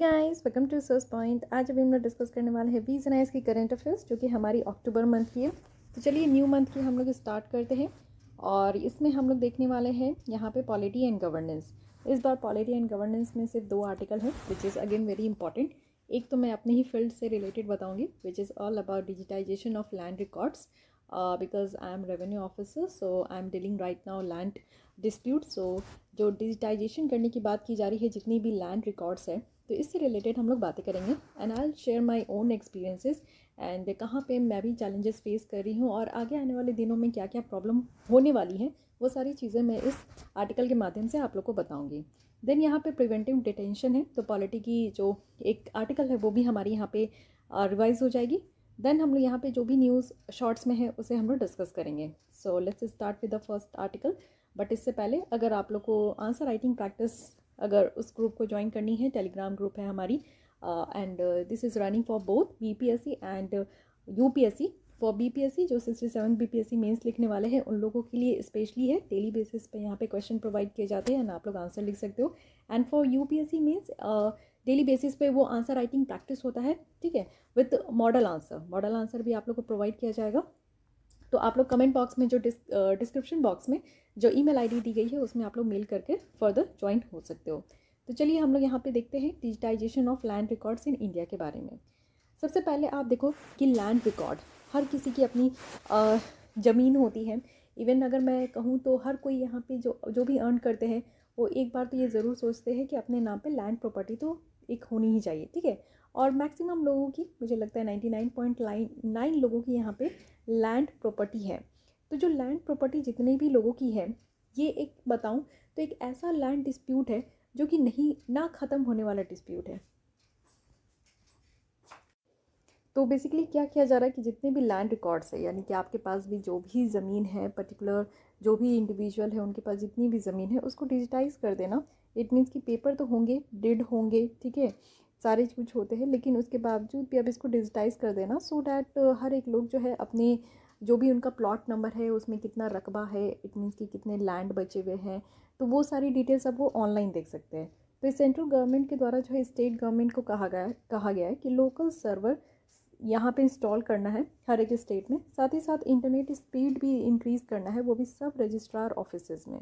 Guys welcome to source point आज अभी हम लोग डिस्कस करने वाले हैं बीज नाइस की करेंट अफेयर्स जो कि हमारी अक्टूबर मंथ की है तो चलिए न्यू मंथ की हम लोग स्टार्ट करते हैं और इसमें हम लोग देखने वाले हैं यहाँ पे पॉलिटी एंड गवर्नेंस इस बार पॉलिटी एंड गवर्नेंस में सिर्फ दो आर्टिकल हैं which is again very important एक तो मैं अपने ही फील्ड से रिलेटेड बताऊँगी which is all about digitisation of land records because I am revenue officer so I am dealing right now land dispute so जो डिजिटाइजेशन करने की बात की जा रही है जितनी भी लैंड रिकॉर्ड्स है तो इससे रिलेटेड हम लोग बातें करेंगे and I share my own experiences and कहाँ पे मैं भी चैलेंजेस फेस कर रही हूँ और आगे आने वाले दिनों में क्या क्या प्रॉब्लम होने वाली है वो सारी चीज़ें मैं इस आर्टिकल के माध्यम से आप लोग को बताऊँगी देन यहाँ पे प्रिवेंटिव डिटेंशन है तो पॉलिटी की जो एक आर्टिकल है वो भी हमारी यहाँ पे रिवाइज uh, हो जाएगी देन हम लोग यहाँ पे जो भी न्यूज़ शॉर्ट्स में है उसे हम लोग डिस्कस करेंगे so let's start with the first article but इससे पहले अगर आप लोग को आंसर राइटिंग प्रैक्टिस अगर उस ग्रुप को ज्वाइन करनी है टेलीग्राम ग्रुप है हमारी and this is running for both B P S C and U P S C for B P S C जो sixty seven B P S C mains लिखने वाले हैं उन लोगों के लिए स्पेशली है डेली बेसिस पे यहाँ पे क्वेश्चन प्रोवाइड किए जाते हैं एंड आप लोग आंसर लिख सकते हो and for U P S C means daily basis पे वो आंसर राइटिंग प्रैक्टिस होता है ठीक है with model answer model answer भी आप लोग को प्रोवाइड किया जाएगा तो आप लोग कमेंट बॉक्स में जो डिस्क्रिप्शन बॉक्स में जो ईमेल आईडी दी गई है उसमें आप लोग मेल करके फर्दर ज्वाइन हो सकते हो तो चलिए हम लोग यहाँ पे देखते हैं digitisation of land records in India के बारे में सबसे पहले आप देखो कि लैंड रिकॉर्ड हर किसी की अपनी ज़मीन होती है इवन अगर मैं कहूँ तो हर कोई यहाँ पे जो जो भी अर्न करते हैं वो एक बार तो ये ज़रूर सोचते हैं कि अपने नाम पे लैंड प्रॉपर्टी तो एक होनी ही चाहिए ठीक है और मैक्सिमम लोगों की मुझे लगता है नाइन्टी नाइन पॉइंट नाइन लोगों की यहाँ पे लैंड प्रॉपर्टी है तो जो लैंड प्रॉपर्टी जितने भी लोगों की है ये एक बताऊँ तो एक ऐसा लैंड डिस्प्यूट है जो कि नहीं ना ख़त्म होने वाला डिस्प्यूट है तो बेसिकली क्या किया जा रहा है कि जितने भी लैंड रिकॉर्ड्स है यानी कि आपके पास भी जो भी ज़मीन है पर्टिकुलर जो भी इंडिविजुअल है उनके पास जितनी भी ज़मीन है उसको डिजिटाइज कर देना इट मीन्स कि पेपर तो होंगे डिड होंगे ठीक है सारे कुछ होते हैं लेकिन उसके बावजूद भी अब इसको डिजिटाइज कर देना सो so डैट हर एक लोग जो है अपने जो भी उनका प्लॉट नंबर है उसमें कितना रकबा है इट मीन्स कि कितने लैंड बचे हुए हैं तो वो सारी डिटेल्स अब वो ऑनलाइन देख सकते हैं तो सेंट्रल गवर्नमेंट के द्वारा जो है स्टेट गवर्नमेंट को कहा गया कहा गया है कि लोकल सर्वर यहाँ पे इंस्टॉल करना है हर एक स्टेट में साथ ही साथ इंटरनेट स्पीड भी इंक्रीज़ करना है वो भी सब रजिस्ट्रार ऑफिस में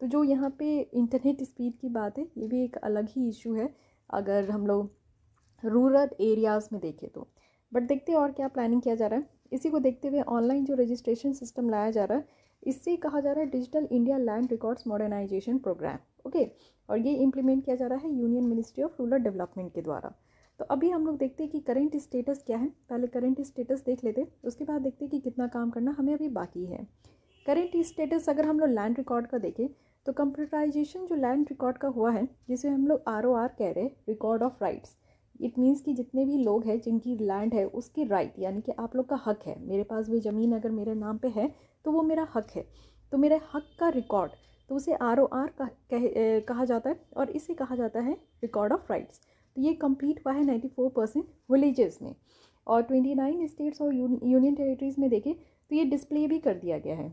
तो जो यहाँ पे इंटरनेट स्पीड की बात है ये भी एक अलग ही इशू है अगर हम लोग रूरल एरियाज़ में देखें तो बट देखते हैं और क्या प्लानिंग किया जा रहा है इसी को देखते हुए ऑनलाइन जो रजिस्ट्रेशन सिस्टम लाया जा रहा है इससे कहा जा रहा है digital India land records modernisation programme okay और ये इम्प्लीमेंट किया जा रहा है union ministry of rural development के द्वारा तो अभी हम लोग देखते हैं कि करेंट स्टेटस क्या है पहले करेंट स्टेटस देख लेते उसके बाद देखते हैं कि कितना काम करना हमें अभी बाकी है करेंट स्टेटस अगर हम लोग लैंड रिकॉर्ड का देखें तो कंप्यूटराइजेशन जो लैंड रिकॉर्ड का हुआ है जिसे हम लोग आर ओ आर कह रहे हैं record of rights it means कि जितने भी लोग हैं जिनकी लैंड है उसके राइट यानी कि आप लोग का हक है मेरे पास भी ज़मीन अगर मेरे नाम पे है तो वो मेरा हक है तो मेरे हक का रिकॉर्ड तो उसे आर ओ आर कहा जाता है और इसे कहा जाता है रिकॉर्ड ऑफ राइट्स तो ये कंप्लीट हुआ है नाइन्टी फोर परसेंट विलेजेस में और ट्वेंटी नाइन स्टेट्स और यूनियन टेरेटरीज़ में देखें तो ये डिस्प्ले भी कर दिया गया है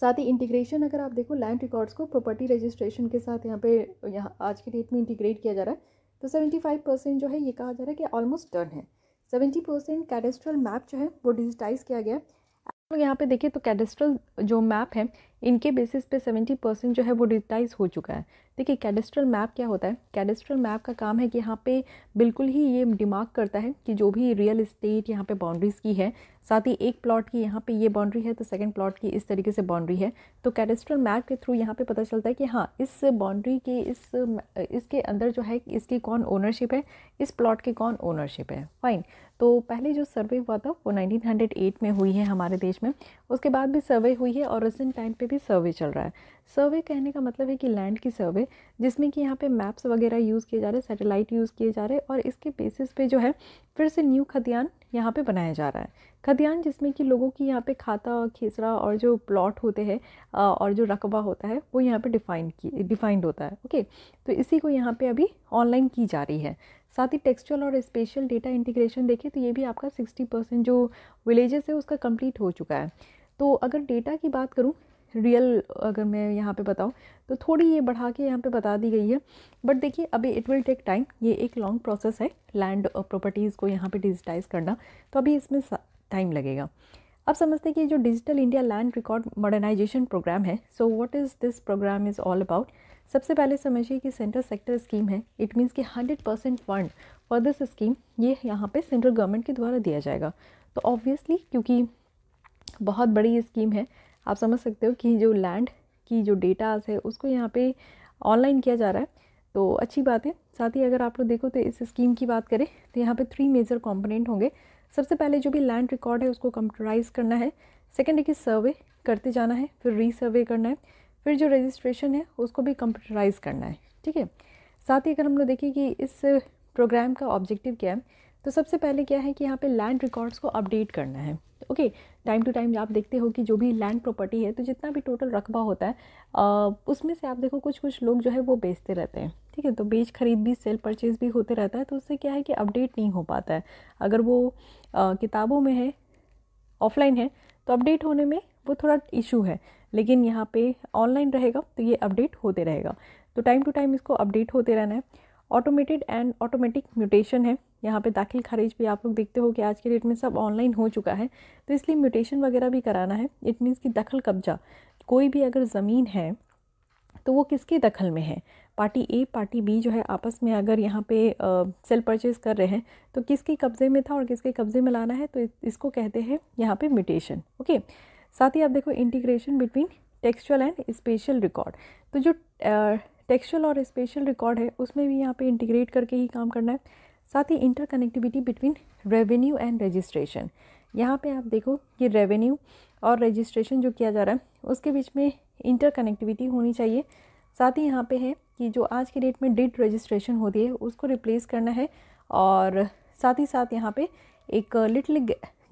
साथ ही इंटीग्रेशन अगर आप देखो लैंड रिकॉर्ड्स को प्रॉपर्टी रजिस्ट्रेशन के साथ यहाँ पे यहाँ आज के डेट में इंटीग्रेट किया जा रहा है तो सेवेंटी फाइव परसेंट जो है ये कहा जा रहा है कि ऑलमोस्ट डन है सेवेंटी परसेंट कैडेस्ट्रल मैप जो है वो डिजिटाइज किया गया है यहाँ पे देखिए तो कैडेस्ट्रल जो मैप है इनके बेसिस पे सेवेंटी परसेंट जो है वो डिजिटाइज हो चुका है देखिए कैडेस्ट्रल मैप क्या होता है कैडेस्ट्रल मैप का काम है कि यहाँ पे बिल्कुल ही ये डिमार्क करता है कि जो भी रियल इस्टेट यहाँ पे बाउंड्रीज़ की है साथ ही एक प्लॉट की यहाँ पे ये बाउंड्री है तो सेकंड प्लॉट की इस तरीके से बाउंड्री है तो कैडेस्ट्रल मैप के थ्रू यहाँ पे पता चलता है कि हाँ इस बाउंड्री के इस इसके अंदर जो है इसकी कौन ओनरशिप है इस प्लॉट की कौन ओनरशिप है फाइन तो पहले जो सर्वे हुआ था वो नाइनटीन में हुई है हमारे देश में उसके बाद भी सर्वे हुई है और रिसेंट टाइम पर भी भी सर्वे चल रहा है सर्वे कहने का मतलब है कि लैंड की सर्वे जिसमें कि यहाँ पे मैप्स वगैरह यूज़ किए जा रहे हैं सैटेलाइट यूज़ किए जा रहे हैं और इसके बेसिस पे जो है फिर से न्यू खदियान यहाँ पे बनाया जा रहा है खदियान जिसमें कि लोगों की यहाँ पे खाता खेसरा और जो प्लॉट होते हैं और जो रकबा होता है वो यहाँ पर डिफाइंड की डिफाइंड होता है ओके तो इसी को यहाँ पर अभी ऑनलाइन की जा रही है साथ ही टेक्सचुअल और स्पेशल डेटा इंटीग्रेशन देखें तो ये भी आपका सिक्सटी परसेंट जो विलेजेस है उसका कम्प्लीट हो चुका है तो अगर डेटा की बात करूँ रियल अगर मैं यहाँ पे बताऊँ तो थोड़ी ये बढ़ा के यहाँ पे बता दी गई है बट देखिए अभी इट विल टेक टाइम ये एक लॉन्ग प्रोसेस है लैंड प्रॉपर्टीज़ uh, को यहाँ पे डिजिटाइज करना तो अभी इसमें टाइम लगेगा अब समझते हैं कि जो digital India land record modernisation programme है so what is this programme is all about सबसे पहले समझिए कि सेंट्रल सेक्टर स्कीम है इट मीन्स कि hundred percent fund for this scheme ये यहाँ पर सेंट्रल गवर्नमेंट के द्वारा दिया जाएगा तो ऑब्वियसली क्योंकि बहुत बड़ी स्कीम है आप समझ सकते हो कि जो लैंड की जो डेटाज है उसको यहाँ पे ऑनलाइन किया जा रहा है तो अच्छी बात है साथ ही अगर आप लोग देखो तो इस स्कीम की बात करें तो यहाँ पे थ्री मेजर कॉम्पोनेंट होंगे सबसे पहले जो भी लैंड रिकॉर्ड है उसको कंप्यूटराइज करना है सेकेंड है कि सर्वे करते जाना है फिर री सर्वे करना है फिर जो रजिस्ट्रेशन है उसको भी कंप्यूटराइज करना है ठीक है साथ ही अगर हम लोग देखें कि इस प्रोग्राम का ऑब्जेक्टिव क्या है तो सबसे पहले क्या है कि यहाँ पे लैंड रिकॉर्ड्स को अपडेट करना है ओके टाइम टू टाइम आप देखते हो कि जो भी लैंड प्रॉपर्टी है तो जितना भी टोटल रकबा होता है उसमें से आप देखो कुछ कुछ लोग जो है वो बेचते रहते हैं ठीक है तो बेच खरीद भी सेल परचेज भी होते रहता है तो उससे क्या है कि अपडेट नहीं हो पाता है अगर वो आ, किताबों में है ऑफलाइन है तो अपडेट होने में वो थोड़ा इशू है लेकिन यहाँ पे ऑनलाइन रहेगा तो ये अपडेट होते रहेगा तो टाइम टू टाइम इसको अपडेट होते रहना है ऑटोमेटेड एंड ऑटोमेटिक म्यूटेशन है यहाँ पे दाखिल खारिज भी आप लोग देखते हो कि आज के डेट में सब ऑनलाइन हो चुका है तो इसलिए म्यूटेशन वगैरह भी कराना है इट मीन्स कि दखल कब्जा कोई भी अगर ज़मीन है तो वो किसके दखल में है पार्टी ए पार्टी बी जो है आपस में अगर यहाँ पे सेल परचेज़ कर रहे हैं तो किसके कब्ज़े में था और किसके कब्ज़े में लाना है तो इसको कहते हैं यहाँ पे म्यूटेशन ओके साथ ही आप देखो integration between textual and spatial record तो जो टेक्सचुअल और स्पेशल रिकॉर्ड है उसमें भी यहाँ पे इंटीग्रेट करके ही काम करना है साथ ही interconnectivity between revenue and registration यहाँ पे आप देखो कि रेवेन्यू और रजिस्ट्रेशन जो किया जा रहा है उसके बीच में इंटर कनेक्टिविटी होनी चाहिए साथ ही यहाँ पे है कि जो आज के डेट में डिड रजिस्ट्रेशन होती है उसको रिप्लेस करना है और साथ ही साथ यहाँ पे एक लिटिल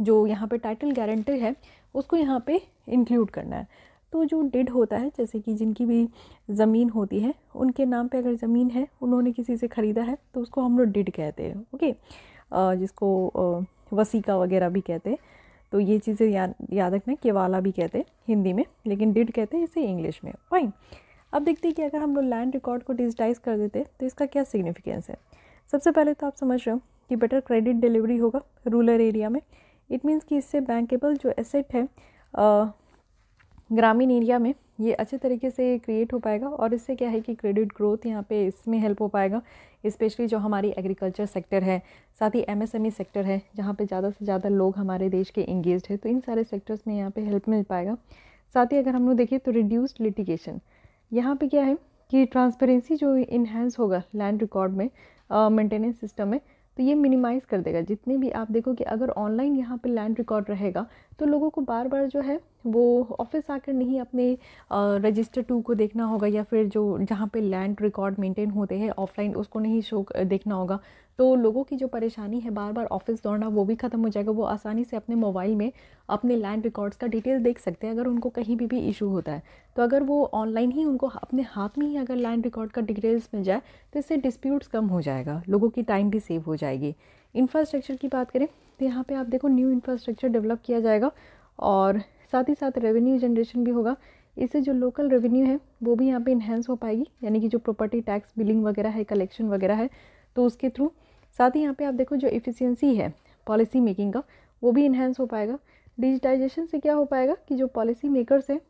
जो यहाँ पे टाइटल गारंटी है उसको यहाँ पे इंक्लूड करना है तो जो डेड होता है जैसे कि जिनकी भी ज़मीन होती है उनके नाम पे अगर ज़मीन है उन्होंने किसी से ख़रीदा है तो उसको हम लोग डिड कहते हैं ओके जिसको वसीका वगैरह भी कहते हैं तो ये चीज़ें याद याद रखना केवाला भी कहते हैं हिंदी में लेकिन डिड कहते हैं इसे इंग्लिश में फाइन अब देखते हैं कि अगर हम लोग लैंड रिकॉर्ड को डिजिटाइज कर देते तो इसका क्या सिग्निफिकेंस है सबसे पहले तो आप समझ रहे हो कि बेटर क्रेडिट डिलीवरी होगा रूरल एरिया में इट मीन्स कि इससे बैंकेबल जो एसेट है ग्रामीण एरिया में ये अच्छे तरीके से क्रिएट हो पाएगा और इससे क्या है कि क्रेडिट ग्रोथ यहाँ पे इसमें हेल्प हो पाएगा इस्पेशली जो हमारी एग्रीकल्चर सेक्टर है साथ ही एमएसएमई सेक्टर e है जहाँ पे ज़्यादा से ज़्यादा लोग हमारे देश के इंगेज है तो इन सारे सेक्टर्स में यहाँ पर हेल्प मिल पाएगा साथ ही अगर हम लोग देखें तो रिड्यूस्ड लिटिगेशन यहाँ पर क्या है कि ट्रांसपेरेंसी जो इन्हेंस होगा लैंड रिकॉर्ड में uh, सिस्टम में तो ये मिनिमाइज़ कर देगा जितने भी आप देखो कि अगर ऑनलाइन यहाँ पे लैंड रिकॉर्ड रहेगा तो लोगों को बार बार जो है वो ऑफिस आकर नहीं अपने रजिस्टर टू को देखना होगा या फिर जो जहाँ पे लैंड रिकॉर्ड मेंटेन होते हैं ऑफलाइन उसको नहीं शो देखना होगा तो लोगों की जो परेशानी है बार बार ऑफिस दौड़ना वो भी ख़त्म हो जाएगा वो आसानी से अपने मोबाइल में अपने लैंड रिकॉर्ड्स का डिटेल देख सकते हैं अगर उनको कहीं भी भी इशू होता है तो अगर वो ऑनलाइन ही उनको अपने हाथ में ही अगर लैंड रिकॉर्ड का डिटेल्स मिल जाए तो इससे डिस्प्यूट्स कम हो जाएगा लोगों की टाइम भी सेव हो जाएगी इंफ्रास्ट्रक्चर की बात करें तो यहाँ पर आप देखो न्यू इंफ्रास्ट्रक्चर डेवलप किया जाएगा और साथ ही साथ रेवेन्यू जनरेशन भी होगा इससे जो लोकल रेवेन्यू है वो भी यहाँ पे इन्हेंस हो पाएगी यानी कि जो प्रॉपर्टी टैक्स बिलिंग वगैरह है कलेक्शन वगैरह है तो उसके थ्रू साथ ही यहाँ पे आप देखो जो इफ़िशियंसी है पॉलिसी मेकिंग का वो भी इन्हेंस हो पाएगा डिजिटाइजेशन से क्या हो पाएगा कि जो पॉलिसी मेकरस हैं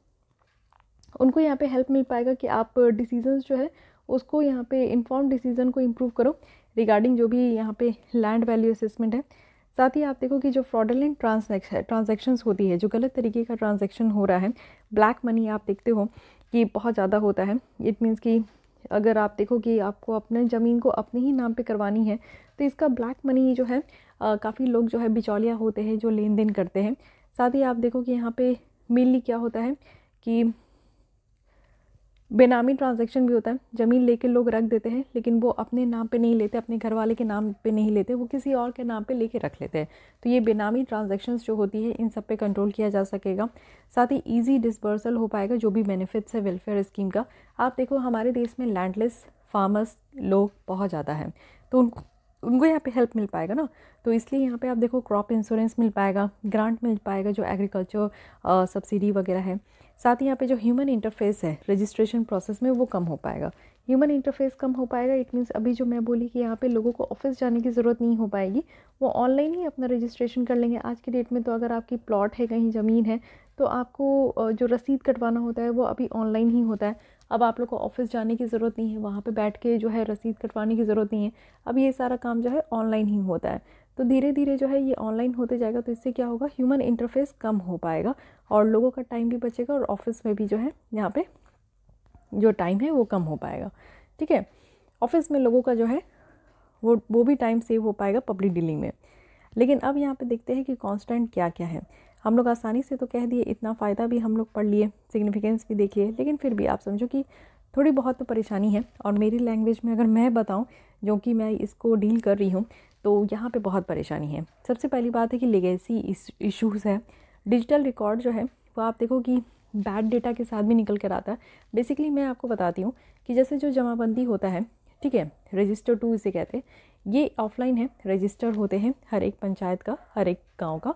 उनको यहाँ पे हेल्प मिल पाएगा कि आप डिसीजंस जो है उसको यहाँ पे इन्फॉर्म डिसीजन को इम्प्रूव करो रिगार्डिंग जो भी यहाँ पे लैंड वैल्यू असेसमेंट है साथ ही आप देखो कि जो फ्रॉडलेंट ट्रांसैक्शन ट्रांजैक्शंस होती है जो गलत तरीके का ट्रांजेक्शन हो रहा है ब्लैक मनी आप देखते हो कि बहुत ज़्यादा होता है इट मीन्स कि अगर आप देखो कि आपको अपने ज़मीन को अपने ही नाम पे करवानी है तो इसका ब्लैक मनी जो है काफ़ी लोग जो है बिचौलिया होते हैं जो लेन देन करते हैं साथ ही आप देखो कि यहाँ पे मेनली क्या होता है कि बेनामी ट्रांजैक्शन भी होता है ज़मीन लेके लोग रख देते हैं लेकिन वो अपने नाम पे नहीं लेते अपने घर वाले के नाम पे नहीं लेते वो किसी और के नाम पे लेके रख लेते हैं तो ये बेनामी ट्रांजैक्शंस जो होती है इन सब पे कंट्रोल किया जा सकेगा साथ ही ईजी डिस्बर्सल हो पाएगा जो भी बेनिफिट्स है वेलफेयर स्कीम का आप देखो हमारे देश में लैंडलेस फार्मर्स लोग बहुत ज़्यादा हैं तो उनको उनको यहाँ पे हेल्प मिल पाएगा ना तो इसलिए यहाँ पे आप देखो क्रॉप इंश्योरेंस मिल पाएगा ग्रांट मिल पाएगा जो एग्रीकल्चर सब्सिडी वगैरह है साथ ही यहाँ पे जो ह्यूमन इंटरफेस है रजिस्ट्रेशन प्रोसेस में वो कम हो पाएगा ह्यूमन इंटरफेस कम हो पाएगा इट मीन्स अभी जो मैं बोली कि यहाँ पे लोगों को ऑफिस जाने की ज़रूरत नहीं हो पाएगी वो ऑनलाइन ही अपना रजिस्ट्रेशन कर लेंगे आज की डेट में तो अगर आपकी प्लॉट है कहीं ज़मीन है तो आपको जो रसीद कटवाना होता है वो अभी ऑनलाइन ही होता है अब आप लोग को ऑफिस जाने की ज़रूरत नहीं है वहाँ पे बैठ के जो है रसीद कटवाने की ज़रूरत नहीं है अब ये सारा काम जो है ऑनलाइन ही होता है तो धीरे धीरे जो है ये ऑनलाइन होते जाएगा तो इससे क्या होगा ह्यूमन इंटरफेस कम हो पाएगा और लोगों का टाइम भी बचेगा और ऑफिस में भी जो है यहाँ पर जो टाइम है वो कम हो पाएगा ठीक है ऑफिस में लोगों का जो है वो वो भी टाइम सेव हो पाएगा पब्लिक डीलिंग में लेकिन अब यहाँ पे देखते हैं कि कांस्टेंट क्या क्या है हम लोग आसानी से तो कह दिए इतना फ़ायदा भी हम लोग पढ़ लिए सिग्निफिकेंस भी देखिए लेकिन फिर भी आप समझो कि थोड़ी बहुत तो परेशानी है और मेरी लैंग्वेज में अगर मैं बताऊँ जो कि मैं इसको डील कर रही हूँ तो यहाँ पर बहुत परेशानी है सबसे पहली बात है कि लेगेसी इशूज़ है डिजिटल रिकॉर्ड जो है वो आप देखो कि बैड डेटा के साथ भी निकल कर आता है बेसिकली मैं आपको बताती हूँ कि जैसे जो जमाबंदी होता है ठीक है रजिस्टर टू इसे कहते हैं ये ऑफलाइन है रजिस्टर होते हैं हर एक पंचायत का हर एक गाँव का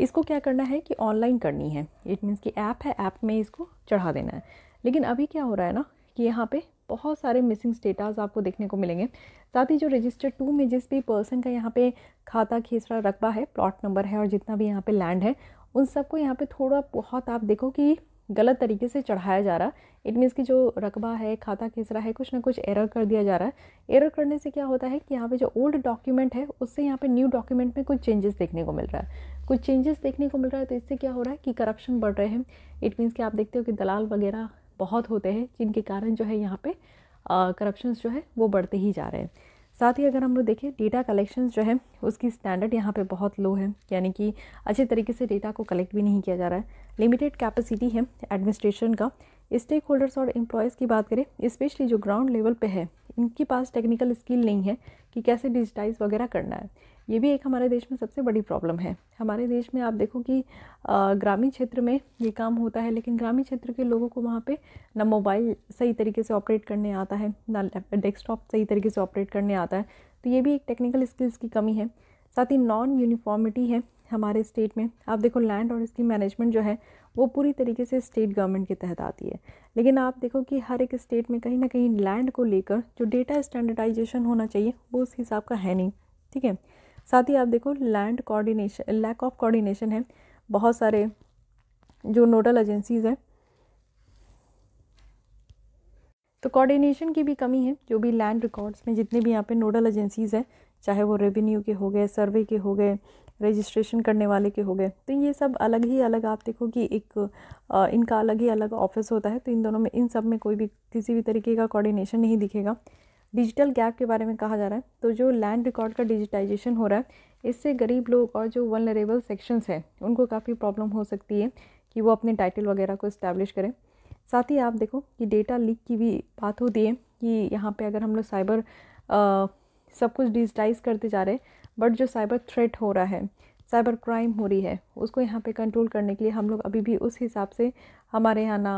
इसको क्या करना है कि ऑनलाइन करनी है इट मीन्स कि ऐप है ऐप में इसको चढ़ा देना है लेकिन अभी क्या हो रहा है ना कि यहाँ पे बहुत सारे मिसिंग स्टेटस आपको देखने को मिलेंगे साथ ही जो रजिस्टर टू में जिस भी पर्सन का यहाँ पे खाता खेसरा रकबा है प्लॉट नंबर है और जितना भी यहाँ पे लैंड है उन सबको यहाँ पे थोड़ा बहुत आप देखो कि गलत तरीके से चढ़ाया जा रहा है इट मीन्स कि जो रकबा है खाता खेसरा है कुछ ना कुछ एरर कर दिया जा रहा है एरर करने से क्या होता है कि यहाँ पे जो ओल्ड डॉक्यूमेंट है उससे यहाँ पे न्यू डॉक्यूमेंट में कुछ चेंजेस देखने को मिल रहा है कुछ चेंजेस देखने को मिल रहा है तो इससे क्या हो रहा है कि करप्शन बढ़ रहे हैं इट मीन्स कि आप देखते हो कि दलाल वगैरह बहुत होते हैं जिनके कारण जो है यहाँ पे करप्शन जो है वो बढ़ते ही जा रहे हैं साथ ही अगर हम लोग देखें डेटा कलेक्शन जो है उसकी स्टैंडर्ड यहाँ पे बहुत लो है यानी कि अच्छे तरीके से डेटा को कलेक्ट भी नहीं किया जा रहा है लिमिटेड कैपेसिटी है एडमिनिस्ट्रेशन का स्टेक होल्डर्स और एम्प्लॉयज़ की बात करें स्पेशली जो ग्राउंड लेवल पे है इनके पास टेक्निकल स्किल नहीं है कि कैसे डिजिटाइज वगैरह करना है ये भी एक हमारे देश में सबसे बड़ी प्रॉब्लम है हमारे देश में आप देखो कि ग्रामीण क्षेत्र में ये काम होता है लेकिन ग्रामीण क्षेत्र के लोगों को वहाँ पे ना मोबाइल सही तरीके से ऑपरेट करने आता है ना डेस्कटॉप सही तरीके से ऑपरेट करने आता है तो ये भी एक टेक्निकल स्किल्स की कमी है साथ ही नॉन यूनिफॉर्मिटी है हमारे स्टेट में आप देखो लैंड और इसकी मैनेजमेंट जो है वो पूरी तरीके से स्टेट गवर्नमेंट के तहत आती है लेकिन आप देखो कि हर एक स्टेट में कहीं ना कहीं लैंड को लेकर जो डेटा स्टैंडर्डाइजेशन होना चाहिए वो उस हिसाब का है नहीं ठीक है साथ ही आप देखो land coordination lack of coordination है बहुत सारे जो नोडल एजेंसीज़ हैं तो कोऑर्डिनेशन की भी कमी है जो भी लैंड रिकॉर्ड्स में जितने भी यहाँ पे नोडल एजेंसीज़ हैं चाहे वो रेवेन्यू के हो गए सर्वे के हो गए रजिस्ट्रेशन करने वाले के हो गए तो ये सब अलग ही अलग आप देखो कि एक आ, इनका अलग ही अलग ऑफिस होता है तो इन दोनों में इन सब में कोई भी किसी भी तरीके का कोऑर्डिनेशन नहीं दिखेगा डिजिटल गैप के बारे में कहा जा रहा है तो जो लैंड रिकॉर्ड का डिजिटाइजेशन हो रहा है इससे गरीब लोग और जो वनरेबल सेक्शंस हैं उनको काफ़ी प्रॉब्लम हो सकती है कि वो अपने टाइटल वगैरह को इस्टेब्लिश करें साथ ही आप देखो कि डेटा लीक की भी बात होती है कि यहाँ पे अगर हम लोग साइबर आ, सब कुछ डिजिटाइज करते जा रहे हैं बट जो साइबर थ्रेट हो रहा है साइबर क्राइम हो रही है उसको यहाँ पे कंट्रोल करने के लिए हम लोग अभी भी उस हिसाब से हमारे यहाँ ना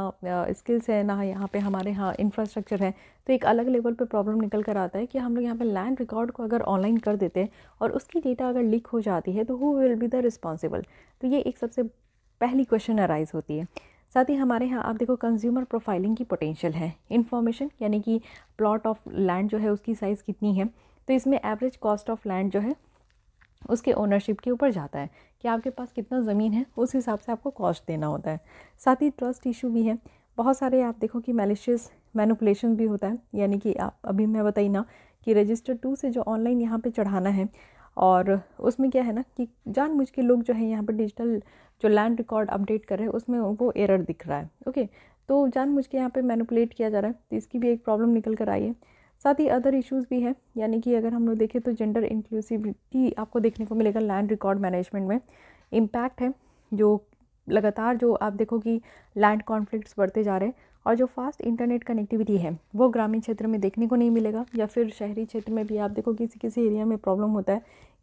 स्किल्स है ना यहाँ पे हमारे यहाँ इंफ्रास्ट्रक्चर है तो एक अलग लेवल पे प्रॉब्लम निकल कर आता है कि हम लोग यहाँ पे लैंड रिकॉर्ड को अगर ऑनलाइन कर देते हैं और उसकी डेटा अगर लीक हो जाती है तो who will be the responsible तो ये एक सबसे पहली क्वेश्चन अराइज़ होती है साथ ही हमारे यहाँ आप देखो कंज्यूमर प्रोफाइलिंग की पोटेंशियल है इन्फॉर्मेशन यानी कि प्लॉट ऑफ लैंड जो है उसकी साइज़ कितनी है तो इसमें एवरेज कॉस्ट ऑफ लैंड जो है उसके ओनरशिप के ऊपर जाता है कि आपके पास कितना ज़मीन है उस हिसाब से आपको कॉस्ट देना होता है साथ ही ट्रस्ट इशू भी है बहुत सारे आप देखो कि मेलिशियस मैनुपलेशन भी होता है यानी कि आप अभी मैं बताई ना कि रजिस्टर टू से जो ऑनलाइन यहाँ पे चढ़ाना है और उसमें क्या है ना कि जानबूझ के लोग जो है यहाँ पर डिजिटल जो लैंड रिकॉर्ड अपडेट कर रहे हैं उसमें वो एरर दिख रहा है ओके तो जानबूझ के यहाँ पे मैनुपलेट किया जा रहा है तो इसकी भी एक प्रॉब्लम निकल कर आई है साथ ही अदर इश्यूज भी है यानी कि अगर हम लोग देखें तो जेंडर इंक्लूसिविटी आपको देखने को मिलेगा लैंड रिकॉर्ड मैनेजमेंट में इम्पैक्ट है जो लगातार जो आप देखो कि लैंड कॉन्फ्लिक्ट्स बढ़ते जा रहे हैं और जो फास्ट इंटरनेट कनेक्टिविटी है वो ग्रामीण क्षेत्र में देखने को नहीं मिलेगा या फिर शहरी क्षेत्र में भी आप देखो किसी किसी एरिया में प्रॉब्लम होता है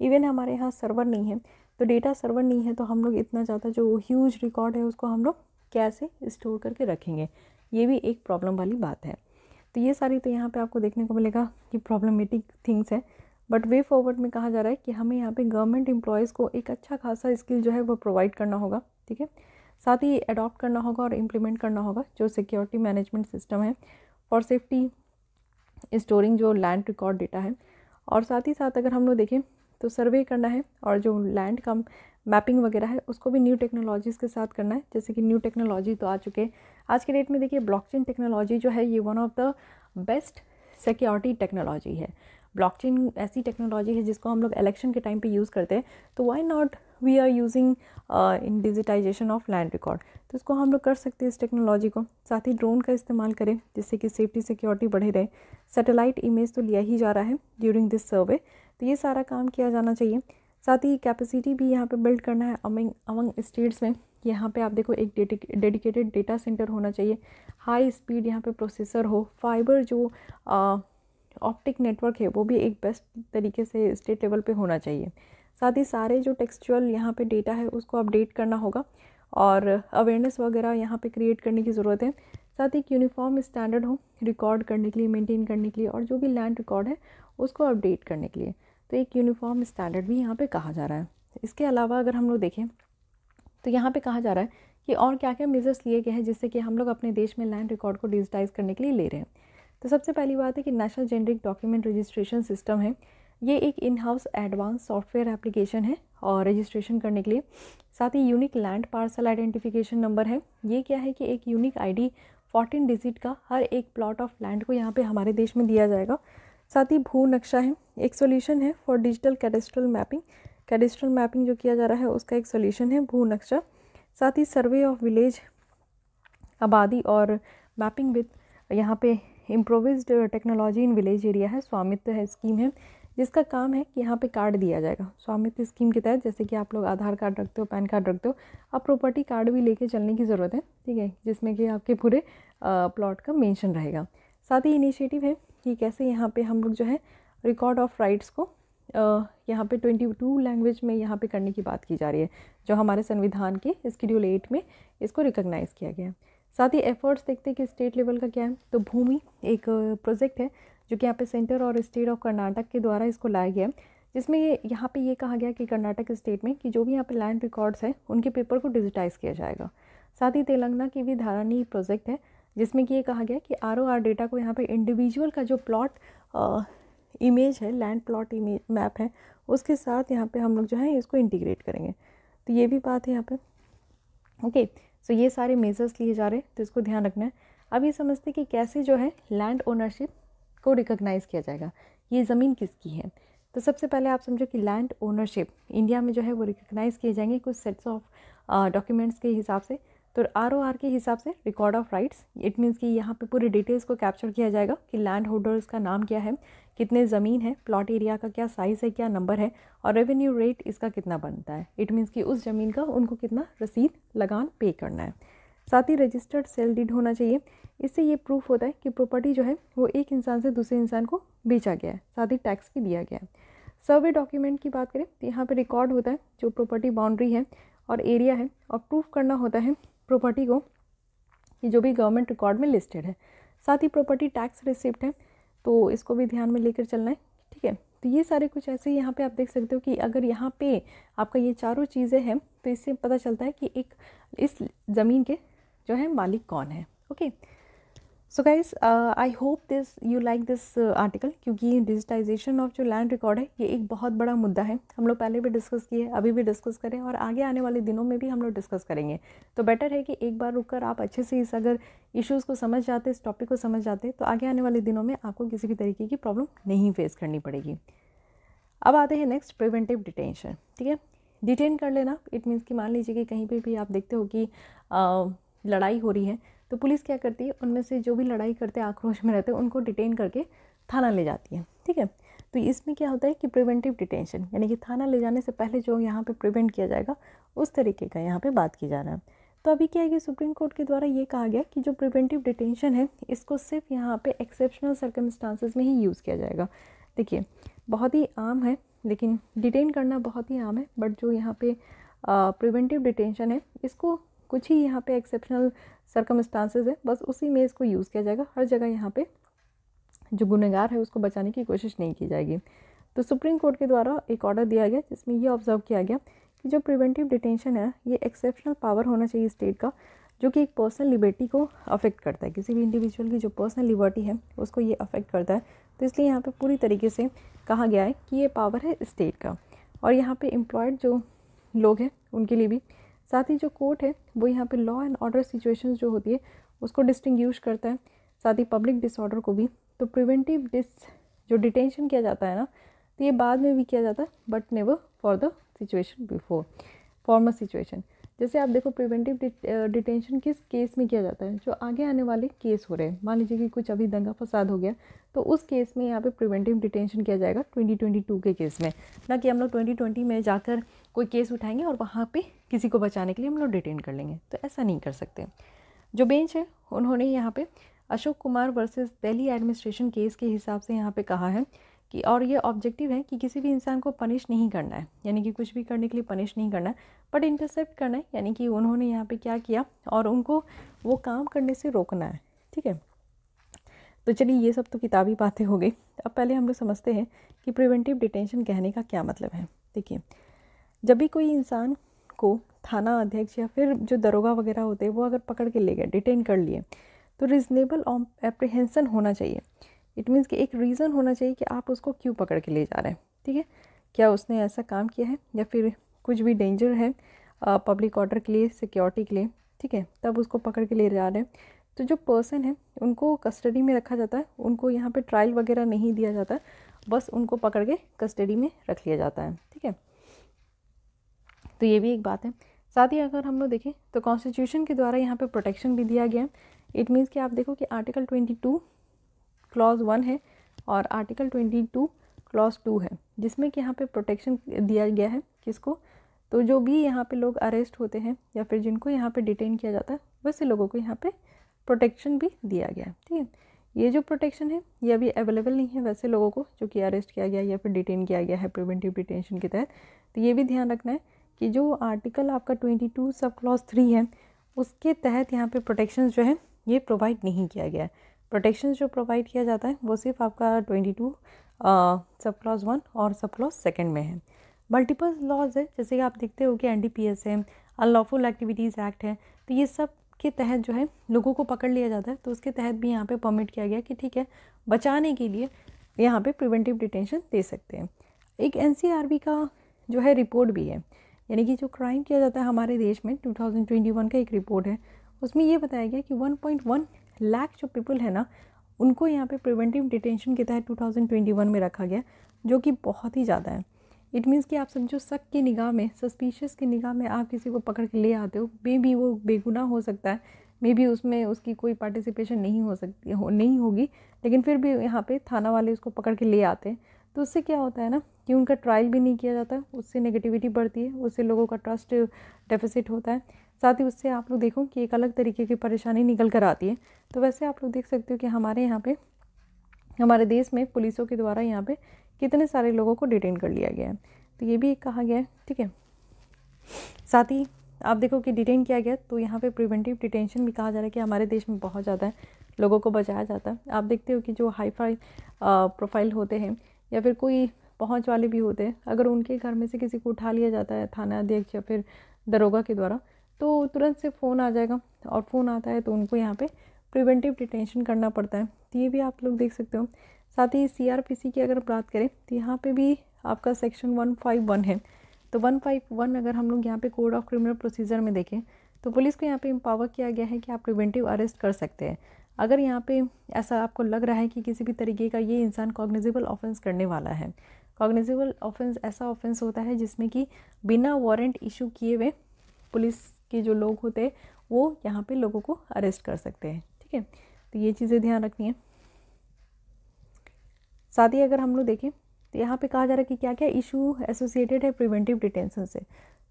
इवन हमारे यहाँ सर्वर नहीं है तो डेटा सर्वर नहीं है तो हम लोग इतना ज़्यादा जो ह्यूज रिकॉर्ड है उसको हम लोग कैसे स्टोर करके रखेंगे ये भी एक प्रॉब्लम वाली बात है तो ये सारी तो यहाँ पे आपको देखने को मिलेगा कि प्रॉब्लमेटिक थिंग्स है बट वे फॉरवर्ड में कहा जा रहा है कि हमें यहाँ पे गवर्नमेंट एम्प्लॉयज़ को एक अच्छा खासा स्किल जो है वो प्रोवाइड करना होगा ठीक है साथ ही अडॉप्ट करना होगा और इम्प्लीमेंट करना होगा जो सिक्योरिटी मैनेजमेंट सिस्टम है फॉर सेफ्टी स्टोरिंग जो लैंड रिकॉर्ड डेटा है और साथ ही साथ अगर हम लोग देखें तो सर्वे करना है और जो लैंड का मैपिंग वगैरह है उसको भी न्यू टेक्नोलॉजीज़ के साथ करना है जैसे कि न्यू टेक्नोलॉजी तो आ चुके हैं आज के डेट में देखिए ब्लॉकचेन टेक्नोलॉजी जो है ये one of the best security technology है ब्लॉकचेन ऐसी टेक्नोलॉजी है जिसको हम लोग इलेक्शन के टाइम पे यूज़ करते हैं तो why not we are using in digitisation of land record तो इसको हम लोग कर सकते हैं इस टेक्नोलॉजी को साथ ही ड्रोन का इस्तेमाल करें जिससे कि सेफ्टी सिक्योरिटी बढ़े रहे सैटेलाइट इमेज तो लिया ही जा रहा है ड्यूरिंग दिस सर्वे तो ये सारा काम किया जाना चाहिए साथ ही कैपेसिटी भी यहाँ पे बिल्ड करना है अमंग अमंग स्टेट्स में यहाँ पे आप देखो एक डेडिकेटेड डेटा सेंटर होना चाहिए हाई स्पीड यहाँ पे प्रोसेसर हो फाइबर जो ऑप्टिक नेटवर्क है वो भी एक बेस्ट तरीके से स्टेट लेवल पे होना चाहिए साथ ही सारे जो टेक्सचुअल यहाँ पे डेटा है उसको अपडेट करना होगा और अवेयरनेस वगैरह यहाँ पे क्रिएट करने की ज़रूरत है साथ ही एक यूनिफॉर्म स्टैंडर्ड हो रिकॉर्ड करने के लिए मेंटेन करने के लिए और जो भी लैंड रिकॉर्ड है उसको अपडेट करने के लिए तो एक यूनिफॉर्म स्टैंडर्ड भी यहाँ पे कहा जा रहा है इसके अलावा अगर हम लोग देखें तो यहाँ पे कहा जा रहा है कि और क्या क्या मेज़र्स लिए गए हैं जिससे कि हम लोग अपने देश में लैंड रिकॉर्ड को डिजिटाइज करने के लिए ले रहे हैं तो सबसे पहली बात है कि national generic document registration system है ये एक in house advance software application है और रजिस्ट्रेशन करने के लिए साथ ही unique land parcel identification number है ये क्या है कि एक यूनिक आईडी 14 डिजिट का हर एक प्लॉट ऑफ लैंड को यहाँ पे हमारे देश में दिया जाएगा साथ ही भू नक्शा है एक सोल्यूशन है for digital cadastral mapping cadastral mapping जो किया जा रहा है उसका एक सोल्यूशन है भू नक्शा साथ ही सर्वे ऑफ विलेज आबादी और मैपिंग विद यहाँ पे improvise technology in village area है स्वामित्व है स्कीम है जिसका काम है कि यहाँ पे कार्ड दिया जाएगा स्वामित्व स्कीम के तहत जैसे कि आप लोग आधार कार्ड रखते हो पैन कार्ड रखते हो आप प्रॉपर्टी कार्ड भी लेके चलने की ज़रूरत है ठीक है जिसमें कि आपके पूरे प्लॉट का मेंशन रहेगा साथ ही इनिशिएटिव है कि कैसे यहाँ पे हम लोग जो है रिकॉर्ड ऑफ राइट्स को यहाँ पे 22 लैंग्वेज में यहाँ पे करने की बात की जा रही है जो हमारे संविधान के स्कड्यूल एट में इसको रिकग्नाइज़ किया गया है साथ ही एफर्ट्स देखते हैं कि स्टेट लेवल का क्या है तो भूमि एक प्रोजेक्ट है जो कि यहाँ पे सेंटर और स्टेट ऑफ कर्नाटक के द्वारा इसको लाया गया है जिसमें ये यहाँ पे ये कहा गया कि कर्नाटक स्टेट में कि जो भी यहाँ पे लैंड रिकॉर्ड्स हैं उनके पेपर को डिजिटाइज़ किया जाएगा साथ ही तेलंगाना की भी धारानी प्रोजेक्ट है जिसमें कि ये कहा गया कि आर ओ आर डेटा को यहाँ पे इंडिविजुअल का जो प्लॉट इमेज है लैंड प्लॉट इमेज मैप है उसके साथ यहाँ पे हम लोग जो है इसको इंटीग्रेट करेंगे तो ये भी बात है यहाँ पे ओके सो ये सारे मेजर्स लिए जा रहे हैं तो इसको ध्यान रखना है अब ये समझते कि कैसे जो है लैंड ओनरशिप को रिकोगनाइज़ किया जाएगा ये ज़मीन किसकी है तो सबसे पहले आप समझो कि लैंड ओनरशिप इंडिया में जो है वो रिकोगनाइज़ किए जाएंगे कुछ सेट्स ऑफ डॉक्यूमेंट्स के हिसाब से तो आर ओ आर के हिसाब से record of rights it means कि यहाँ पे पूरे डिटेल्स को कैप्चर किया जाएगा कि लैंड होल्डर्स का नाम क्या है कितने ज़मीन है प्लॉट एरिया का क्या साइज़ है क्या नंबर है और रेवेन्यू रेट इसका कितना बनता है इट मीन्स कि उस ज़मीन का उनको कितना रसीद लगान पे करना है साथ ही रजिस्टर्ड सेल डीड होना चाहिए इससे ये प्रूफ होता है कि प्रॉपर्टी जो है वो एक इंसान से दूसरे इंसान को बेचा गया है साथ ही टैक्स भी दिया गया है सर्वे डॉक्यूमेंट की बात करें तो यहाँ पर रिकॉर्ड होता है जो प्रॉपर्टी बाउंड्री है और एरिया है और प्रूफ करना होता है प्रॉपर्टी को ये जो भी गवर्नमेंट रिकॉर्ड में लिस्टेड है साथ ही प्रॉपर्टी टैक्स रिसिप्ट है तो इसको भी ध्यान में लेकर चलना है ठीक है तो ये सारे कुछ ऐसे यहाँ पे आप देख सकते हो कि अगर यहाँ पे आपका ये चारों चीज़ें हैं तो इससे पता चलता है कि एक इस ज़मीन के जो है मालिक कौन है okay so guys I hope this you like this article क्योंकि डिजिटाइजेशन ऑफ जो लैंड रिकॉर्ड है ये एक बहुत बड़ा मुद्दा है हम लोग पहले भी डिस्कस किए अभी भी डिस्कस करें और आगे आने वाले दिनों में भी हम लोग डिस्कस करेंगे तो बेटर है कि एक बार रुक कर आप अच्छे से इस अगर इश्यूज़ को समझ जाते इस टॉपिक को समझ जाते तो आगे आने वाले दिनों में आपको किसी भी तरीके की प्रॉब्लम नहीं फेस करनी पड़ेगी अब आते हैं नेक्स्ट प्रिवेंटिव डिटेंशन ठीक है डिटेन कर लेना इट मीन्स कि मान लीजिए कि कहीं पर भी आप देखते हो कि uh, लड़ाई हो रही है तो पुलिस क्या करती है उनमें से जो भी लड़ाई करते आक्रोश में रहते हैं उनको डिटेन करके थाना ले जाती है ठीक है तो इसमें क्या होता है कि प्रिवेंटिव डिटेंशन यानी कि थाना ले जाने से पहले जो यहाँ पे प्रिवेंट किया जाएगा उस तरीके का यहाँ पे बात की जा रहा है तो अभी क्या है कि सुप्रीम कोर्ट के द्वारा ये कहा गया कि जो प्रिवेंटिव डिटेंशन है इसको सिर्फ यहाँ पे एक्सेप्शनल सर्कमस्टांसिस में ही यूज़ किया जाएगा देखिए बहुत ही आम है लेकिन डिटेन करना बहुत ही आम है बट जो यहाँ पे प्रिवेंटिव डिटेंशन है इसको कुछ ही यहाँ पे एक्सेप्शनल सर्कमस्टांसेज है बस उसी में इसको यूज़ किया जाएगा हर जगह यहाँ पे जो गुनहगार है उसको बचाने की कोशिश नहीं की जाएगी तो सुप्रीम कोर्ट के द्वारा एक ऑर्डर दिया गया जिसमें यह ऑब्जर्व किया गया कि जो प्रिवेंटिव डिटेंशन है ये एक्सेप्शनल पावर होना चाहिए स्टेट का जो कि एक पर्सनल लिबर्टी को अफेक्ट करता है किसी भी इंडिविजुअल की जो पर्सनल लिबर्टी है उसको ये अफेक्ट करता है तो इसलिए यहाँ पे पूरी तरीके से कहा गया है कि ये पावर है स्टेट का और यहाँ पे एम्प्लॉयड जो लोग हैं उनके लिए भी साथ ही जो कोर्ट है वो यहाँ पे लॉ एंड ऑर्डर सिचुएशन जो होती है उसको डिस्टिंग्विश करता है साथ ही पब्लिक डिसऑर्डर को भी तो प्रिवेंटिव डिस जो डिटेंशन किया जाता है ना तो ये बाद में भी किया जाता है but never for the situation before former situation जैसे आप देखो प्रिवेंटिव डिटेंशन किस केस में किया जाता है जो आगे आने वाले केस हो रहे हैं मान लीजिए कि कुछ अभी दंगा फसाद हो गया तो उस केस में यहाँ पे प्रिवेंटिव डिटेंशन किया जाएगा 2022 के केस में ना कि हम लोग 2020 में जाकर कोई केस उठाएंगे और वहाँ पे किसी को बचाने के लिए हम लोग डिटेन कर लेंगे तो ऐसा नहीं कर सकते जो बेंच है उन्होंने यहाँ पर Ashok Kumar versus Delhi administration case के हिसाब से यहाँ पर कहा है कि और ये ऑब्जेक्टिव है कि किसी भी इंसान को पनिश नहीं करना है यानी कि कुछ भी करने के लिए पनिश नहीं करना है बट इंटरसेप्ट करना है यानी कि उन्होंने यहाँ पे क्या किया और उनको वो काम करने से रोकना है ठीक है तो चलिए ये सब तो किताबी बातें हो गई अब पहले हम लोग समझते हैं कि प्रिवेंटिव डिटेंशन कहने का क्या मतलब है देखिए जब भी कोई इंसान को थाना अध्यक्ष या फिर जो दरोगा वगैरह होते हैं वो अगर पकड़ के ले गए डिटेन कर लिए तो रिजनेबल एप्रीहेंसन होना चाहिए इट मीन्स कि एक रीज़न होना चाहिए कि आप उसको क्यों पकड़ के ले जा रहे हैं ठीक है क्या उसने ऐसा काम किया है या फिर कुछ भी डेंजर है पब्लिक ऑर्डर के लिए सिक्योरिटी के लिए ठीक है तब उसको पकड़ के ले जा रहे हैं तो जो पर्सन है उनको कस्टडी में रखा जाता है उनको यहाँ पर ट्रायल वगैरह नहीं दिया जाता बस उनको पकड़ के कस्टडी में रख लिया जाता है ठीक है तो ये भी एक बात है साथ ही अगर हम लोग देखें तो कॉन्स्टिट्यूशन के द्वारा यहाँ पे प्रोटेक्शन भी दिया गया है इट मीन्स कि आप देखो कि article twenty two clause one है और article twenty two clause two है जिसमें कि यहाँ पे प्रोटेक्शन दिया गया है किसको तो जो भी यहाँ पे लोग अरेस्ट होते हैं या फिर जिनको यहाँ पे डिटेन किया जाता है वैसे लोगों को यहाँ पे प्रोटेक्शन भी दिया गया है ठीक है ये जो प्रोटेक्शन है ये अभी अवेलेबल नहीं है वैसे लोगों को जो कि अरेस्ट किया गया या फिर डिटेन किया गया है प्रिवेंटिव डिटेंशन के तहत तो ये भी ध्यान रखना है कि जो आर्टिकल आपका twenty two sub clause three है उसके तहत यहाँ पर प्रोटेक्शन जो है ये प्रोवाइड नहीं किया गया है प्रोटेक्शन जो प्रोवाइड किया जाता है वो सिर्फ आपका twenty two sub clause one और सब क्लॉज सेकेंड में है मल्टीपल लॉज है जैसे कि आप देखते हो कि एन डी पी एस है अनलॉफुल एक्टिविटीज़ एक्ट है तो ये सब के तहत जो है लोगों को पकड़ लिया जाता है तो उसके तहत भी यहाँ पे परमिट किया गया कि ठीक है बचाने के लिए यहाँ पे प्रिवेंटिव डिटेंशन दे सकते हैं एक एन का जो है रिपोर्ट भी है यानी कि जो क्राइम किया जाता है हमारे देश में 2021 का एक रिपोर्ट है उसमें ये बताया गया कि वन लाख जो पीपल है ना उनको यहाँ पे प्रिवेंटिव डिटेंशन के तहत 2021 में रखा गया जो कि बहुत ही ज़्यादा है इट मीन्स कि आप सब जो शक की निगाह में सस्पिशियस की निगाह में आप किसी को पकड़ के ले आते हो मे बी वो बेगुनाह हो सकता है मे बी उसमें उसकी कोई पार्टिसिपेशन नहीं हो सकती हो नहीं होगी लेकिन फिर भी यहाँ पे थाना वाले उसको पकड़ के ले आते हैं तो उससे क्या होता है ना कि उनका ट्रायल भी नहीं किया जाता उससे नेगेटिविटी बढ़ती है उससे लोगों का ट्रस्ट डेफिसिट होता है साथ ही उससे आप लोग देखो कि एक अलग तरीके की परेशानी निकल कर आती है तो वैसे आप लोग देख सकते हो कि हमारे यहाँ पे हमारे देश में पुलिसों के द्वारा यहाँ पे कितने सारे लोगों को डिटेन कर लिया गया है तो ये भी एक कहा गया है ठीक है साथ ही आप देखो कि डिटेन किया गया तो यहाँ पर प्रिवेंटिव डिटेंशन भी कहा जा रहा है कि हमारे देश में बहुत ज़्यादा है लोगों को बचाया जाता है आप देखते हो कि जो हाई फाई प्रोफाइल होते हैं या फिर कोई पहुँच वाले भी होते हैं अगर उनके घर में से किसी को उठा लिया जाता है थाना अध्यक्ष या फिर दरोगा के द्वारा तो तुरंत से फ़ोन आ जाएगा और फ़ोन आता है तो उनको यहाँ पे प्रिवेंटिव डिटेंशन करना पड़ता है तो ये भी आप लोग देख सकते हो साथ ही सी की अगर बात करें तो यहाँ पे भी आपका सेक्शन वन फाइव वन है तो वन फाइव वन अगर हम लोग यहाँ पे कोड ऑफ क्रिमिनल प्रोसीजर में देखें तो पुलिस को यहाँ पे एम्पावर किया गया है कि आप प्रिवेंटिव अरेस्ट कर सकते हैं अगर यहाँ पर ऐसा आपको लग रहा है कि किसी भी तरीके का ये इंसान कॉग्निजिबल ऑफेंस करने वाला है कॉग्निजिबल ऑफेंस ऐसा ऑफेंस होता है जिसमें कि बिना वारंट इशू किए हुए पुलिस के जो लोग होते हैं वो यहाँ पे लोगों को अरेस्ट कर सकते हैं ठीक है तो ये चीज़ें ध्यान रखनी है साथ ही अगर हम लोग देखें तो यहाँ पे कहा जा रहा है कि क्या क्या इशू एसोसिएटेड है प्रिवेंटिव डिटेंशन से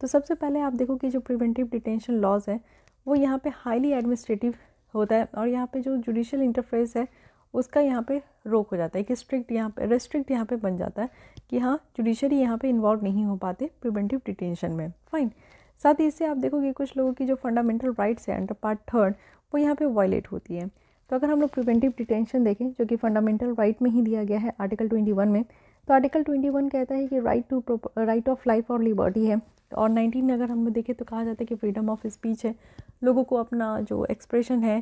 तो सबसे पहले आप देखो कि जो प्रिवेंटिव डिटेंशन लॉज है वो यहाँ पे हाईली एडमिनिस्ट्रेटिव होता है और यहाँ पे जो जुडिशल इंटरफेस है उसका यहाँ पे रोक हो जाता है कि स्ट्रिक्ट यहाँ पे रेस्ट्रिक्ट यहाँ पे बन जाता है कि हाँ जुडिशरी यहाँ पे इन्वॉल्व नहीं हो पाते प्रिवेंटिव डिटेंशन में फाइन साथ ही इससे आप देखोगे कुछ लोगों की जो फंडामेंटल राइट्स है अंडर पार्ट थर्ड वो यहाँ पे वायलेट होती है तो अगर हम लोग प्रिवेंटिव डिटेंशन देखें जो कि फंडामेंटल राइट में ही दिया गया है आर्टिकल वन में तो आर्टिकल वन कहता है कि right to right of life और लिबर्टी है और नाइनटीन अगर हम देखें तो कहा जाता है कि फ्रीडम ऑफ स्पीच है लोगों को अपना जो एक्सप्रेशन है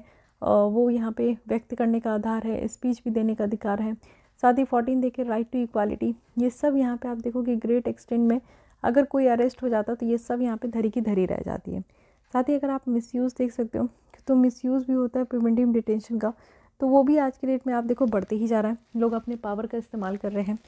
वो यहाँ पे व्यक्त करने का आधार है स्पीच भी देने का अधिकार है साथ ही फोर्टीन देखें राइट टू इक्वालिटी ये सब यहाँ पे आप देखोगे ग्रेट एक्सटेंड में अगर कोई अरेस्ट हो जाता तो ये सब यहाँ पे धरी की धरी रह जाती है साथ ही अगर आप मिसयूज़ देख सकते हो तो मिसयूज़ भी होता है प्रिवेंटिव डिटेंशन का तो वो भी आज के डेट में आप देखो बढ़ते ही जा रहा है लोग अपने पावर का इस्तेमाल कर रहे हैं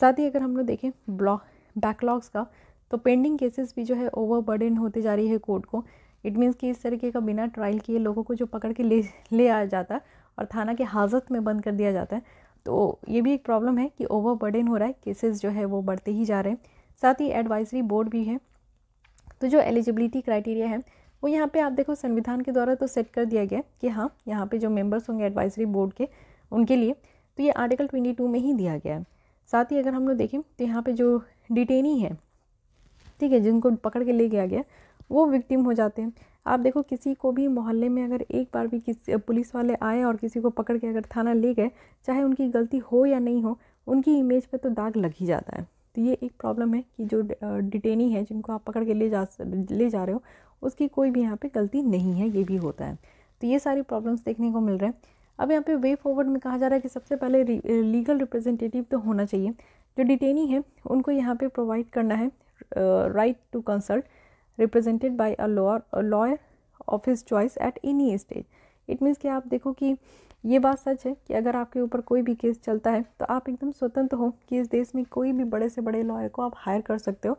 साथ ही अगर हम लोग देखें ब्लॉक बैकलॉग्स का तो पेंडिंग केसेस भी जो है ओवरबर्डन होते जा रही है कोर्ट को इट मीन्स कि इस तरीके का बिना ट्रायल किए लोगों को जो पकड़ के ले ले आया जाता है और थाना के हाजत में बंद कर दिया जाता है तो ये भी एक प्रॉब्लम है कि ओवरबर्डन हो रहा है केसेस जो है वो बढ़ते ही जा रहे हैं साथ ही एडवाइजरी बोर्ड भी है तो जो एलिजिबिलिटी क्राइटेरिया है वो यहाँ पे आप देखो संविधान के द्वारा तो सेट कर दिया गया कि हाँ यहाँ पे जो मेंबर्स होंगे एडवाइजरी बोर्ड के उनके लिए तो ये आर्टिकल 22 में ही दिया गया है साथ ही अगर हम लोग देखें तो यहाँ पे जो डिटेनी है ठीक है जिनको पकड़ के ले गया गया वो विक्टिम हो जाते हैं आप देखो किसी को भी मोहल्ले में अगर एक बार भी किसी पुलिस वाले आए और किसी को पकड़ के अगर थाना ले गए चाहे उनकी गलती हो या नहीं हो उनकी इमेज पर तो दाग लग ही जाता है तो ये एक प्रॉब्लम है कि जो डिटेनी है जिनको आप पकड़ के ले जा ले जा रहे हो उसकी कोई भी यहाँ पे गलती नहीं है ये भी होता है तो ये सारी प्रॉब्लम्स देखने को मिल रहे हैं अब यहाँ पे वे फॉरवर्ड में कहा जा रहा है कि सबसे पहले लीगल रिप्रेजेंटेटिव तो होना चाहिए जो डिटेनी है उनको यहाँ पे प्रोवाइड करना है right to consult represented by a lawyer lawyer of his choice at any stage it means कि आप देखो कि ये बात सच है कि अगर आपके ऊपर कोई भी केस चलता है तो आप एकदम स्वतंत्र हो कि इस देश में कोई भी बड़े से बड़े लॉयर को आप हायर कर सकते हो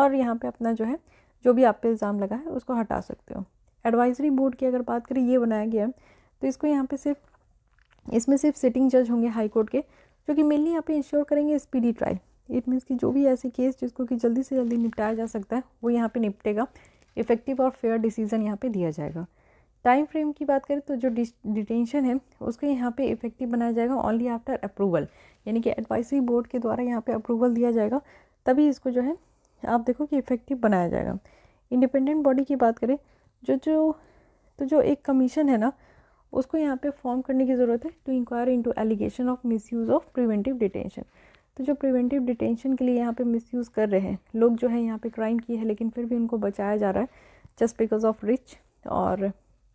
और यहाँ पे अपना जो है जो भी आप पे इल्ज़ाम लगा है उसको हटा सकते हो एडवाइजरी बोर्ड की अगर बात करें ये बनाया गया है तो इसको यहाँ पे सिर्फ इसमें सिर्फ सिटिंग जज होंगे हाई कोर्ट के जो कि मेनली यहाँ पे इंश्योर करेंगे स्पीडी ट्रायल इट मीन्स कि जो भी ऐसे केस जिसको कि जल्दी से जल्दी निपटाया जा सकता है वो यहाँ पे निपटेगा इफेक्टिव और फेयर डिसीजन यहाँ पे दिया जाएगा टाइम फ्रेम की बात करें तो जो डिटेंशन है उसको यहाँ पे इफेक्टिव बनाया जाएगा ओनली आफ्टर अप्रूवल यानी कि एडवाइसरी बोर्ड के द्वारा यहाँ पे अप्रूवल दिया जाएगा तभी इसको जो है आप देखो कि इफेक्टिव बनाया जाएगा इंडिपेंडेंट बॉडी की बात करें जो जो तो जो एक कमीशन है ना उसको यहाँ पे फॉर्म करने की ज़रूरत है to inquire into allegation of misuse of preventive detention तो जो प्रिवेंटिव डिटेंशन के लिए यहाँ पर मिस कर रहे हैं लोग जो है यहाँ पर क्राइम किए हैं लेकिन फिर भी उनको बचाया जा रहा है जस्ट बिकॉज ऑफ रिच और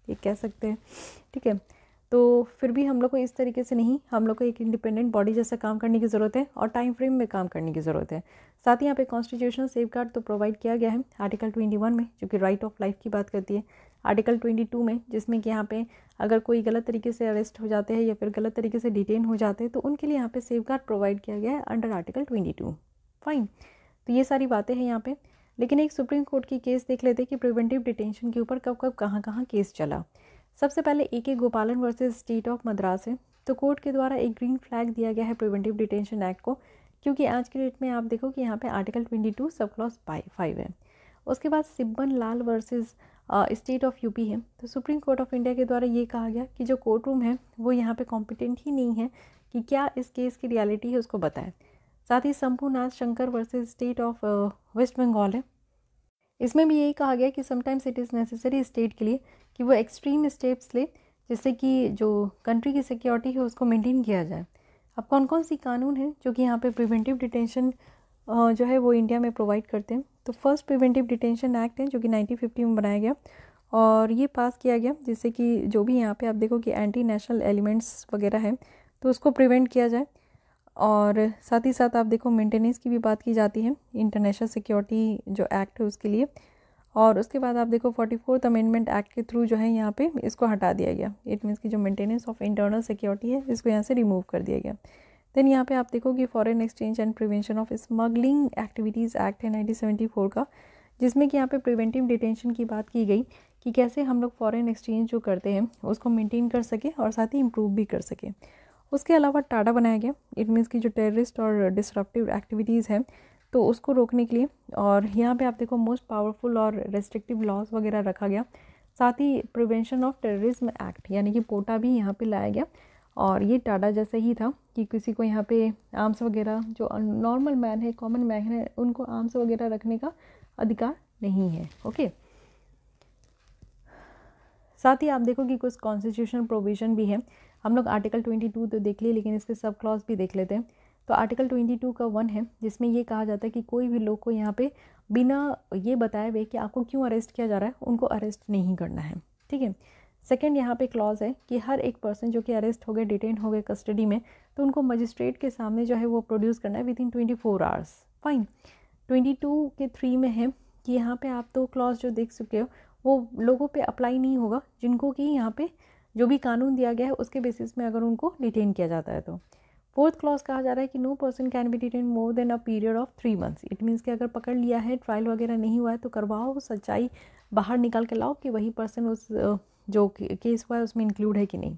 ये कह सकते हैं ठीक है तो फिर भी हम लोग को इस तरीके से नहीं हम लोग को एक इंडिपेंडेंट बॉडी जैसा काम करने की ज़रूरत है और टाइम फ्रेम में काम करने की ज़रूरत है साथ ही यहाँ पे कॉन्स्टिट्यूशनल सेफ गार्ड तो प्रोवाइड किया गया है आर्टिकल 21 में जो कि राइट ऑफ लाइफ की बात करती है आर्टिकल 22 में जिसमें कि यहाँ पे अगर कोई गलत तरीके से अरेस्ट हो जाते हैं या फिर गलत तरीके से डिटेन हो जाते हैं तो उनके लिए यहाँ पर सेफ गार्ड प्रोवाइड किया गया है अंडर आर्टिकल ट्वेंटी फाइन तो ये सारी बातें हैं यहाँ पर लेकिन एक सुप्रीम कोर्ट की केस देख लेते कि प्रिवेंटिव डिटेंशन के ऊपर कब कब कहाँ कहाँ केस चला सबसे पहले ए के गोपालन वर्सेज स्टेट ऑफ मद्रास है तो कोर्ट के द्वारा एक ग्रीन फ्लैग दिया गया है प्रिवेंटिव डिटेंशन एक्ट को क्योंकि आज के डेट में आप देखो कि यहाँ पे article twenty two sub clause five है उसके बाद Sibban Lal versus state of UP है तो सुप्रीम कोर्ट ऑफ इंडिया के द्वारा ये कहा गया कि जो कोर्ट रूम है वो यहाँ पे कॉम्पिटेंट ही नहीं है कि क्या इस केस की रियलिटी है उसको बताएं साथ ही Shambhu Nath Shankar versus state of West Bengal है इसमें भी यही कहा गया कि sometimes it is necessary state के लिए कि वो एक्सट्रीम स्टेप्स ले जिससे कि जो कंट्री की सिक्योरिटी है उसको मेंटेन किया जाए अब कौन कौन सी कानून है जो कि यहाँ पे प्रिवेंटिव डिटेंशन uh, जो है वो इंडिया में प्रोवाइड करते हैं तो फर्स्ट प्रिवेंटिव डिटेंशन एक्ट है जो कि 1950 में बनाया गया और ये पास किया गया जिससे कि जो भी यहाँ पे आप देखो कि एंटी नेशनल एलिमेंट्स वगैरह है तो उसको प्रिवेंट किया जाए और साथ ही साथ आप देखो मेंटेनेंस की भी बात की जाती है इंटरनेशनल सिक्योरिटी जो एक्ट है उसके लिए और उसके बाद आप देखो फोर्टी फोर्थ अमेंडमेंट एक्ट के थ्रू जो है यहाँ पे इसको हटा दिया गया इट मीन्स की जो मेंटेनेंस ऑफ इंटरनल सिक्योरिटी है इसको यहाँ से रिमूव कर दिया गया देन यहाँ पे आप देखो कि foreign exchange and prevention of smuggling activities act है नाइनटीन का जिसमें कि यहाँ पे प्रिवेंटिव डिटेंशन की बात की गई कि कैसे हम लोग फॉरेन एक्सचेंज जो करते हैं उसको मेंटेन कर सकें और साथ ही इम्प्रूव भी कर सकें उसके अलावा टाडा बनाया गया इट मीन्स की जो टेररिस्ट और डिस्ट्रप्टिव एक्टिविटीज़ हैं तो उसको रोकने के लिए और यहाँ पे आप देखो मोस्ट पावरफुल और रेस्ट्रिक्टिव लॉज वगैरह रखा गया साथ ही प्रिवेंशन ऑफ टेररिज्म एक्ट यानी कि पोटा भी यहाँ पे लाया गया और ये टाडा जैसे ही था कि किसी को यहाँ पे आर्म्स वगैरह जो नॉर्मल मैन है कॉमन मैन है उनको आर्म्स वगैरह रखने का अधिकार नहीं है ओके साथ ही आप देखो कि कुछ कॉन्स्टिट्यूशन प्रोविज़न भी है हम लोग आर्टिकल ट्वेंटी टू तो देख लिए लेकिन इसके सब क्लॉज भी देख लेते हैं तो आर्टिकल ट्वेंटी टू का वन है जिसमें ये कहा जाता है कि कोई भी लोग को यहाँ पे बिना ये बताए हुए कि आपको क्यों अरेस्ट किया जा रहा है उनको अरेस्ट नहीं करना है ठीक है सेकेंड यहाँ पे क्लॉज है कि हर एक पर्सन जो कि अरेस्ट हो गए डिटेन हो गए कस्टडी में तो उनको मजिस्ट्रेट के सामने जो है वो प्रोड्यूस करना है within twenty four hours fine twenty two के थ्री में है कि यहाँ पे आप तो क्लॉज जो देख चुके हो वो लोगों पे अप्लाई नहीं होगा जिनको कि यहाँ पे जो भी कानून दिया गया है उसके बेसिस में अगर उनको डिटेन किया जाता है तो फोर्थ क्लॉज कहा जा रहा है कि no person can be detain more than a period of three months it means कि अगर पकड़ लिया है ट्रायल वगैरह नहीं हुआ है तो करवाओ सच्चाई बाहर निकाल के लाओ कि वही पर्सन उस जो केस हुआ है उसमें इंक्लूड है कि नहीं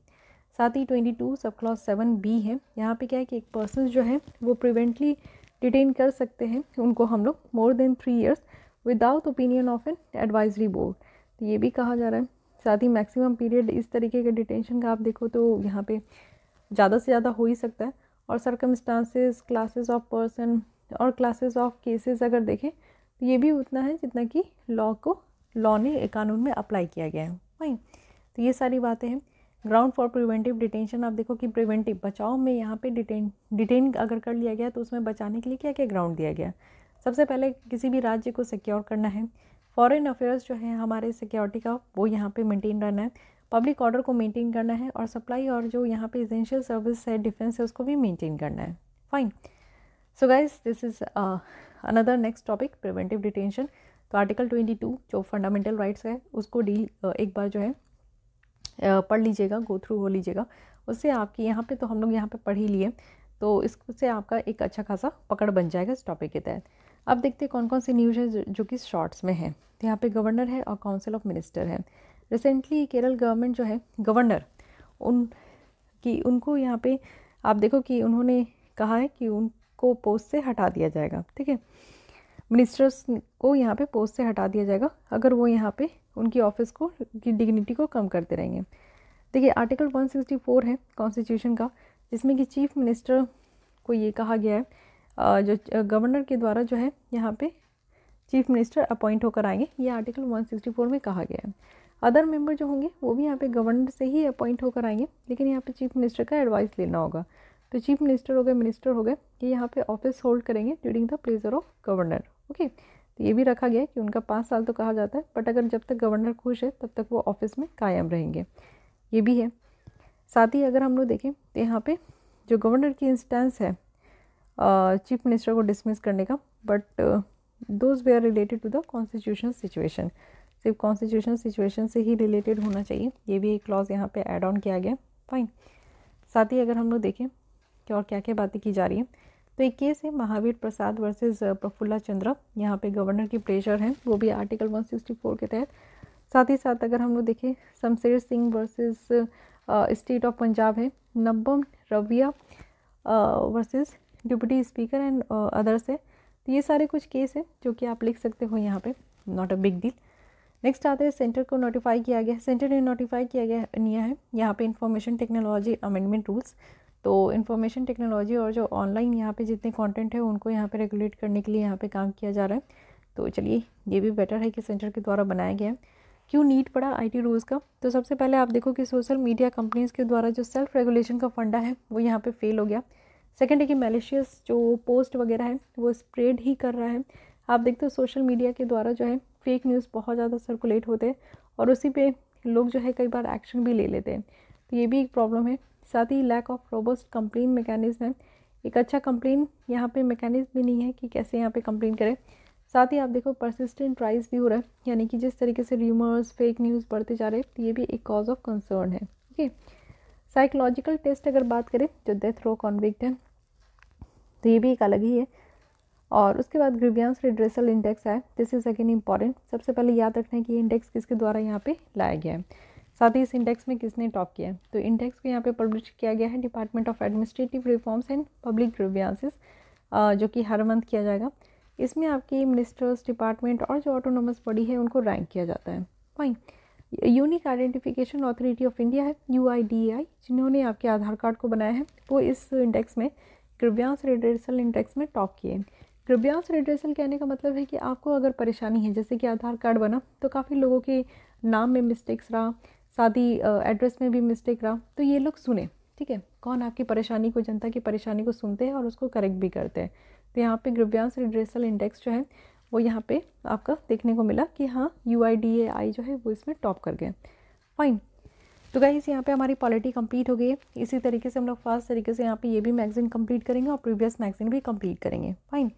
साथ ही twenty two sub clause seven B है यहाँ पे क्या है कि एक पर्सन जो है वो प्रिवेंटली डिटेन कर सकते हैं उनको हम लोग more than three years without opinion of an advisory board तो ये भी कहा जा रहा है साथ ही मैक्सिमम पीरियड इस तरीके के डिटेंशन का आप देखो तो यहाँ पे ज़्यादा से ज़्यादा हो ही सकता है और सरकमस्टांसेस क्लासेस ऑफ पर्सन और क्लासेस ऑफ केसेस अगर देखें तो ये भी उतना है जितना कि लॉ को लॉ ने कानून में अप्लाई किया गया है वहीं तो ये सारी बातें हैं ग्राउंड फॉर प्रिवेंटिव डिटेंशन आप देखो कि प्रिवेंटिव बचाव में यहाँ पे डिटेन डिटेन अगर कर लिया गया तो उसमें बचाने के लिए क्या क्या ग्राउंड दिया गया सबसे पहले किसी भी राज्य को सिक्योर करना है फॉरेन अफेयर्स जो है हमारे सिक्योरिटी का वो यहाँ पे मेंटेन रहना है पब्लिक ऑर्डर को मेंटेन करना है और सप्लाई और जो यहाँ पे इजेंशियल सर्विस है डिफेंस है उसको भी मेंटेन करना है fine so guys this is another next topic preventive detention तो आर्टिकल ट्वेंटी टू जो फंडामेंटल राइट्स है उसको डील uh, एक बार जो है uh, पढ़ लीजिएगा गो थ्रू हो लीजिएगा उससे आपकी यहाँ पे तो हम लोग यहाँ पे पढ़ ही लिए तो इससे आपका एक अच्छा खासा पकड़ बन जाएगा इस टॉपिक के तहत अब देखते हैं कौन कौन सी न्यूज है जो, कि शॉर्ट्स में है तो यहाँ पे गवर्नर है और काउंसिल ऑफ मिनिस्टर है रिसेंटली केरल गवर्नमेंट जो है गवर्नर उन कि उनको यहाँ पे आप देखो कि उन्होंने कहा है कि उनको पोस्ट से हटा दिया जाएगा ठीक है मिनिस्टर्स को यहाँ पे पोस्ट से हटा दिया जाएगा अगर वो यहाँ पे उनकी ऑफिस को की डिग्निटी को कम करते रहेंगे देखिए आर्टिकल 164 है कॉन्स्टिट्यूशन का जिसमें कि चीफ मिनिस्टर को ये कहा गया है जो गवर्नर के द्वारा जो है यहाँ पे चीफ मिनिस्टर अपॉइंट होकर आएंगे ये आर्टिकल 164 में कहा गया है अदर मेंबर जो होंगे वो भी यहाँ पे गवर्नर से ही अपॉइंट होकर आएंगे लेकिन यहाँ पे चीफ मिनिस्टर का एडवाइस लेना होगा तो चीफ मिनिस्टर हो गए मिनिस्टर हो गए ये यहाँ पे ऑफिस होल्ड करेंगे during the pleasure of governor okay तो ये भी रखा गया है कि उनका पाँच साल तो कहा जाता है बट अगर जब तक गवर्नर खुश है तब तक वो ऑफिस में कायम रहेंगे ये भी है साथ ही अगर हम लोग देखें तो यहाँ पर जो गवर्नर की इंस्टेंस है चीफ मिनिस्टर को डिसमिस करने का but those way are related to the constitution situation सिर्फ कॉन्स्टिट्यूशन सिचुएशन से ही रिलेटेड होना चाहिए ये भी एक क्लॉज यहाँ पे एड ऑन किया गया फाइन साथ ही अगर हम लोग देखें कि और क्या क्या बातें की जा रही हैं तो एक केस है महावीर प्रसाद वर्सेस प्रफुल्ला चंद्र यहाँ पे गवर्नर की प्रेशर है वो भी आर्टिकल 164 के तहत साथ ही साथ अगर हम लोग देखें Shamsher Singh versus state of Punjab है Nabam Rebia versus deputy speaker and others है तो ये सारे कुछ केस हैं जो कि आप लिख सकते हो यहाँ पे not a big deal next आते हैं सेंटर को नोटिफाई किया गया सेंटर ने नोटिफाई किया गया निया है यहाँ पे इंफॉर्मेशन टेक्नोलॉजी अमेंडमेंट रूल्स तो इन्फॉर्मेशन टेक्नोलॉजी और जो ऑनलाइन यहाँ पे जितने कंटेंट है उनको यहाँ पे रेगुलेट करने के लिए यहाँ पे काम किया जा रहा है तो चलिए ये भी बेटर है कि सेंटर के द्वारा बनाया गया है क्यों नीट पड़ा आईटी रूल्स का तो सबसे पहले आप देखो कि सोशल मीडिया कंपनीज़ के द्वारा जो सेल्फ रेगुलेशन का फंडा है वो यहाँ पर फेल हो गया सेकेंड है कि मेलिशियस जो पोस्ट वगैरह है वो स्प्रेड ही कर रहा है आप देखते हो सोशल मीडिया के द्वारा जो है फेक न्यूज़ बहुत ज़्यादा सर्कुलेट होते हैं और उसी पे लोग जो है कई बार एक्शन भी ले लेते हैं तो ये भी एक प्रॉब्लम है साथ ही lack of robust complain mechanism है एक अच्छा कंप्लेन यहाँ पे मैकेनिज्म भी नहीं है कि कैसे यहाँ पे कंप्लेन करें साथ ही आप देखो परसिस्टेंट राइज भी हो रहा है यानी कि जिस तरीके से र्यूमर्स फेक न्यूज़ बढ़ते जा रहे हैं तो ये भी एक कॉज ऑफ कंसर्न है ठीक है साइकोलॉजिकल टेस्ट अगर बात करें जो डेथ रो है तो ये भी एक अलग ही है और उसके बाद ग्रीवियांस रिड्रेसल इंडेक्स है दिस इज़ अगेन इंपॉर्टेंट सबसे पहले याद रखना है कि ये इंडेक्स किसके द्वारा यहाँ पे लाया गया है साथ ही इस इंडेक्स में किसने टॉप किया है तो इंडेक्स को यहाँ पे पब्लिश किया गया है department of administrative reforms and public grievances जो कि हर मंथ किया जाएगा इसमें आपकी मिनिस्टर्स डिपार्टमेंट और जो ऑटोनोमस बॉडी है उनको रैंक किया जाता है fine unique identification authority of India है यू जिन्होंने आपके आधार कार्ड को बनाया है वो इस इंडेक्स में ग्रव्यांश रेड्रेसल इंडेक्स में टॉप किए ग्रव्यांश रेड्रेसल कहने का मतलब है कि आपको अगर परेशानी है जैसे कि आधार कार्ड बना तो काफ़ी लोगों के नाम में मिस्टेक्स रहा साथ ही एड्रेस में भी मिस्टेक रहा तो ये लोग सुने ठीक है कौन आपकी परेशानी को जनता की परेशानी को सुनते हैं और उसको करेक्ट भी करते हैं तो यहाँ पे ग्रव्यांश रिड्रेसल इंडेक्स जो है वो यहाँ पे आपका देखने को मिला कि हाँ यू आई डी ए आई जो है वो इसमें टॉप कर गए फाइन तो गाइज़ यहाँ पे हमारी पॉलिटी कंप्लीट हो गई है इसी तरीके से हम लोग फास्ट तरीके से यहाँ पे ये भी मैगजीन कंप्लीट करेंगे और प्रीवियस मैगजीन भी कंप्लीट करेंगे fine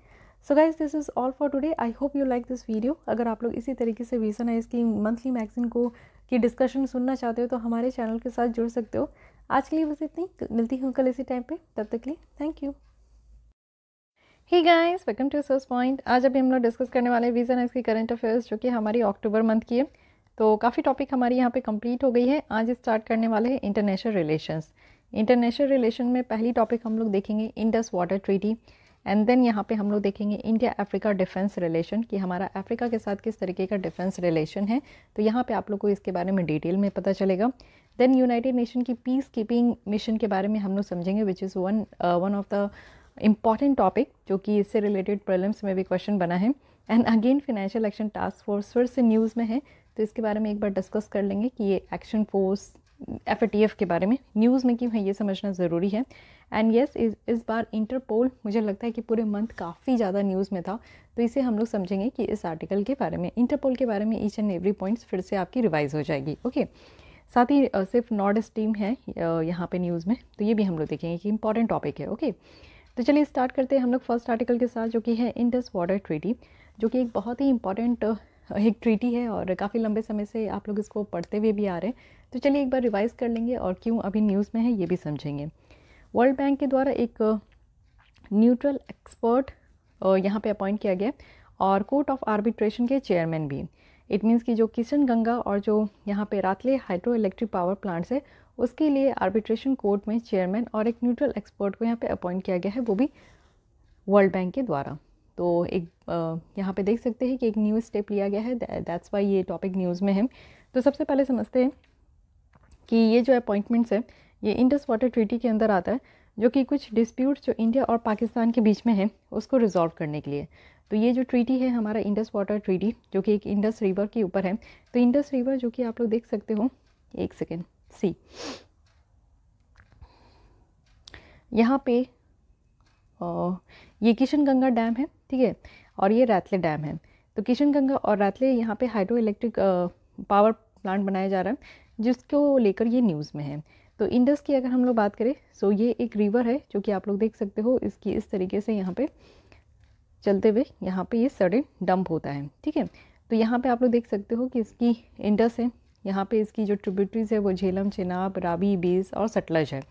so guys this is all for today I hope you like this video अगर आप लोग इसी तरीके से वीसन है इसकी मंथली मैगजीन को की डिस्कशन सुनना चाहते हो तो हमारे चैनल के साथ जुड़ सकते हो आज के लिए बस इतनी मिलती हूँ कल इसी टाइम पर तब तक के लिए thank you hi guys welcome to source point आज अभी हम लोग डिस्कस करने वाले वीजा नाइस की करंट अफेयर्स जो कि हमारी अक्टूबर मंथ की है तो काफ़ी टॉपिक हमारी यहाँ पे कंप्लीट हो गई है आज स्टार्ट करने वाले हैं इंटरनेशनल रिलेशंस इंटरनेशनल रिलेशन में पहली टॉपिक हम लोग देखेंगे Indus water treaty and then यहाँ पे हम लोग देखेंगे इंडिया अफ्रीका डिफेंस रिलेशन कि हमारा अफ्रीका के साथ किस तरीके का डिफेंस रिलेशन है तो यहाँ पे आप लोग को इसके बारे में डिटेल में पता चलेगा देन यूनाइटेड नेशन की पीस कीपिंग मिशन के बारे में हम लोग समझेंगे which is one one of the important topic जो कि इससे रिलेटेड प्रॉब्लम्स में भी क्वेश्चन बना है and again financial action task force फिर से न्यूज़ में है तो इसके बारे में एक बार डिस्कस कर लेंगे कि ये एक्शन फोर्स एफ के बारे में न्यूज़ में क्यों है ये समझना ज़रूरी है एंड येस इस, इस बार इंटरपोल मुझे लगता है कि पूरे मंथ काफ़ी ज़्यादा न्यूज़ में था तो इसे हम लोग समझेंगे कि इस आर्टिकल के बारे में इंटरपोल के बारे में ईच एंड एवरी पॉइंट्स फिर से आपकी रिवाइज़ हो जाएगी ओके साथ ही सिर्फ नॉर्थ ईस्ट टीम है यहाँ पे न्यूज़ में तो ये भी हम लोग देखेंगे कि इंपॉर्टेंट टॉपिक है ओके okay. तो चलिए स्टार्ट करते हैं हम लोग फर्स्ट आर्टिकल के साथ जो कि है इंडस वाटर ट्रीटी जो कि एक बहुत ही इंपॉर्टेंट एक ट्रीटी है और काफ़ी लंबे समय से आप लोग इसको पढ़ते हुए भी आ रहे हैं तो चलिए एक बार रिवाइज कर लेंगे और क्यों अभी न्यूज़ में है ये भी समझेंगे वर्ल्ड बैंक के द्वारा एक न्यूट्रल एक्सपर्ट यहाँ पे अपॉइंट किया गया और कोर्ट ऑफ आर्बिट्रेशन के चेयरमैन भी इट मीन्स कि जो किशन गंगा और जो यहाँ पे Ratle hydro electric power plants है उसके लिए आर्बिट्रेशन कोर्ट में चेयरमैन और एक न्यूट्रल एक्सपर्ट को यहाँ पे अपॉइंट किया गया है वो भी वर्ल्ड बैंक के द्वारा तो एक यहाँ पे देख सकते हैं कि एक न्यू स्टेप लिया गया है दैट्स वाई ये टॉपिक न्यूज़ में है तो सबसे पहले समझते हैं कि ये जो अपॉइंटमेंट्स है ये इंडस वाटर ट्रीटी के अंदर आता है जो कि कुछ डिस्प्यूट्स जो इंडिया और पाकिस्तान के बीच में है उसको रिजॉल्व करने के लिए तो ये जो ट्रीटी है हमारा इंडस वाटर ट्रीटी जो कि एक इंडस रिवर के ऊपर है तो इंडस रिवर जो कि आप लोग देख सकते हो एक सेकेंड सी यहाँ पे ये किशन गंगा डैम है ठीक है और ये रैतले डैम है तो किशन गंगा और रैतले यहाँ पे हाइड्रो इलेक्ट्रिक पावर प्लांट बनाया जा रहा है जिसको लेकर ये न्यूज़ में है तो इंडस की अगर हम लोग बात करें सो ये एक रिवर है जो कि आप लोग देख सकते हो इसकी इस तरीके से यहाँ पे चलते हुए यहाँ पे ये सडन डंप होता है ठीक है तो यहाँ पे आप लोग देख सकते हो कि इसकी इंडस है यहाँ पे इसकी जो ट्रिब्यूटरीज़ है वो झेलम चिनाब राबी बेस और सटलज है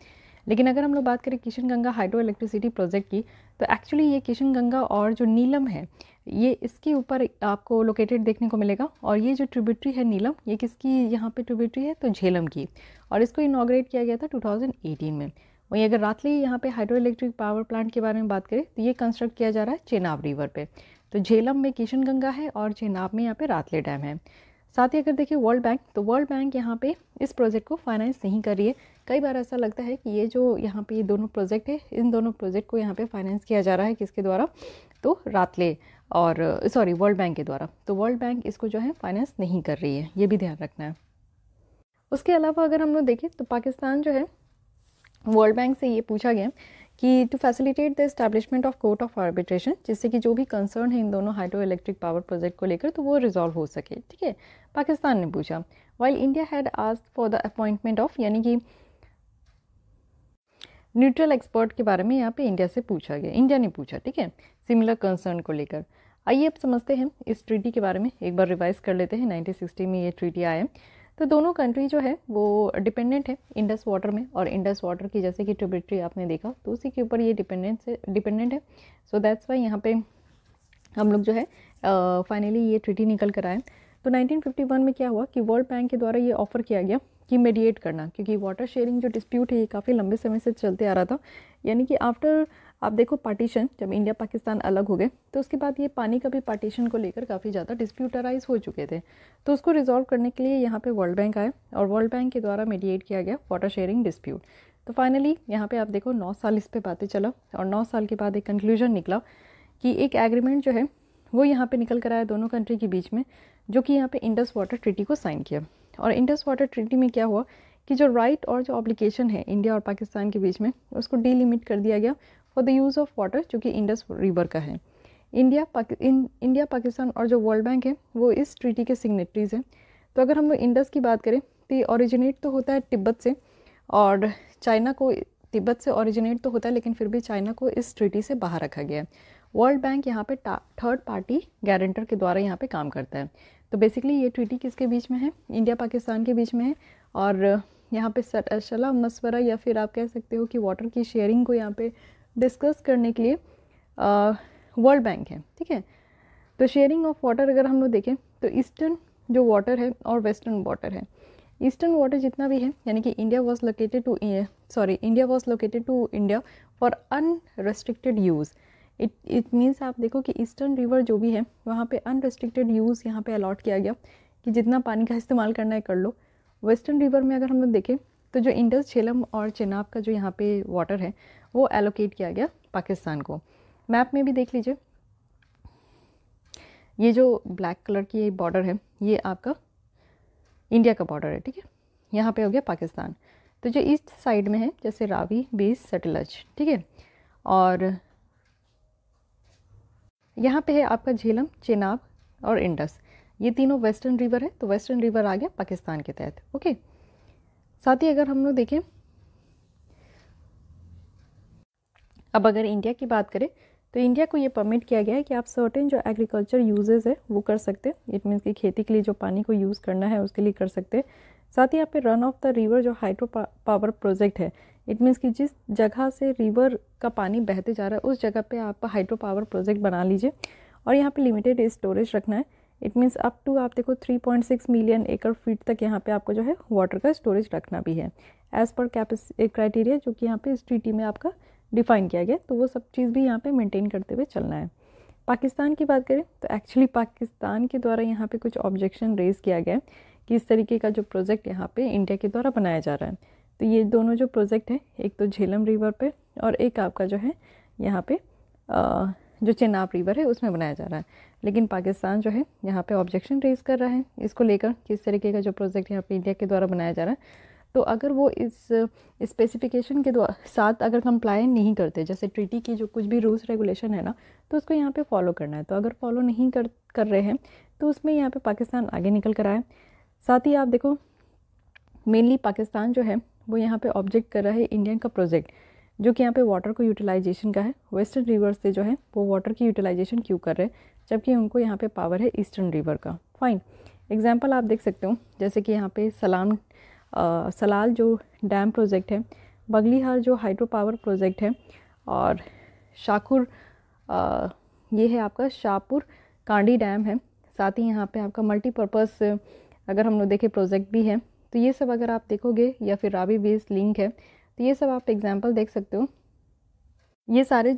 लेकिन अगर हम लोग बात करें Kishan Ganga hydro electricity project की तो एक्चुअली ये किशन गंगा और जो नीलम है ये इसके ऊपर आपको लोकेटेड देखने को मिलेगा और ये जो ट्रिब्यूटरी है नीलम ये किसकी यहाँ पे ट्रिब्यूटरी है तो झेलम की और इसको इनाग्रेट किया गया था 2018 में वहीं अगर रातली यहाँ पे हाइड्रो इलेक्ट्रिक पावर प्लांट के बारे में बात करें तो ये कंस्ट्रक्ट किया जा रहा है चेनाब रिवर पे तो झेलम में किशन गंगा है और चेनाब में यहाँ पे रातले डैम है साथ ही अगर देखिए वर्ल्ड बैंक तो वर्ल्ड बैंक यहाँ पे इस प्रोजेक्ट को फाइनेंस नहीं कर रही है कई बार ऐसा लगता है कि ये जो यहाँ पे ये दोनों प्रोजेक्ट है इन दोनों प्रोजेक्ट को यहाँ पे फाइनेंस किया जा रहा है किसके द्वारा तो रातले और सॉरी वर्ल्ड बैंक के द्वारा तो वर्ल्ड बैंक इसको जो है फाइनेंस नहीं कर रही है ये भी ध्यान रखना है उसके अलावा अगर हम लोग देखें तो पाकिस्तान जो है वर्ल्ड बैंक से ये पूछा गया कि to facilitate the establishment of court of arbitration जिससे कि जो भी कंसर्न है इन दोनों हाइड्रो इलेक्ट्रिक पावर प्रोजेक्ट को लेकर तो वो रिजॉल्व हो सके ठीक है पाकिस्तान ने पूछा while India had ask for the appointment of यानी कि न्यूट्रल एक्सपर्ट के बारे में यहाँ पे इंडिया से पूछा गया इंडिया ने पूछा ठीक है सिमिलर कंसर्न को लेकर आइए अब समझते हैं इस ट्रीटी के बारे में एक बार रिवाइज कर लेते हैं 1960 में ये ट्रीटी आया तो दोनों कंट्री जो है वो डिपेंडेंट है इंडस वाटर में और इंडस वाटर की जैसे कि ट्रिब्यूटरी आपने देखा तो उसी के ऊपर ये डिपेंडेंट से डिपेंडेंट है सो दैट्स वाई यहाँ पे हम लोग जो है फाइनली uh, ये ट्रिटी निकल कर आए तो 1951 में क्या हुआ कि वर्ल्ड बैंक के द्वारा ये ऑफ़र किया गया कि मेडिएट करना क्योंकि वाटर शेयरिंग जो डिस्प्यूट है ये काफ़ी लंबे समय से चलते आ रहा था यानी कि आफ्टर आप देखो पार्टीशन जब इंडिया पाकिस्तान अलग हो गए तो उसके बाद ये पानी का भी पार्टीशन को लेकर काफ़ी ज़्यादा डिस्प्यूटराइज हो चुके थे तो उसको रिजॉल्व करने के लिए यहाँ पे वर्ल्ड बैंक आए और वर्ल्ड बैंक के द्वारा मीडिएट किया गया वाटर शेयरिंग डिस्प्यूट तो फाइनली यहाँ पर आप देखो नौ साल इस पर बातें चला और नौ साल के बाद एक कंक्लूजन निकला कि एक एग्रीमेंट जो है वो यहाँ पर निकल कर आया दोनों कंट्री के बीच में जो कि यहाँ पर इंडस वाटर ट्रीटी को साइन किया और इंडस वाटर ट्रीटी में क्या हुआ कि जो राइट और जो ऑब्लिकेशन है इंडिया और पाकिस्तान के बीच में उसको डीलिमिट कर दिया गया for the use of water जो कि इंडस रिवर का है इंडिया पाकि इन इंडिया पाकिस्तान और जो वर्ल्ड बैंक है वो इस ट्रीटी के सिग्नेटरीज हैं तो अगर हम लोग इंडस की बात करें तो ये औरिजिनेट तो होता है तिब्बत से और चाइना को तिब्बत से औरिजिनेट तो होता है लेकिन फिर भी चाइना को इस ट्रीटी से बाहर रखा गया है वर्ल्ड बैंक यहाँ पे थर्ड पार्टी गारंटर के द्वारा यहाँ पे काम करता है तो बेसिकली ये ट्रीटी किसके बीच में है इंडिया पाकिस्तान के बीच में है और यहाँ पे सलाह मशवरा या फिर आप कह सकते हो कि वाटर की शेयरिंग को यहाँ पे डिस्कस करने के लिए वर्ल्ड बैंक है ठीक है तो शेयरिंग ऑफ वाटर अगर हम लोग देखें तो ईस्टर्न जो वाटर है और वेस्टर्न वाटर है ईस्टर्न वाटर जितना भी है यानी कि India was located to sorry India was located to India for unrestricted use it it means आप देखो कि ईस्टर्न रिवर जो भी है वहाँ पे अनरेस्ट्रिक्टेड यूज़ यहाँ पे अलॉट किया गया कि जितना पानी का इस्तेमाल करना है कर लो वेस्टर्न रिवर में अगर हम लोग देखें तो जो इंडस झेलम और चेनाब का जो यहाँ पे वाटर है वो एलोकेट किया गया पाकिस्तान को मैप में भी देख लीजिए ये जो ब्लैक कलर की बॉर्डर है ये आपका इंडिया का बॉर्डर है ठीक है यहाँ पे हो गया पाकिस्तान तो जो ईस्ट साइड में है जैसे रावी बेस सटलज ठीक है और यहाँ पे है आपका झेलम चेनाब और इंडस ये तीनों वेस्टर्न रिवर है तो वेस्टर्न रिवर आ गया पाकिस्तान के तहत ओके साथ ही अगर हम लोग देखें अब अगर इंडिया की बात करें तो इंडिया को ये परमिट किया गया है कि आप सर्टेन जो एग्रीकल्चर यूजेज़ है वो कर सकते हैं इट मीन्स कि खेती के लिए जो पानी को यूज़ करना है उसके लिए कर सकते हैं साथ ही यहाँ पे रन ऑफ द रिवर जो हाइड्रो पावर प्रोजेक्ट है इट मीन्स कि जिस जगह से रिवर का पानी बहते जा रहा है उस जगह पे आप हाइड्रो पावर प्रोजेक्ट बना लीजिए और यहाँ पे लिमिटेड स्टोरेज रखना है इट मीन्स अप टू आप देखो 3.6 मिलियन एकड़ फीट तक यहाँ पे आपको जो है वाटर का स्टोरेज रखना भी है एज़ पर कैपस क्राइटेरिया जो कि यहाँ पे इस ट्रीटी में आपका डिफाइन किया गया तो वो सब चीज़ भी यहाँ पे मेंटेन करते हुए चलना है पाकिस्तान की बात करें तो एक्चुअली पाकिस्तान के द्वारा यहाँ पर कुछ ऑब्जेक्शन रेज किया गया कि इस तरीके का जो प्रोजेक्ट यहाँ पर इंडिया के द्वारा बनाया जा रहा है तो ये दोनों जो प्रोजेक्ट है एक तो झेलम रिवर पे और एक आपका जो है यहाँ पे जो चेनाब रिवर है उसमें बनाया जा रहा है लेकिन पाकिस्तान जो है यहाँ पे ऑब्जेक्शन रेज़ कर रहा है इसको लेकर किस तरीके का जो प्रोजेक्ट यहाँ पे इंडिया के द्वारा बनाया जा रहा है तो अगर वो इस स्पेसिफिकेशन के साथ अगर कंप्लाई नहीं करते जैसे ट्रीटी की जो कुछ भी रूल्स रेगुलेशन है ना तो उसको यहाँ पर फॉलो करना है तो अगर फॉलो नहीं कर कर रहे हैं तो उसमें यहाँ पर पाकिस्तान आगे निकल कर आए साथ ही आप देखो मेनली पाकिस्तान जो है वो यहाँ पर ऑब्जेक्ट कर रहा है इंडियन का प्रोजेक्ट जो कि यहाँ पे वाटर को यूटिलाइजेशन का है वेस्टर्न रिवर से जो है वो वाटर की यूटिलाइजेशन क्यों कर रहे हैं जबकि उनको यहाँ पे पावर है ईस्टर्न रिवर का फाइन एग्जाम्पल आप देख सकते हो जैसे कि यहाँ पे सलाम आ, सलाल जो डैम प्रोजेक्ट है बगलीहार जो हाइड्रो पावर प्रोजेक्ट है और शाकुर ये है आपका शाहपुर कांडी डैम है साथ ही यहाँ पर आपका मल्टीपर्पज़ अगर हम लोग देखें प्रोजेक्ट भी है तो ये सब अगर आप देखोगे या फिर रावी बेस लिंक है तो ये सब आप एग्ज़ाम्पल देख सकते हो ये सारे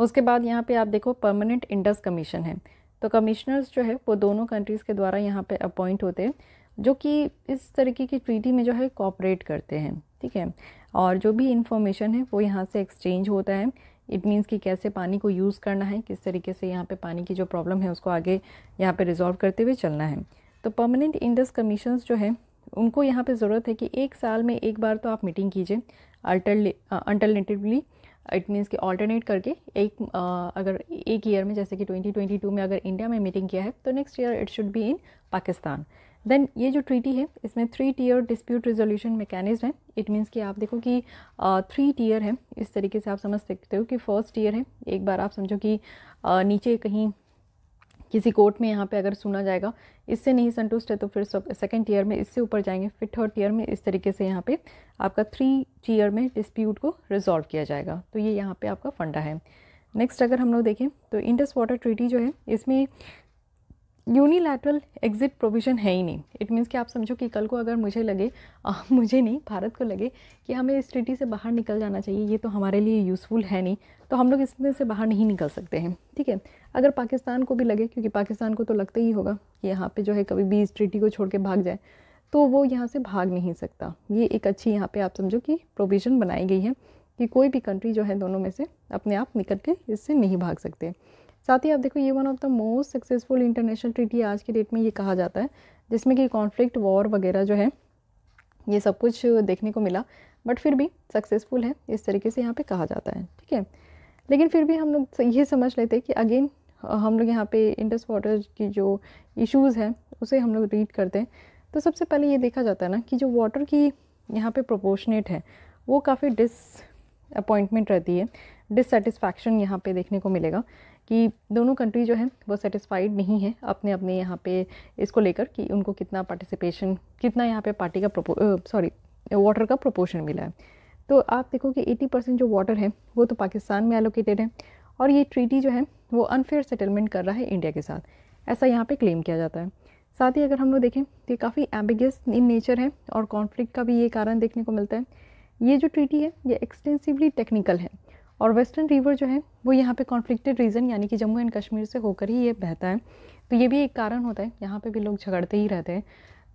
उसके बाद यहाँ पे आप देखो परमानेंट इंडस कमीशन है तो कमिश्नर्स जो है वो दोनों कंट्रीज़ के द्वारा यहाँ पे अपॉइंट होते हैं जो कि इस तरीके की ट्रीटी में जो है कॉपरेट करते हैं ठीक है और जो भी इंफॉर्मेशन है वो यहाँ से एक्सचेंज होता है इट मीन्स कि कैसे पानी को यूज़ करना है किस तरीके से यहाँ पे पानी की जो प्रॉब्लम है उसको आगे यहाँ पे रिजॉल्व करते हुए चलना है तो परमानेंट इंडस कमीशन जो है उनको यहाँ पे ज़रूरत है कि एक साल में एक बार तो आप मीटिंग कीजिए अल्टरनेटिवली इट मीन्स कि ऑल्टरनेट करके एक आ, अगर एक ईयर में जैसे कि 2022 में अगर इंडिया में मीटिंग किया है तो next year it should be in Pakistan then ये जो ट्रीटी है इसमें three tier dispute resolution mechanism है इट मीन्स कि आप देखो कि थ्री टीयर है इस तरीके से आप समझ सकते हो कि फर्स्ट ईयर है एक बार आप समझो कि नीचे कहीं किसी कोर्ट में यहाँ पे अगर सुना जाएगा इससे नहीं संतुष्ट है तो फिर सेकेंड ईयर में इससे ऊपर जाएंगे फिर थर्ड ईयर में इस तरीके से यहाँ पे आपका थ्री ईयर में डिस्प्यूट को रिजॉल्व किया जाएगा तो ये यहाँ पे आपका फंडा है नेक्स्ट अगर हम लोग देखें तो इंडस वाटर ट्रीटी जो है इसमें यूनिलैटरल एग्ज़िट प्रोविज़न है ही नहीं इट मीन्स कि आप समझो कि कल को अगर मुझे लगे आ, मुझे नहीं भारत को लगे कि हमें इस ट्रिटी से बाहर निकल जाना चाहिए ये तो हमारे लिए यूज़फुल है नहीं तो हम लोग इसमें से बाहर नहीं निकल सकते हैं ठीक है अगर पाकिस्तान को भी लगे क्योंकि पाकिस्तान को तो लगता ही होगा कि यहाँ पर जो है कभी भी इस ट्रिटी को छोड़ के भाग जाए तो वो यहाँ से भाग नहीं सकता ये एक अच्छी यहाँ पर आप समझो कि प्रोविज़न बनाई गई है कि कोई भी कंट्री जो है दोनों में से अपने आप निकल के इससे नहीं भाग सकते साथ ही आप देखो ये one of the most successful international treaty आज के डेट में ये कहा जाता है जिसमें कि कॉन्फ्लिक्ट वॉर वगैरह जो है ये सब कुछ देखने को मिला बट फिर भी सक्सेसफुल है इस तरीके से यहाँ पे कहा जाता है ठीक है लेकिन फिर भी हम लोग ये समझ लेते हैं कि अगेन हम लोग यहाँ पे इंडस वाटर की जो इश्यूज़ हैं उसे हम लोग रीड करते हैं तो सबसे पहले ये देखा जाता है ना कि जो वाटर की यहाँ पे प्रोपोर्शनेट है वो काफ़ी डिस अपॉइंटमेंट रहती है डिससेटिस्फैक्शन यहाँ पे देखने को मिलेगा कि दोनों कंट्री जो है वो सेटिस्फाइड नहीं है अपने अपने यहाँ पे इसको लेकर कि उनको कितना पार्टिसिपेशन कितना यहाँ पे पार्टी का प्रपो सॉरी वाटर का प्रोपोर्शन मिला है तो आप देखो कि 80 परसेंट जो वाटर है वो तो पाकिस्तान में एलोकेटेड है और ये ट्रीटी जो है वो अनफेयर सेटलमेंट कर रहा है इंडिया के साथ ऐसा यहाँ पर क्लेम किया जाता है साथ ही अगर हम लोग देखें तो काफ़ी एम्बिगस इन नेचर है और कॉन्फ्लिक्ट का भी ये कारण देखने को मिलता है ये जो ट्रीटी है ये एक्सटेंसिवली टेक्निकल है और वेस्टर्न रिवर जो है वो यहाँ पे कॉन्फ्लिक्टेड रीजन यानी कि जम्मू एंड कश्मीर से होकर ही ये बहता है तो ये भी एक कारण होता है यहाँ पे भी लोग झगड़ते ही रहते हैं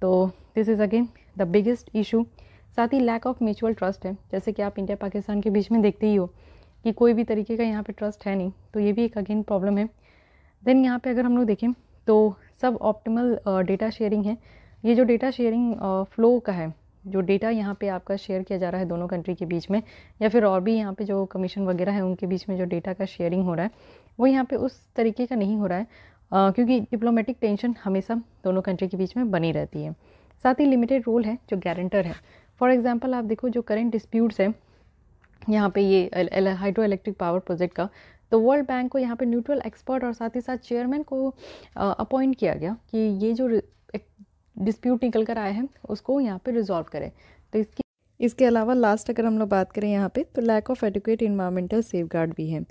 तो this is again the biggest issue साथ ही लैक ऑफ म्यूचुअल ट्रस्ट है जैसे कि आप इंडिया पाकिस्तान के बीच में देखते ही हो कि कोई भी तरीके का यहाँ पर ट्रस्ट है नहीं तो ये भी एक अगेन प्रॉब्लम है देन यहाँ पर अगर हम लोग देखें तो सब ऑप्टिमल डेटा शेयरिंग है ये जो डेटा शेयरिंग फ्लो का है जो डेटा यहाँ पे आपका शेयर किया जा रहा है दोनों कंट्री के बीच में या फिर और भी यहाँ पे जो कमीशन वगैरह है उनके बीच में जो डेटा का शेयरिंग हो रहा है वो यहाँ पे उस तरीके का नहीं हो रहा है आ, क्योंकि डिप्लोमेटिक टेंशन हमेशा दोनों कंट्री के बीच में बनी रहती है साथ ही लिमिटेड रोल है जो गारंटर है फॉर एग्ज़ाम्पल आप देखो जो करेंट डिस्प्यूट्स हैं यहाँ पर ये हाइड्रो इलेक्ट्रिक पावर प्रोजेक्ट का तो वर्ल्ड बैंक को यहाँ पे न्यूट्रल एक्सपर्ट और साथ ही साथ चेयरमैन को अपॉइंट किया गया कि ये जो डिस्प्यूट निकल कर आया है उसको यहाँ पे रिजॉल्व करें तो इसकी इसके अलावा लास्ट अगर हम लोग बात करें यहाँ पे तो lack of adequate environmental safe भी है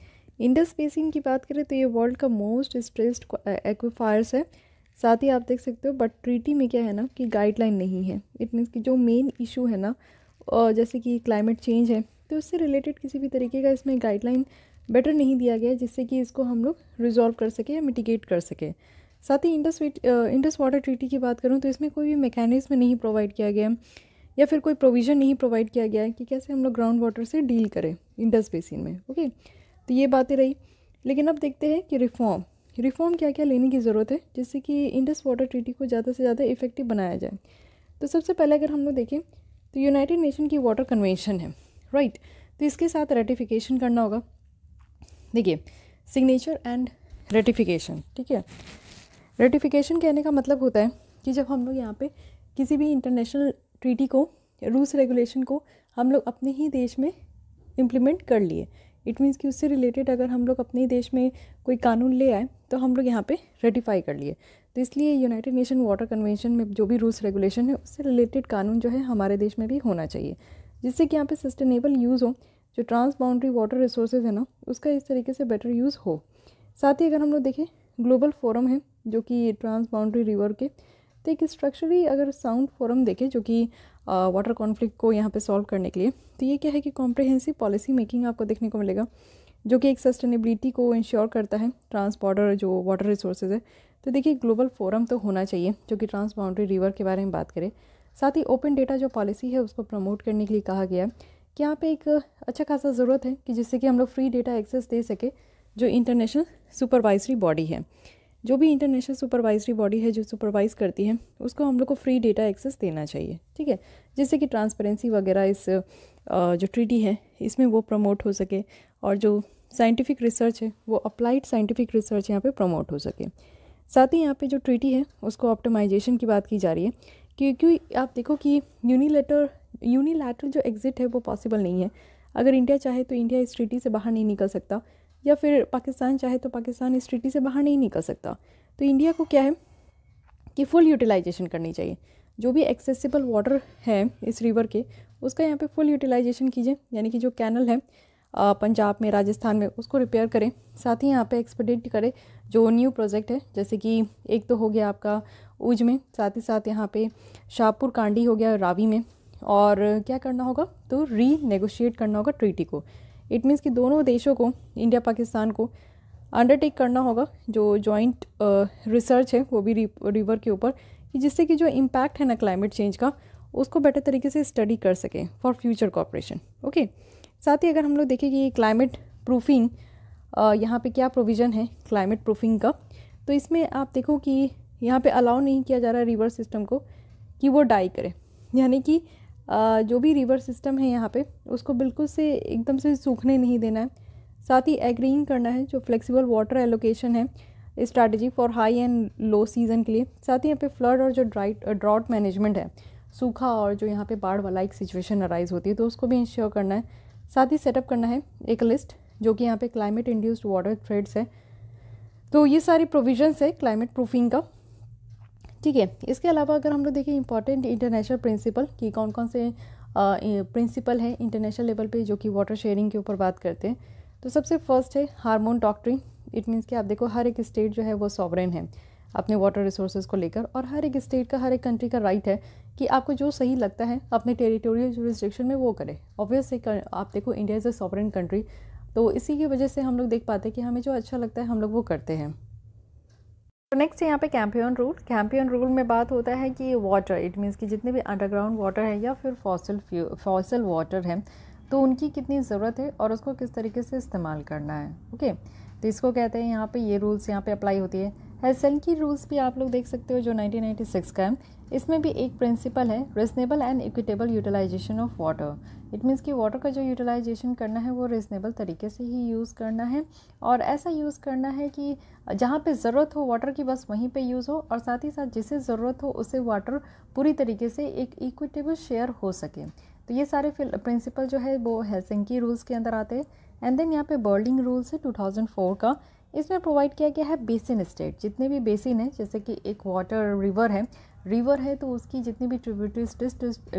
इंडस बेसिन की बात करें तो ये वर्ल्ड का मोस्ट स्ट्रेस्ड एक्वाफायर्स है साथ ही आप देख सकते हो बट ट्रीटी में क्या है ना कि गाइडलाइन नहीं है इट मीन्स कि जो मेन इशू है ना जैसे कि क्लाइमेट चेंज है तो उससे रिलेटेड किसी भी तरीके का इसमें गाइडलाइन बेटर नहीं दिया गया जिससे कि इसको हम लोग रिजॉल्व कर सके या मिटिगेट कर सके साथ ही इंडस इंडस वाटर ट्रीटी की बात करूँ तो इसमें कोई भी मैकेनिज़्म नहीं प्रोवाइड किया गया या फिर कोई प्रोविज़न नहीं प्रोवाइड किया गया है कि कैसे हम लोग ग्राउंड वाटर से डील करें इंडस बेसिन में ओके तो ये बातें रही लेकिन अब देखते हैं कि रिफॉर्म रिफॉर्म क्या क्या लेने की ज़रूरत है जिससे कि इंडस वाटर ट्रीटी को ज़्यादा से ज़्यादा इफेक्टिव बनाया जाए तो सबसे पहले अगर हम लोग देखें तो यूनाइटेड नेशन की वाटर कन्वेंशन है राइट तो इसके साथ रेटिफिकेशन करना होगा देखिए सिग्नेचर एंड रेटिफिकेशन ठीक है रेटिफिकेशन कहने का मतलब होता है कि जब हम लोग यहाँ पे किसी भी इंटरनेशनल ट्रीटी को रूल्स रेगुलेशन को हम लोग अपने ही देश में इम्प्लीमेंट कर लिए इट मीन्स कि उससे रिलेटेड अगर हम लोग अपने देश में कोई कानून ले आए तो हम लोग यहाँ पे रेटिफाई कर लिए तो इसलिए यूनाइटेड नेशन वाटर कन्वेंशन में जो भी रूल्स रेगुलेशन है उससे रिलेटेड कानून जो है हमारे देश में भी होना चाहिए जिससे कि यहाँ पे सस्टेनेबल यूज़ हो जो ट्रांस बाउंड्री वाटर रिसोर्सेज है ना उसका इस तरीके से बेटर यूज़ हो साथ ही अगर हम लोग देखें ग्लोबल फोरम है जो कि ट्रांस बाउंड्री रिवर के तो एक स्ट्रक्चरली अगर साउंड फोरम देखें जो कि वाटर कॉन्फ्लिक्ट को यहाँ पे सॉल्व करने के लिए तो ये क्या है कि कॉम्प्रिहेंसिव पॉलिसी मेकिंग आपको देखने को मिलेगा जो कि एक सस्टेनेबिलिटी को इंश्योर करता है ट्रांसबॉर्डर जो वाटर रिसोर्सेज है तो देखिए ग्लोबल फोरम तो होना चाहिए जो कि ट्रांस बाउंड्री रिवर के बारे में बात करें साथ ही ओपन डेटा जो पॉलिसी है उसको प्रमोट करने के लिए कहा गया है कि यहाँ पे एक अच्छा खासा ज़रूरत है कि जिससे कि हम लोग फ्री डेटा एक्सेस दे सके जो इंटरनेशनल सुपरवाइजरी बॉडी है जो भी इंटरनेशनल सुपरवाइजरी बॉडी है जो सुपरवाइज करती है उसको हम लोग को फ्री डेटा एक्सेस देना चाहिए ठीक है जिससे कि ट्रांसपेरेंसी वगैरह इस जो ट्रीटी है इसमें वो प्रमोट हो सके और जो साइंटिफिक रिसर्च है वो अप्लाइड साइंटिफिक रिसर्च यहाँ पे प्रमोट हो सके साथ ही यहाँ पे जो ट्रीटी है उसको ऑप्टिमाइजेशन की बात की जा रही है क्योंकि आप देखो कि यूनिलेटर यूनिलैटरल जो एग्ज़िट है वो पॉसिबल नहीं है अगर इंडिया चाहे तो इंडिया इस ट्रीटी से बाहर नहीं निकल सकता या फिर पाकिस्तान चाहे तो पाकिस्तान इस ट्रीटी से बाहर नहीं निकल सकता तो इंडिया को क्या है कि फुल यूटिलाइजेशन करनी चाहिए जो भी एक्सेसिबल वाटर है इस रिवर के उसका यहाँ पे फुल यूटिलाइजेशन कीजिए यानी कि जो कैनल है पंजाब में राजस्थान में उसको रिपेयर करें साथ ही यहाँ पे एक्सपेडिट करें जो न्यू प्रोजेक्ट है जैसे कि एक तो हो गया आपका ऊज में साथ ही साथ यहाँ पे शाहपुर कांडी हो गया रावी में और क्या करना होगा तो री करना होगा ट्रीटी को इट मीन्स कि दोनों देशों को इंडिया पाकिस्तान को अंडरटेक करना होगा जो जॉइंट रिसर्च uh, है वो भी रिवर के ऊपर कि जिससे कि जो इम्पैक्ट है ना क्लाइमेट चेंज का उसको बेटर तरीके से स्टडी कर सकें फॉर फ्यूचर कॉपरेशन ओके साथ ही अगर हम लोग देखें कि क्लाइमेट प्रूफिंग uh, यहाँ पे क्या प्रोविज़न है क्लाइमेट प्रूफिंग का तो इसमें आप देखो कि यहाँ पे अलाउ नहीं किया जा रहा रिवर सिस्टम को कि वो डाई करे यानी कि जो भी रिवर सिस्टम है यहाँ पे उसको बिल्कुल से एकदम से सूखने नहीं देना है साथ ही एग्रीइंग करना है जो फ्लेक्सिबल वाटर एलोकेशन है strategy for high and low season के लिए साथ ही यहाँ पे फ्लड और जो ड्राइट ड्रॉट मैनेजमेंट है सूखा और जो यहाँ पे बाढ़ वाला एक सिचुएशन अराइज होती है तो उसको भी इंश्योर करना है साथ ही सेटअप करना है एक लिस्ट जो कि यहाँ पे क्लाइमेट इंड्यूस्ड वाटर थ्रेड्स है तो ये सारी प्रोविजन्स है क्लाइमेट प्रूफिंग का ठीक है इसके अलावा अगर हम लोग देखें इंपॉर्टेंट इंटरनेशनल प्रिंसिपल कि कौन कौन से प्रिंसिपल हैं इंटरनेशनल लेवल पे जो कि वाटर शेयरिंग के ऊपर बात करते हैं तो सबसे फर्स्ट है हार्मोन डॉक्ट्री इट मीन्स कि आप देखो हर एक स्टेट जो है वो सॉवरेन है अपने वाटर रिसोर्सेज को लेकर और हर एक स्टेट का हर एक कंट्री का राइट है कि आपको जो सही लगता है अपने टेरिटोरियल रिस्ट्रिक्शन में वो करे ऑब्वियस आप देखो India is a sovereign country तो इसी की वजह से हम लोग देख पाते हैं कि हमें जो अच्छा लगता है हम लोग वो करते हैं तो नेक्स्ट यहाँ पे कैंपियन रूल कैंपियन रूल में बात होता है कि वाटर इट मीन्स कि जितने भी अंडरग्राउंड वाटर है या फिर फॉसल फॉसल वाटर है तो उनकी कितनी ज़रूरत है और उसको किस तरीके से इस्तेमाल करना है ओके तो इसको कहते हैं यहाँ पे ये रूल्स यहाँ पे अप्लाई होती है हेल्सन की रूल्स भी आप लोग देख सकते हो जो 1996 का है इसमें भी एक प्रिंसिपल है reasonable and equitable utilisation of water it means कि वाटर का जो यूटिलाइजेशन करना है वो रिजनेबल तरीके से ही यूज़ करना है और ऐसा यूज़ करना है कि जहाँ पे ज़रूरत हो वाटर की बस वहीं पे यूज़ हो और साथ ही साथ जिसे ज़रूरत हो उसे वाटर पूरी तरीके से एक इक्विटेबल शेयर हो सके तो ये सारे प्रिंसिपल जो है वो हेलसिंकी रूल्स के अंदर आते हैं एंड देन यहाँ पे बर्लिंग रूल्स है टू का इसमें प्रोवाइड किया गया है बेसिन स्टेट जितने भी बेसिन है जैसे कि एक वाटर रिवर है रिवर है तो उसकी जितनी भी ट्रिब्यूटरीज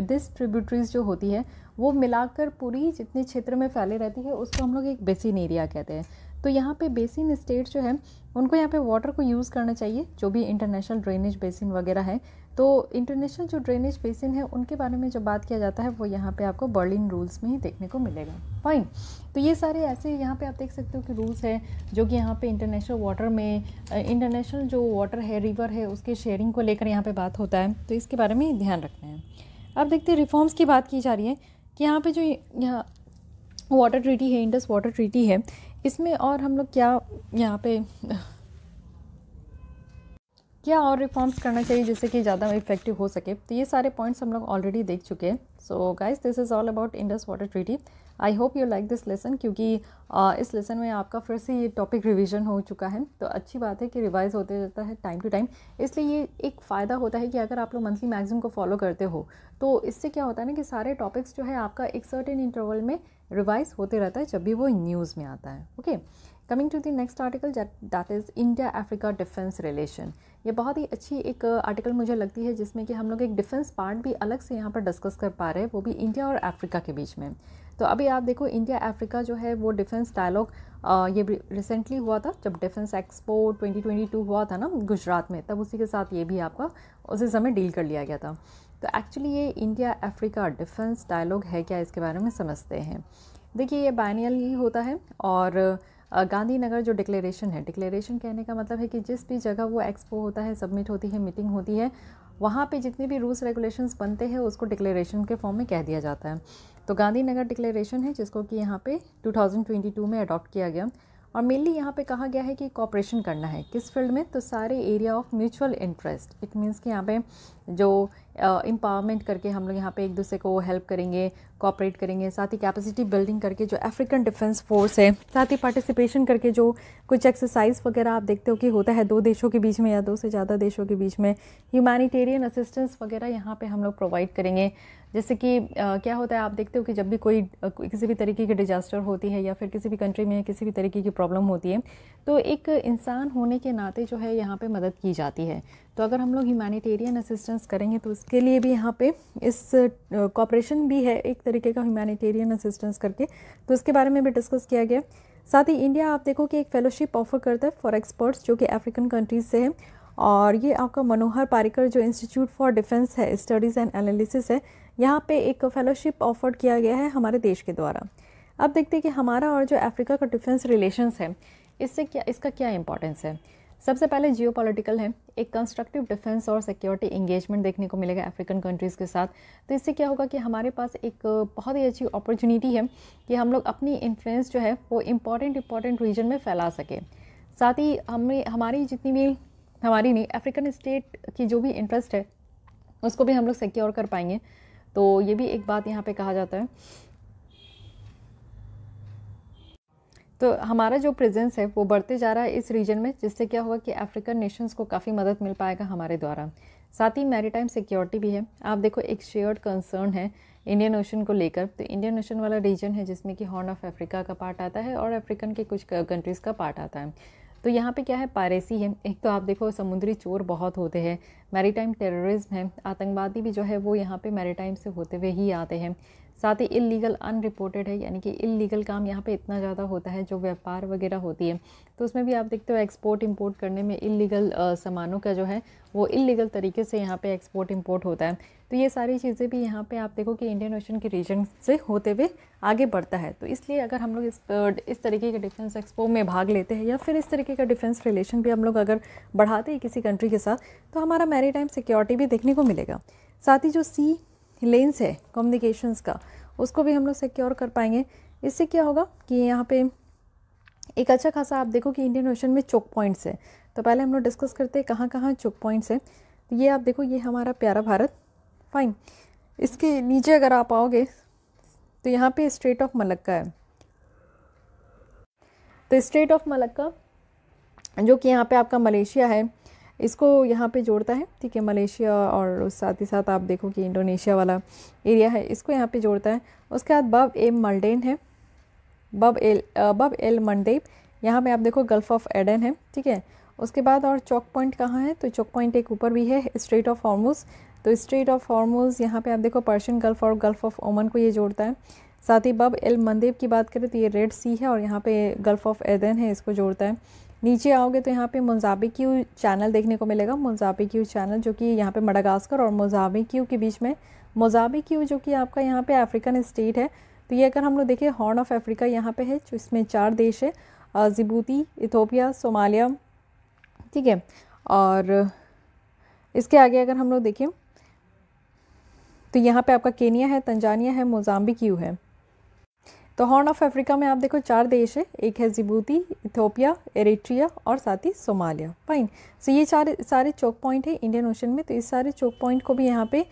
डिस्ट्रीब्यूटरीज जो होती है वो मिलाकर पूरी जितने क्षेत्र में फैले रहती है उसको हम लोग एक बेसिन एरिया कहते हैं तो यहाँ पे बेसिन स्टेट जो है उनको यहाँ पे वाटर को यूज़ करना चाहिए जो भी इंटरनेशनल ड्रेनेज बेसिन वगैरह है तो इंटरनेशनल जो ड्रेनेज बेसिन है उनके बारे में जो बात किया जाता है वो यहाँ पे आपको बर्लिन रूल्स में ही देखने को मिलेगा फाइन तो ये सारे ऐसे यहाँ पे आप देख सकते हो कि रूल्स हैं जो कि यहाँ पे इंटरनेशनल वाटर में इंटरनेशनल जो वाटर है रिवर है उसके शेयरिंग को लेकर यहाँ पे बात होता है तो इसके बारे में ध्यान रखना है अब देखते हैं रिफॉर्म्स की बात की जा रही है कि यहाँ पर जो यहाँ वाटर ट्रीटी है इंडस वाटर ट्रीटी है इसमें और हम लोग क्या यहाँ पे क्या और रिफॉर्म्स करना चाहिए जिससे कि ज़्यादा इफेक्टिव हो सके तो ये सारे पॉइंट्स हम लोग ऑलरेडी देख चुके हैं so guys this is all about Indus water treaty I hope you like this lesson क्योंकि इस लेसन में आपका फिर से ये टॉपिक रिवीजन हो चुका है तो अच्छी बात है कि रिवाइज होते रहता है टाइम टू टाइम इसलिए ये एक फ़ायदा होता है कि अगर आप लोग मंथली मैगजीन को फॉलो करते हो तो इससे क्या होता है ना कि सारे टॉपिक्स जो है आपका एक सर्टेन इंटरवल में रिवाइज होते रहता है जब भी वो न्यूज़ में आता है okay coming to the next article that is India Africa defence relation ये बहुत ही अच्छी एक आर्टिकल मुझे लगती है जिसमें कि हम लोग एक डिफेंस पार्ट भी अलग से यहाँ पर डिस्कस कर पा रहे हैं वो भी इंडिया और अफ्रीका के बीच में तो अभी आप देखो इंडिया अफ्रीका जो है वो डिफेंस डायलॉग ये रिसेंटली हुआ था जब डिफेंस एक्सपो 2022 हुआ था ना गुजरात में तब उसी के साथ ये भी आपका उसी समय डील कर लिया गया था तो एक्चुअली ये इंडिया अफ्रीका डिफेंस डायलॉग है क्या इसके बारे में समझते हैं देखिए ये बैनियल ही होता है और गांधीनगर जो डिक्लेरेशन है डिक्लेरेशन कहने का मतलब है कि जिस भी जगह वो एक्सपो होता है सबमिट होती है मीटिंग होती है वहाँ पे जितने भी रूल्स रेगुलेशंस बनते हैं उसको डिक्लेरेशन के फॉर्म में कह दिया जाता है तो गांधी नगर डिक्लेरेशन है जिसको कि यहाँ पे 2022 में अडॉप्ट किया गया और मेनली यहाँ पे कहा गया है कि कॉपरेशन करना है किस फील्ड में तो सारे area of mutual interest it means कि यहाँ पे जो इम्पावरमेंट uh, करके हम लोग यहाँ पे एक दूसरे को हेल्प करेंगे कॉपरेट करेंगे साथ ही कैपेसिटी बिल्डिंग करके जो अफ्रीकन डिफेंस फोर्स है साथ ही पार्टिसिपेशन करके जो कुछ एक्सरसाइज वगैरह आप देखते हो कि होता है दो देशों के बीच में या दो से ज़्यादा देशों के बीच में ह्यूमैनिटेरियन असिस्टेंस वगैरह यहाँ पर हम लोग प्रोवाइड करेंगे जैसे कि आ, क्या होता है आप देखते हो कि जब भी कोई किसी भी तरीके की डिजास्टर होती है या फिर किसी भी कंट्री में किसी भी तरीके की प्रॉब्लम होती है तो एक इंसान होने के नाते जो है यहाँ पे मदद की जाती है तो अगर हम लोग ह्यूमैनिटेरियन असिस्टेंस करेंगे तो उसके लिए भी यहाँ पे इस कॉपरेशन भी है एक तरीके का ह्यूमानिटेरियन असिस्टेंस करके तो उसके बारे में भी डिस्कस किया गया साथ ही इंडिया आप देखो कि एक फेलोशिप ऑफर करता है फॉर एक्सपर्ट्स जो कि अफ्रीकन कंट्रीज से है और ये आपका मनोहर पारिकर जो इंस्टीट्यूट फॉर डिफेंस है स्टडीज़ एंड एनालिसिस है यहाँ पे एक फेलोशिप ऑफर्ड किया गया है हमारे देश के द्वारा अब देखते हैं कि हमारा और जो अफ्रीका का डिफेंस रिलेशंस है इससे क्या इसका क्या इंपॉर्टेंस है सबसे पहले जियो है एक कंस्ट्रक्टिव डिफेंस और सिक्योरिटी इंगेजमेंट देखने को मिलेगा अफ्रीकन कंट्रीज़ के साथ तो इससे क्या होगा कि हमारे पास एक बहुत ही अच्छी अपॉर्चुनिटी है कि हम लोग अपनी इन्फ्लुएंस जो है वो इम्पॉर्टेंट इम्पॉर्टेंट रीजन में फैला सकें साथ ही हमने हमारी जितनी भी हमारी नहीं अफ्रीकन स्टेट की जो भी इंटरेस्ट है उसको भी हम लोग सिक्योर कर पाएंगे तो ये भी एक बात यहाँ पर कहा जाता है तो हमारा जो प्रेजेंस है वो बढ़ते जा रहा है इस रीजन में जिससे क्या होगा कि अफ्रीकन नेशंस को काफ़ी मदद मिल पाएगा हमारे द्वारा साथ ही मैरीटाइम सिक्योरिटी भी है आप देखो एक शेयर्ड कंसर्न है इंडियन ओशन को लेकर तो इंडियन ओशन वाला रीजन है जिसमें कि हॉर्न ऑफ अफ्रीका का पार्ट आता है और अफ्रीकन के कुछ कंट्रीज़ का पार्ट आता है तो यहाँ पे क्या है पारेसी है एक तो आप देखो समुद्री चोर बहुत होते हैं मैरीटाइम टेररिज्म है आतंकवादी भी जो है वो यहाँ पे मैरीटाइम से होते हुए ही आते हैं साथ ही इलीगल अनरिपोर्टेड है यानी कि इलीगल काम यहाँ पे इतना ज़्यादा होता है जो व्यापार वगैरह होती है तो उसमें भी आप देखते हो एक्सपोर्ट इंपोर्ट करने में इलीगल सामानों का जो है वो इलीगल तरीके से यहाँ पे एक्सपोर्ट इंपोर्ट होता है तो ये सारी चीज़ें भी यहाँ पे आप देखो कि इंडियन ओशन के रीजन से होते हुए आगे बढ़ता है तो इसलिए अगर हम लोग इस इस तरीके के डिफेंस एक्सपो में भाग लेते हैं या फिर इस तरीके का डिफेंस रिलेशन भी हम लोग अगर बढ़ाते हैं किसी कंट्री के साथ तो हमारा मैरी टाइम सिक्योरिटी भी देखने को मिलेगा साथ ही जो सी लेंस है कम्युनिकेशंस का उसको भी हम लोग सिक्योर कर पाएंगे इससे क्या होगा कि यहाँ पे एक अच्छा खासा आप देखो कि इंडियन ओशन में चोक पॉइंट्स है तो पहले हम लोग डिस्कस करते हैं कहाँ कहाँ चोक पॉइंट्स है तो ये आप देखो ये हमारा प्यारा भारत फाइन इसके नीचे अगर आप आओगे तो यहाँ पे स्ट्रेट ऑफ मलक्का है तो स्ट्रेट ऑफ मलक्का जो कि यहाँ पे आपका मलेशिया है इसको यहाँ पे जोड़ता है ठीक है मलेशिया और साथ ही साथ आप देखो कि इंडोनेशिया वाला एरिया है इसको यहाँ पे जोड़ता है उसके बाद बब ए मल्डेन है बब एल बब एल मंडेब यहाँ पे आप देखो गल्फ़ ऑफ एडन है ठीक है उसके बाद और चौक पॉइंट कहाँ है तो चौक पॉइंट एक ऊपर भी है स्ट्रेट ऑफ हॉर्मोज तो स्ट्रेट ऑफ हॉर्मोज यहाँ पर आप देखो पर्शियन गल्फ़ और गल्फ़ ऑफ ओमन को ये जोड़ता है साथ ही बब एल मंदेब की बात करें तो ये रेड सी है और यहाँ पे गल्फ़ ऑफ एदन है इसको जोड़ता है नीचे आओगे तो यहाँ पे मोजाबिक क्यू चैनल देखने को मिलेगा मोजाबिक क्यू चैनल जो कि यहाँ पे मडागास्कर और मोजाबिक क्यू के बीच में मोजाबिक क्यू जो कि आपका यहाँ पे अफ्रीकन स्टेट है तो ये अगर हम लोग देखें हॉर्न ऑफ अफ्रीका यहाँ पे है जो इसमें चार देश है जिबूती इथोपिया सोमालिया ठीक है और इसके आगे अगर हम लोग देखें तो यहाँ पर आपका केनिया है तंजानिया है मोजाम्बिक यू है तो हॉर्न ऑफ अफ्रीका में आप देखो चार देश है एक है जिबूती इथोपिया एरिट्रिया और साथ ही सोमालिया फाइन सो ये चार सारे चौक पॉइंट है इंडियन ओशन में तो इस सारे चौक पॉइंट को भी यहाँ पे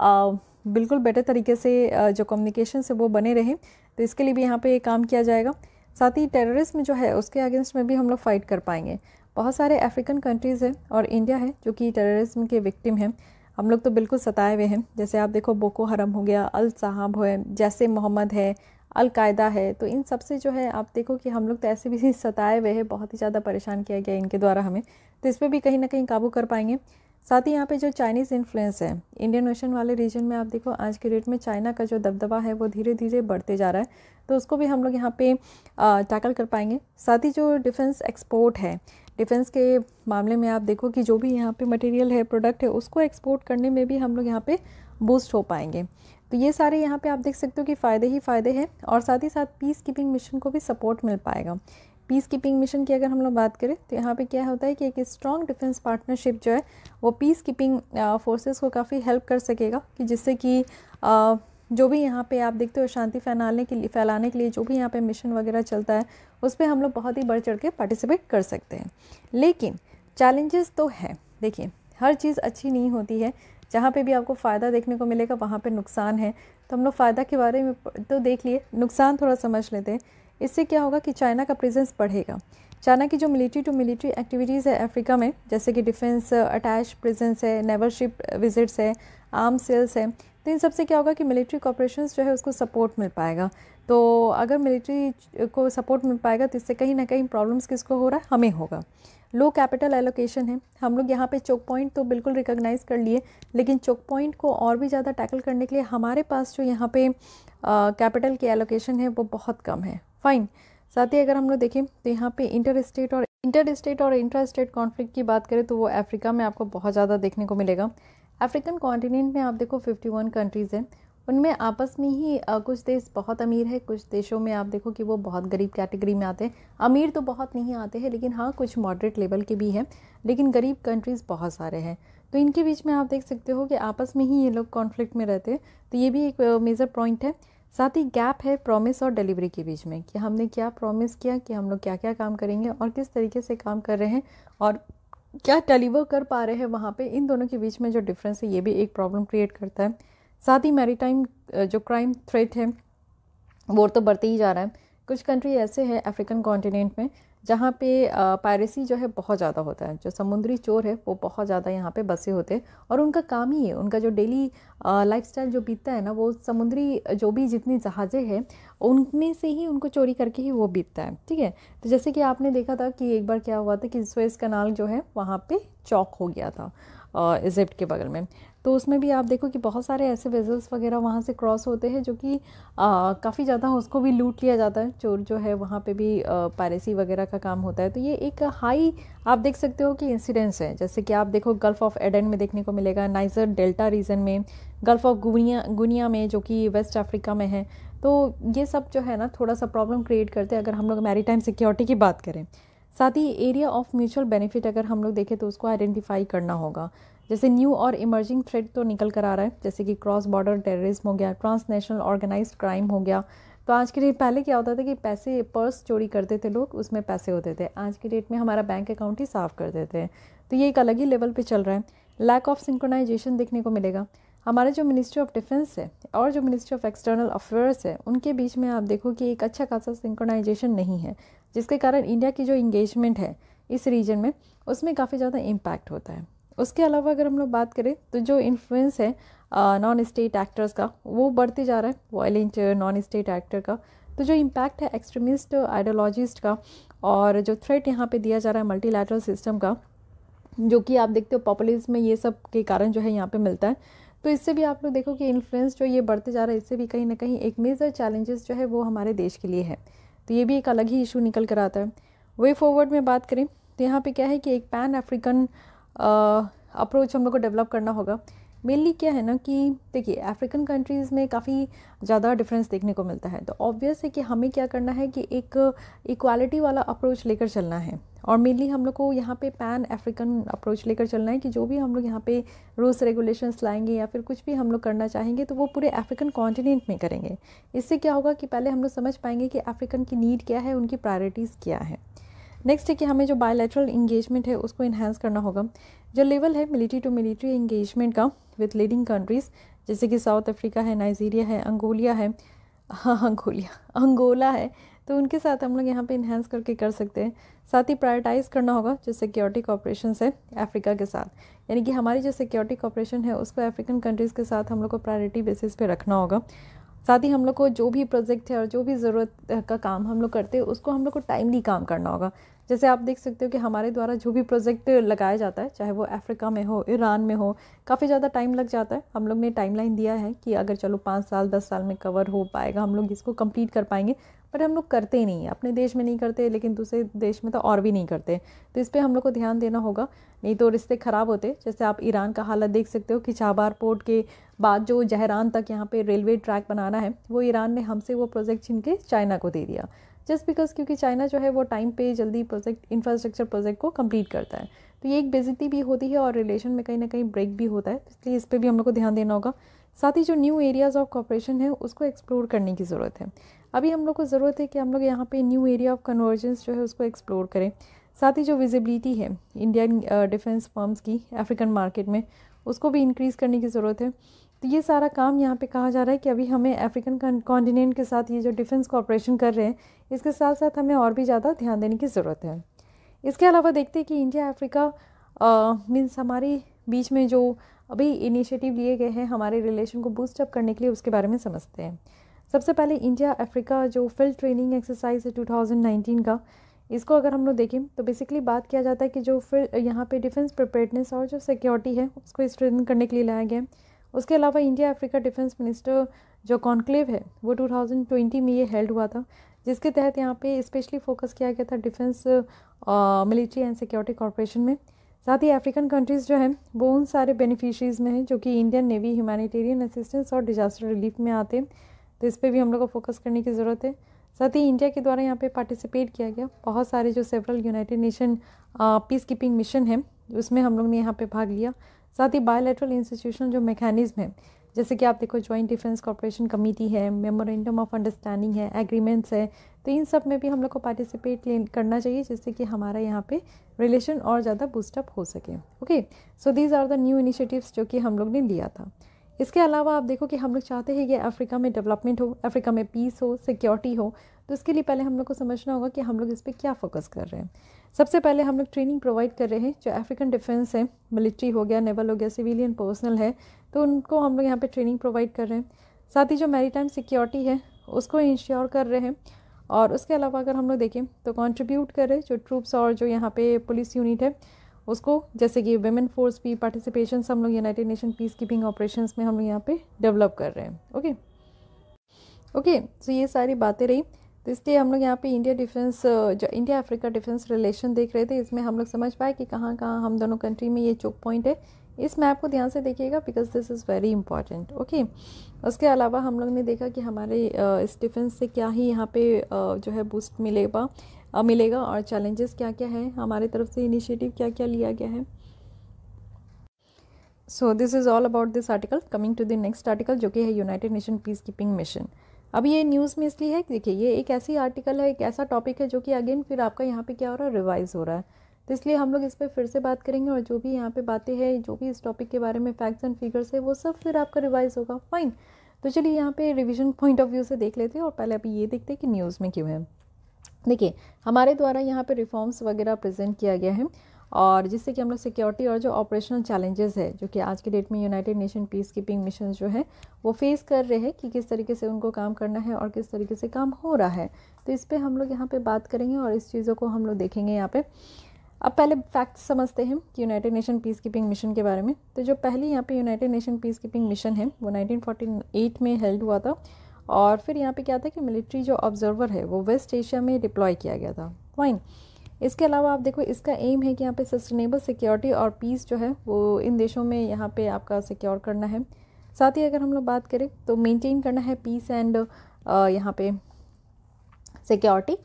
आ, बिल्कुल बेटर तरीके से जो कम्युनिकेशन से वो बने रहे तो इसके लिए भी यहाँ पे काम किया जाएगा साथ ही टेररिज्म जो है उसके अगेंस्ट में भी हम लोग फ़ाइट कर पाएंगे बहुत सारे अफ्रीकन कंट्रीज़ हैं और इंडिया है जो कि टेररिज्म के विक्टिम हैं हम लोग तो बिल्कुल सताए हुए हैं जैसे आप देखो बोको हरम हो गया अल साहब है जैसे मोहम्मद है अलकायदा है तो इन सब से जो है आप देखो कि हम लोग तो ऐसे भी सताए हुए हैं बहुत ही ज़्यादा परेशान किया गया इनके द्वारा हमें तो इस पर भी कहीं ना कहीं काबू कर पाएंगे साथ ही यहाँ पे जो चाइनीज़ इन्फ्लुएंस है इंडियन ओशन वाले रीजन में आप देखो आज के डेट में चाइना का जो दबदबा है वो धीरे धीरे बढ़ते जा रहा है तो उसको भी हम लोग यहाँ पे टैकल कर पाएंगे साथ ही जो डिफेंस एक्सपोर्ट है डिफेंस के मामले में आप देखो कि जो भी यहाँ पे मटेरियल है प्रोडक्ट है उसको एक्सपोर्ट करने में भी हम लोग यहाँ पे बूस्ट हो पाएंगे तो ये सारे यहाँ पे आप देख सकते हो कि फ़ायदे ही फ़ायदे हैं और साथ ही साथ पीस कीपिंग मिशन को भी सपोर्ट मिल पाएगा पीस कीपिंग मिशन की अगर हम लोग बात करें तो यहाँ पे क्या होता है कि एक स्ट्रॉन्ग डिफेंस पार्टनरशिप जो है वो पीस कीपिंग फ़ोर्सेज को काफ़ी हेल्प कर सकेगा कि जिससे कि जो भी यहाँ पे आप देखते हो शांति फैलाने के लिए फैलाने के लिए जो भी यहाँ पे मिशन वगैरह चलता है उस पर हम लोग बहुत ही बढ़ चढ़ के पार्टिसिपेट कर सकते हैं लेकिन चैलेंजेस तो है देखिए हर चीज़ अच्छी नहीं होती है जहाँ पे भी आपको फ़ायदा देखने को मिलेगा वहाँ पे नुकसान है तो हम लोग फ़ायदा के बारे में तो देख लिए नुकसान थोड़ा समझ लेते हैं इससे क्या होगा कि चाइना का प्रेजेंस बढ़ेगा चाइना की जो मिलिट्री टू मिलिट्री एक्टिविटीज़ है अफ्रीका में जैसे कि डिफेंस अटैच प्रेजेंस है नेवरशिप विजिट्स है आर्म सेल्स है तो इन सबसे क्या होगा कि मिलिट्री कॉपरेशन जो है उसको सपोर्ट मिल पाएगा तो अगर मिलिट्री को सपोर्ट मिल पाएगा तो इससे कहीं ना कहीं प्रॉब्लम्स किसको हो रहा है हमें होगा लो कैपिटल एलोकेशन है हम लोग यहाँ पे चोक पॉइंट तो बिल्कुल रिकॉग्नाइज़ कर लिए लेकिन चोक पॉइंट को और भी ज़्यादा टैकल करने के लिए हमारे पास जो यहाँ पे कैपिटल की एलोकेशन है वो बहुत कम है फाइन साथ ही अगर हम लोग देखें तो यहाँ पे इंटर स्टेट और इंटर स्टेट और इंट्रा स्टेट कॉन्फ्लिक्ट की बात करें तो वो अफ्रीका में आपको बहुत ज़्यादा देखने को मिलेगा अफ्रीकन कॉन्टिनेंट में आप देखो 51 कंट्रीज़ हैं उनमें आपस में ही कुछ देश बहुत अमीर है कुछ देशों में आप देखो कि वो बहुत गरीब कैटेगरी में आते हैं अमीर तो बहुत नहीं आते हैं लेकिन हाँ कुछ मॉडरेट लेवल के भी हैं लेकिन गरीब कंट्रीज़ बहुत सारे हैं तो इनके बीच में आप देख सकते हो कि आपस में ही ये लोग कॉन्फ्लिक्ट में रहते हैं तो ये भी एक मेजर पॉइंट है साथ ही गैप है प्रॉमिस और डिलीवरी के बीच में कि हमने क्या प्रॉमिस किया कि हम लोग क्या क्या काम करेंगे और किस तरीके से काम कर रहे हैं और क्या डिलीवर कर पा रहे हैं वहाँ पे इन दोनों के बीच में जो डिफरेंस है ये भी एक प्रॉब्लम क्रिएट करता है साथ ही टाइम जो क्राइम थ्रेट है वो तो बढ़ते ही जा रहा है कुछ कंट्री ऐसे हैं अफ्रीकन कॉन्टिनेंट में जहाँ पे पायरेसी जो है बहुत ज़्यादा होता है जो समुद्री चोर है वो बहुत ज़्यादा यहाँ पे बसे होते हैं और उनका काम ही है उनका जो डेली लाइफस्टाइल जो बीतता है ना वो समुद्री जो भी जितनी जहाज़ें हैं उनमें से ही उनको चोरी करके ही वो बीतता है ठीक है तो जैसे कि आपने देखा था कि एक बार क्या हुआ था कि स्वेस कनाल जो है वहाँ पर चौक हो गया था इजिप्ट के बगल में तो उसमें भी आप देखो कि बहुत सारे ऐसे वेजल्स वगैरह वहाँ से क्रॉस होते हैं जो कि काफ़ी ज़्यादा उसको भी लूट लिया जाता है चोर जो है वहाँ पे भी पायरेसी वगैरह का काम होता है तो ये एक हाई आप देख सकते हो कि इंसिडेंस है जैसे कि आप देखो गल्फ़ ऑफ एडन में देखने को मिलेगा नाइजर डेल्टा रीजन में गल्फ़ ऑफ गुनिया गुनिया में जो कि वेस्ट अफ्रीका में है तो ये सब जो है ना थोड़ा सा प्रॉब्लम क्रिएट करते हैं अगर हम लोग मैरीटाइम सिक्योरिटी की बात करें साथ ही एरिया ऑफ म्यूचुअल बेनिफिट अगर हम लोग देखें तो उसको आइडेंटिफाई करना होगा जैसे न्यू और इमर्जिंग थ्रेड तो निकल कर आ रहा है जैसे कि क्रॉस बॉर्डर टेररिज्म हो गया ट्रांसनेशनल ऑर्गेनाइज क्राइम हो गया तो आज के डेट पहले क्या होता था कि पैसे पर्स चोरी करते थे लोग उसमें पैसे होते थे आज के डेट में हमारा बैंक अकाउंट ही साफ़ कर देते हैं तो ये एक अलग ही लेवल पे चल रहा है लैक ऑफ सिंक्रोनाइजेशन देखने को मिलेगा हमारे जो मिनिस्ट्री ऑफ डिफेंस है और जो मिनिस्ट्री ऑफ एक्सटर्नल अफेयर्स है उनके बीच में आप देखो कि एक अच्छा खासा सिंक्रोनाइजेशन नहीं है जिसके कारण इंडिया की जो इंगेजमेंट है इस रीजन में उसमें काफ़ी ज़्यादा इम्पैक्ट होता है उसके अलावा अगर हम लोग बात करें तो जो इन्फ्लुएंस है नॉन स्टेट एक्टर्स का वो बढ़ते जा रहा है वायलेंट नॉन स्टेट एक्टर का तो जो इम्पैक्ट है एक्सट्रीमिस्ट आइडियोलॉजिस्ट का और जो थ्रेट यहाँ पे दिया जा रहा है मल्टीलैटरल सिस्टम का जो कि आप देखते हो पॉपुलिज्म में ये सब के कारण जो है यहाँ पे मिलता है तो इससे भी आप लोग देखो कि इन्फ्लुएंस जो ये बढ़ते जा रहा है इससे भी कहीं ना कहीं एक मेजर चैलेंजेस जो है वो हमारे देश के लिए है तो ये भी एक अलग ही इशू निकल कर आता है वे फॉरवर्ड में बात करें तो यहाँ पे क्या है कि एक पैन अफ्रीकन अप्रोच हम लोग को डेवलप करना होगा मेनली क्या है ना कि देखिए अफ्रीकन कंट्रीज़ में काफ़ी ज़्यादा डिफरेंस देखने को मिलता है तो ऑब्वियस है कि हमें क्या करना है कि एक इक्वालिटी वाला अप्रोच लेकर चलना है और मेनली हम लोग को यहाँ पे पैन अफ्रीकन अप्रोच लेकर चलना है कि जो भी हम लोग यहाँ पे रूल्स रेगुलेशंस लाएंगे या फिर कुछ भी हम लोग करना चाहेंगे तो वो पूरे अफ्रीकन कॉन्टिनेंट में करेंगे इससे क्या होगा कि पहले हम लोग समझ पाएंगे कि अफ्रीकन की नीड क्या है उनकी प्रायोरिटीज़ क्या है नेक्स्ट है कि हमें जो बायोलेट्रल इंगेजमेंट है उसको इन्हेंस करना होगा जो लेवल है मिलिट्री टू मिलिट्री इंगेजमेंट का विथ लीडिंग कंट्रीज़ जैसे कि साउथ अफ्रीका है नाइजीरिया है अंगोलिया है हाँ अंगोलिया अंगोला है तो उनके साथ हम लोग यहाँ पे इन्हेंस करके कर सकते हैं साथ ही प्रायोरिटाइज़ करना होगा जो सिक्योरिटी कॉपरेशन है अफ्रीका के साथ यानी कि हमारी जो सिक्योरिटी कॉपरेशन है उसको अफ्रीकन कंट्रीज़ के साथ हम लोग को प्रायोरिटी बेसिस पे रखना होगा साथ ही हम लोग को जो भी प्रोजेक्ट है और जो भी ज़रूरत का काम हम लोग करते हैं उसको हम लोग को टाइमली काम करना होगा जैसे आप देख सकते हो कि हमारे द्वारा जो भी प्रोजेक्ट लगाया जाता है चाहे वो अफ्रीका में हो ईरान में हो काफ़ी ज़्यादा टाइम लग जाता है हम लोग ने टाइमलाइन दिया है कि अगर चलो पाँच साल दस साल में कवर हो पाएगा हम लोग इसको कंप्लीट कर पाएंगे पर हम लोग करते ही नहीं अपने देश में नहीं करते लेकिन दूसरे देश में तो और भी नहीं करते तो इस पर हम लोग को ध्यान देना होगा नहीं तो रिश्ते ख़राब होते जैसे आप ईरान का हालत देख सकते हो कि चाबार पोर्ट के बाद जो जहरान तक यहाँ पे रेलवे ट्रैक बनाना है वो ईरान ने हमसे वो प्रोजेक्ट छीन के चाइना को दे दिया जस्ट बिकॉज क्योंकि चाइना जो है वो टाइम पे जल्दी प्रोजेक्ट इंफ्रास्ट्रक्चर प्रोजेक्ट को कंप्लीट करता है तो ये एक बेजती भी होती है और रिलेशन में कहीं ना कहीं ब्रेक भी होता है तो इसलिए इस पर भी हम लोग को ध्यान देना होगा साथ ही जो न्यू एरियाज़ ऑफ कॉपरेशन है उसको एक्सप्लोर करने की ज़रूरत है अभी हम लोग को ज़रूरत है कि हम लोग यहाँ पे न्यू एरिया ऑफ कन्वर्जेंस जो है उसको एक्सप्लोर करें साथ ही जो विजिबिलिटी है इंडियन डिफेंस फर्म्स की अफ्रीकन मार्केट में उसको भी इंक्रीज़ करने की ज़रूरत है तो ये सारा काम यहाँ पे कहा जा रहा है कि अभी हमें अफ्रीकन कॉन्टीनेंट के साथ ये जो डिफेंस कॉपरेशन कर रहे हैं इसके साथ साथ हमें और भी ज़्यादा ध्यान देने की ज़रूरत है इसके अलावा देखते हैं कि इंडिया अफ्रीका मीन्स हमारे बीच में जो अभी इनिशिएटिव लिए गए हैं हमारे रिलेशन को बूस्टअप करने के लिए उसके बारे में समझते हैं सबसे पहले इंडिया अफ्रीका जो फील्ड ट्रेनिंग एक्सरसाइज है 2019 का इसको अगर हम लोग देखें तो बेसिकली बात किया जाता है कि जो फिर यहाँ पे डिफेंस प्रिपेयरनेस और जो सिक्योरिटी है उसको स्ट्रेंथन करने के लिए लाया गया है उसके अलावा इंडिया अफ्रीका डिफेंस मिनिस्टर जो कॉन्क्लेव है वो 2020 में ये हेल्ड हुआ था जिसके तहत यहाँ पे स्पेशली फोकस किया गया था defence military and security corporation में साथ ही अफ्रीकन कंट्रीज़ जो हैं वो उन सारे बेनिफिशरीज़ में हैं जो कि इंडियन नेवी ह्यूमानिटेरियन असिस्टेंस और डिजास्टर रिलीफ में आते हैं तो इस पर भी हम लोग को फोकस करने की ज़रूरत है साथ ही इंडिया के द्वारा यहाँ पे पार्टिसिपेट किया गया बहुत सारे जो several United Nation peace keeping mission है उसमें हम लोग ने यहाँ पे भाग लिया साथ ही बायोलेट्रल इंस्टीट्यूशन जो मैकेनिज़्म है जैसे कि आप देखो जॉइंट डिफेंस कॉरपोरेशन कमेटी है मेमोरेंडम ऑफ अंडरस्टैंडिंग है एग्रीमेंट्स है तो इन सब में भी हम लोग को पार्टिसिपेट करना चाहिए जिससे कि हमारा यहाँ पे रिलेशन और ज़्यादा बूस्टअप हो सके okay so these are the new initiatives जो कि हम लोग ने लिया था इसके अलावा आप देखो कि हम लोग चाहते हैं कि अफ्रीका में डेवलपमेंट हो अफ्रीका में पीस हो सिक्योरिटी हो तो इसके लिए पहले हम लोग को समझना होगा कि हम लोग इस पर क्या फोकस कर रहे हैं सबसे पहले हम लोग ट्रेनिंग प्रोवाइड कर रहे हैं जो अफ्रीकन डिफेंस है मिलिट्री हो गया नेवल हो गया सिविलियन पर्सनल है तो उनको हम लोग यहाँ पर ट्रेनिंग प्रोवाइड कर रहे हैं साथ ही जो मेरी सिक्योरिटी है उसको इंश्योर कर रहे हैं और उसके अलावा अगर हम लोग देखें तो कंट्रीब्यूट कर रहे जो ट्रूप्स और जो यहाँ पे पुलिस यूनिट है उसको जैसे कि वेमेन फोर्स भी पार्टिसिपेशन हम लोग United Nation peace keeping operation में हम लोग यहाँ पे डेवलप कर रहे हैं ओके ओके सो ये सारी बातें रही तो इसलिए हम लोग यहाँ पे इंडिया डिफेंस जो इंडिया अफ्रीका डिफेंस रिलेशन देख रहे थे इसमें हम लोग समझ पाए कि कहाँ कहाँ हम दोनों कंट्री में ये चोक पॉइंट है इस मैप को ध्यान से देखिएगा because this is very important okay उसके अलावा हम लोग ने देखा कि हमारे इस डिफेंस से क्या ही यहाँ पे जो है बूस्ट मिलेगा मिलेगा और चैलेंजेस क्या क्या है हमारे तरफ से इनिशिएटिव क्या क्या लिया गया है so this is all about this article coming to the next article जो कि है United Nation peace keeping mission अब ये न्यूज़ में इसलिए है कि देखिए ये एक ऐसी आर्टिकल है एक ऐसा टॉपिक है जो कि अगेन फिर आपका यहाँ पे क्या हो रहा है रिवाइज हो रहा है तो इसलिए हम लोग इस पर फिर से बात करेंगे और जो भी यहाँ पे बातें हैं जो भी इस टॉपिक के बारे में फैक्ट्स एंड फिगर्स है वो सब फिर आपका रिवाइज होगा फाइन तो चलिए यहाँ पे रिविजन पॉइंट ऑफ व्यू से देख लेते हैं और पहले अभी ये देखते हैं कि न्यूज़ में क्यों है देखिए हमारे द्वारा यहाँ पे रिफॉर्म्स वगैरह प्रेजेंट किया गया है और जिससे कि हम लोग सिक्योरिटी और जो ऑपरेशनल चैलेंजेस है जो कि आज के डेट में United Nation peace keeping mission जो है वो फेस कर रहे हैं कि किस तरीके से उनको काम करना है और किस तरीके से काम हो रहा है तो इस पर हम लोग यहाँ पर बात करेंगे और इस चीज़ों को हम लोग देखेंगे यहाँ पर अब पहले फैक्ट्स समझते हैं कि United Nation peace keeping mission के बारे में तो जो पहले यहाँ पे United Nation peace keeping mission है वो 1948 में हेल्ड हुआ था और फिर यहाँ पे क्या था कि मिलिट्री जो ऑब्जर्वर है वो वेस्ट एशिया में डिप्लॉय किया गया था फाइन इसके अलावा आप देखो इसका एम है कि यहाँ पे सस्टेनेबल सिक्योरिटी और पीस जो है वो इन देशों में यहाँ पे आपका सिक्योर करना है साथ ही अगर हम लोग बात करें तो मेंटेन करना है पीस एंड यहाँ पे सिक्योरिटी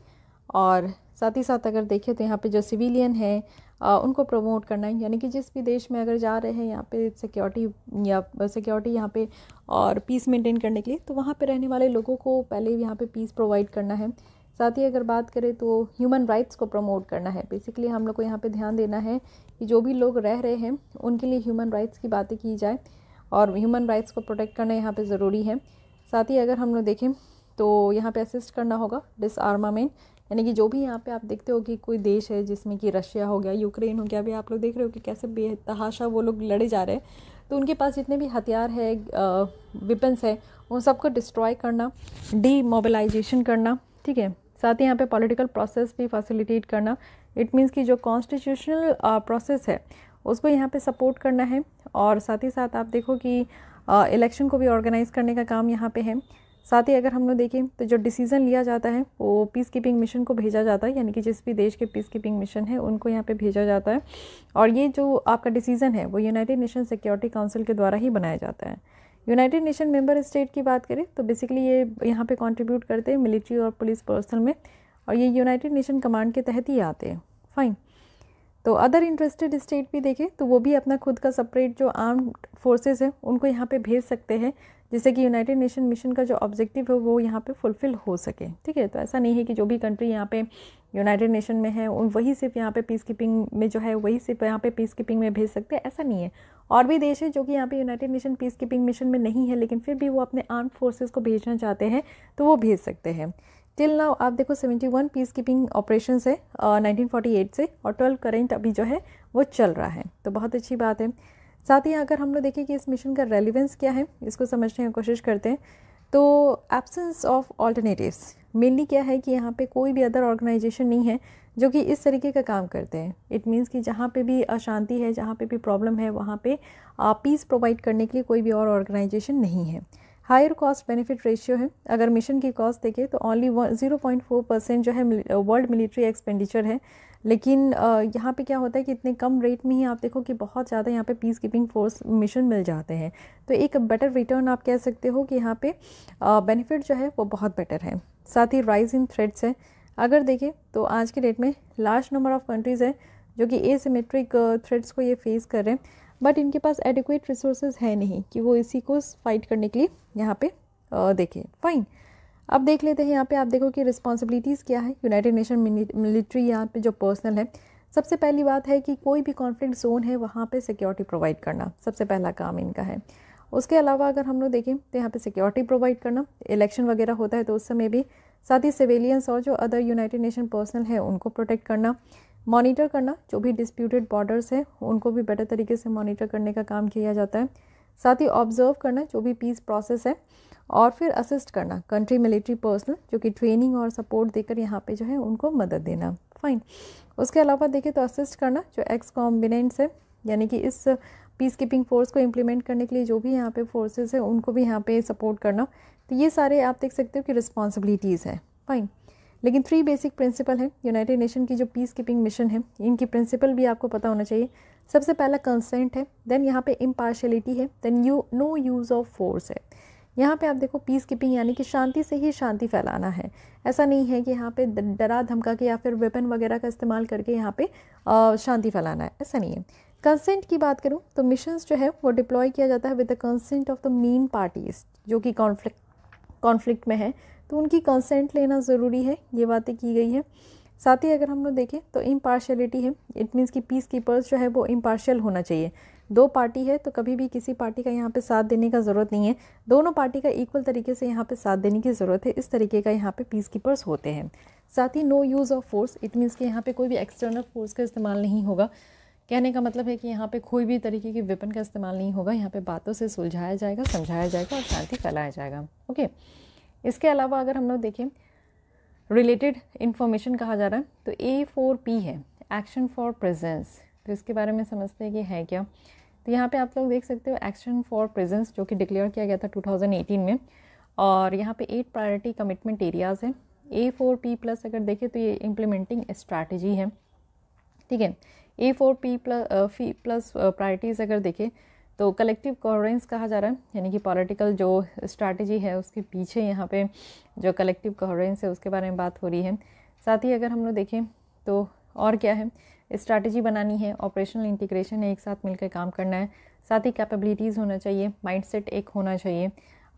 और साथ ही साथ अगर देखें तो यहाँ पे जो सिविलियन है आ, उनको प्रमोट करना है यानी कि जिस भी देश में अगर जा रहे हैं यहाँ पे सिक्योरिटी या सिक्योरिटी यहाँ पे और पीस मेंटेन करने के लिए तो वहाँ पे रहने वाले लोगों को पहले यहाँ पे पीस प्रोवाइड करना है साथ ही अगर बात करें तो ह्यूमन राइट्स को प्रमोट करना है बेसिकली हम लोग को यहाँ पे ध्यान देना है कि जो भी लोग रह रहे हैं उनके लिए ह्यूमन राइट्स की बातें की जाए और ह्यूमन राइट्स को प्रोटेक्ट करना यहाँ पे ज़रूरी है साथ ही अगर हम लोग देखें तो यहाँ पे असिस्ट करना होगा डिसआर्मामेंट यानी कि जो भी यहाँ पे आप देखते हो कि कोई देश है जिसमें कि रशिया हो गया यूक्रेन हो गया अभी आप लोग देख रहे हो कि कैसे बेतहाशा वो लोग लड़े जा रहे हैं तो उनके पास जितने भी हथियार है वेपन्स है उन सबको डिस्ट्रॉय करना डीमोबिलाइजेशन करना ठीक है साथ ही यहाँ पे पॉलिटिकल प्रोसेस भी फैसिलिटेट करना इट मीन्स कि जो कॉन्स्टिट्यूशनल प्रोसेस uh, है उसको यहाँ पे सपोर्ट करना है और साथ ही साथ आप देखो कि इलेक्शन uh, को भी ऑर्गेनाइज़ करने का काम यहाँ पे है साथ ही अगर हम लोग देखें तो जो डिसीज़न लिया जाता है वो पीस कीपिंग मिशन को भेजा जाता है यानी कि जिस भी देश के पीस कीपिंग मिशन है उनको यहाँ पे भेजा जाता है और ये जो आपका डिसीज़न है वो यूनाइटेड नेशन सिक्योरिटी काउंसिल के द्वारा ही बनाया जाता है यूनाइटेड नेशन मेंबर स्टेट की बात करें तो बेसिकली ये यहाँ पे कंट्रीब्यूट करते हैं मिलिट्री और पुलिस पर्सनल में और ये यूनाइटेड नेशन कमांड के तहत ही आते हैं फाइन तो अदर इंटरेस्टेड स्टेट भी देखें तो वो भी अपना खुद का सेपरेट जो आर्म फोर्सेस है उनको यहाँ पे भेज सकते हैं जिससे कि यूनाइटेड नेशन मिशन का जो ऑब्जेक्टिव है वो यहाँ पे फुलफ़िल हो सके ठीक है तो ऐसा नहीं है कि जो भी कंट्री यहाँ पे यूनाइटेड नेशन में है उन वही सिर्फ यहाँ पे पीस कीपिंग में जो है वही सिर्फ यहाँ पे पीस कीपिंग में भेज सकते हैं ऐसा नहीं है और भी देश है जो कि यहाँ पे United Nation peace keeping mission में नहीं है लेकिन फिर भी वो अपने आर्म फोर्सेज को भेजना चाहते हैं तो वो भेज सकते हैं टिल नाउ आप देखो 71 पीस कीपिंग ऑपरेशन है नाइनटीन एट से और 12 करेंट अभी जो है वो चल रहा है तो बहुत अच्छी बात है साथ ही अगर हम लोग देखें कि इस मिशन का रेलिवेंस क्या है इसको समझने की कोशिश करते हैं तो एब्सेंस ऑफ ऑल्टरनेटिव्स मेनली क्या है कि यहाँ पे कोई भी अदर ऑर्गेनाइजेशन नहीं है जो कि इस तरीके का काम करते हैं इट मीन्स कि जहाँ पे भी अशांति है जहाँ पे भी प्रॉब्लम है वहाँ पे पीस प्रोवाइड करने के लिए कोई भी और ऑर्गेनाइजेशन नहीं है हायर कॉस्ट बेनिफिट रेशियो है अगर मिशन की कॉस्ट देखें तो only zero point four percent जो है वर्ल्ड मिलिट्री एक्सपेंडिचर है लेकिन uh, यहाँ पे क्या होता है कि इतने कम रेट में ही आप देखो कि बहुत ज़्यादा यहाँ पे पीस कीपिंग फोर्स मिशन मिल जाते हैं तो एक बेटर रिटर्न आप कह सकते हो कि यहाँ पे बेनिफिट uh, जो है वो बहुत बेटर है साथ ही राइज इन थ्रेड्स है अगर देखें तो आज के डेट में लार्ज नंबर ऑफ़ कंट्रीज़ है जो कि एसिमेट्रिक थ्रेड्स uh, को ये फेस कर रहे हैं बट इनके पास एडिक्वेट रिसोर्स है नहीं कि वो इसी को फाइट करने के लिए यहाँ पे देखें फाइन अब देख लेते हैं यहाँ पे आप देखो कि रिस्पॉन्सिबिलिटीज़ क्या है यूनाइटेड नेशन मिलिट्री यहाँ पे जो पर्सनल है सबसे पहली बात है कि कोई भी कॉन्फ्लिक्ट जोन है वहाँ पे सिक्योरिटी प्रोवाइड करना सबसे पहला काम इनका है उसके अलावा अगर हम लोग देखें तो यहाँ पे सिक्योरिटी प्रोवाइड करना इलेक्शन वगैरह होता है तो उस समय भी साथ ही सिविलियंस और जो अदर यूनाइटेड नेशन पर्सनल है उनको प्रोटेक्ट करना मॉनिटर करना जो भी डिस्प्यूटेड बॉर्डर्स हैं उनको भी बेटर तरीके से मॉनिटर करने का काम किया जाता है साथ ही ऑब्जर्व करना जो भी पीस प्रोसेस है और फिर असिस्ट करना कंट्री मिलिट्री पर्सनल जो कि ट्रेनिंग और सपोर्ट देकर यहाँ पे जो है उनको मदद देना फाइन उसके अलावा देखें तो असिस्ट करना जो एक्स कॉम्बिनेंट्स है यानी कि इस पीस कीपिंग फोर्स को इम्प्लीमेंट करने के लिए जो भी यहाँ पे फोर्सेस है उनको भी यहाँ पे सपोर्ट करना तो ये सारे आप देख सकते हो कि रिस्पॉन्सिबिलिटीज़ हैं फाइन लेकिन थ्री बेसिक प्रिंसिपल हैं यूनाइटेड नेशन की जो पीस कीपिंग मिशन है इनकी प्रिंसिपल भी आपको पता होना चाहिए सबसे पहला कंसेंट है देन यहाँ पे इम्पार्शलिटी है then you know use of force है यहाँ पे आप देखो पीस कीपिंग यानी कि शांति से ही शांति फैलाना है ऐसा नहीं है कि यहाँ पे डरा धमका के या फिर वेपन वगैरह का इस्तेमाल करके यहाँ पे शांति फैलाना है ऐसा नहीं है कंसेंट की बात करूँ तो मिशन जो है वो डिप्लॉय किया जाता है with the consent of the main parties जो कि कॉन्फ्लिक्ट कॉन्फ्लिक्ट में है तो उनकी कंसेंट लेना ज़रूरी है ये बातें की गई है साथ ही अगर हम लोग देखें तो इम्पार्शलिटी है इट मीन्स कि पीस कीपर्स जो है वो इम्पार्शल होना चाहिए दो पार्टी है तो कभी भी किसी पार्टी का यहाँ पे साथ देने का ज़रूरत नहीं है दोनों पार्टी का इक्वल तरीके से यहाँ पे साथ देने की ज़रूरत है इस तरीके का यहाँ पे पीस कीपर्स होते हैं साथ ही no use of force it means कि यहाँ पे कोई भी एक्सटर्नल फोर्स का इस्तेमाल नहीं होगा कहने का मतलब है कि यहाँ पर कोई भी तरीके के वेपन का इस्तेमाल नहीं होगा यहाँ पर बातों से सुलझाया जाएगा समझाया जाएगा और शांति फैलाया जाएगा ओके okay? इसके अलावा अगर हम लोग देखें रिलेटेड इन्फॉर्मेशन कहा जा रहा है तो ए फोर पी है एक्शन फॉर प्रेजेंस तो इसके बारे में समझते हैं कि है क्या तो यहाँ पे आप लोग देख सकते हो एक्शन फॉर प्रेजेंस जो कि डिक्लेयर किया गया था 2018 में और यहाँ पे एट प्रायोरिटी कमिटमेंट एरियाज़ हैं ए फोर पी प्लस अगर देखें तो ये इम्प्लीमेंटिंग स्ट्रैटेजी है ठीक है A four P plus plus priorities अगर देखें तो कलेक्टिव कॉहरेंस कहा जा रहा है यानी कि पॉलिटिकल जो स्ट्रैटेजी है उसके पीछे यहाँ पे जो कलेक्टिव कॉहरेंस है उसके बारे में बात हो रही है साथ ही अगर हम लोग देखें तो और क्या है स्ट्रैटेजी बनानी है ऑपरेशनल इंटीग्रेशन है एक साथ मिलकर काम करना है साथ ही कैपेबिलिटीज़ होना चाहिए माइंडसेट एक होना चाहिए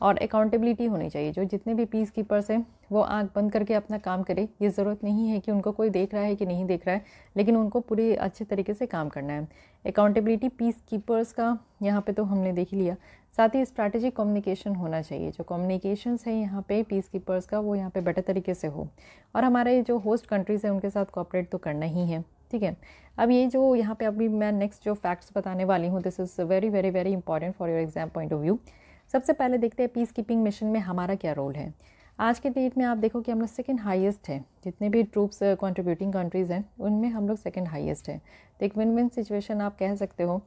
और अकाउंटेबिलिटी होनी चाहिए जो जितने भी पीस कीपर्स हैं वो आंख बंद करके अपना काम करें ये ज़रूरत नहीं है कि उनको कोई देख रहा है कि नहीं देख रहा है लेकिन उनको पूरे अच्छे तरीके से काम करना है अकाउंटेबिलिटी पीस कीपर्स का यहाँ पे तो हमने देख लिया साथ ही स्ट्रैटेजिक कम्युनिकेशन होना चाहिए जो कम्युनिकेशंस है यहाँ पे पीस कीपर्स का वो यहाँ पे बेटर तरीके से हो और हमारे जो होस्ट कंट्रीज़ हैं उनके साथ कॉपरेट तो करना ही है ठीक है अब ये जो यहाँ पे अभी मैं नेक्स्ट जो फैक्ट्स बताने वाली हूँ this is very very very important for your exam point of view सबसे पहले देखते हैं पीस कीपिंग मिशन में हमारा क्या रोल है आज के डेट में आप देखो कि हम लोग सेकेंड हाइस्ट हैं जितने भी ट्रूप्स कॉन्ट्रीब्यूटिंग कंट्रीज़ हैं उनमें हम लोग सेकेंड हाइस्ट हैं तो एक विन विन सिचुएशन आप कह सकते हो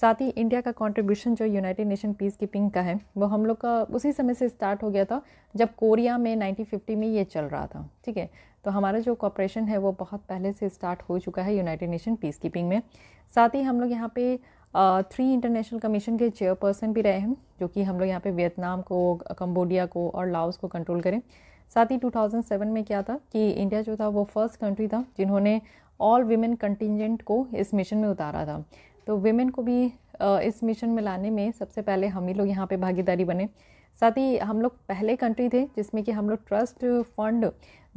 साथ ही इंडिया का कंट्रीब्यूशन जो यूनाइटेड नेशन पीस कीपिंग का है वो हम लोग का उसी समय से स्टार्ट हो गया था जब कोरिया में 1950 में ये चल रहा था ठीक है तो हमारा जो कॉपरेशन है वो बहुत पहले से स्टार्ट हो चुका है यूनाइटेड नेशन पीस कीपिंग में साथ ही हम लोग यहाँ पे थ्री इंटरनेशनल कमीशन के चेयरपर्सन भी रहे हैं जो कि हम लोग यहाँ पे वियतनाम को कम्बोडिया को और लाओस को कंट्रोल करें साथ ही 2007 में क्या था कि इंडिया जो था वो फर्स्ट कंट्री था जिन्होंने ऑल वीमेन कंटिजेंट को इस मिशन में उतारा था तो वीमेन को भी इस मिशन में लाने में सबसे पहले हम ही लोग यहाँ पर भागीदारी बने साथ ही हम लोग पहले कंट्री थे जिसमें कि हम लोग ट्रस्ट फंड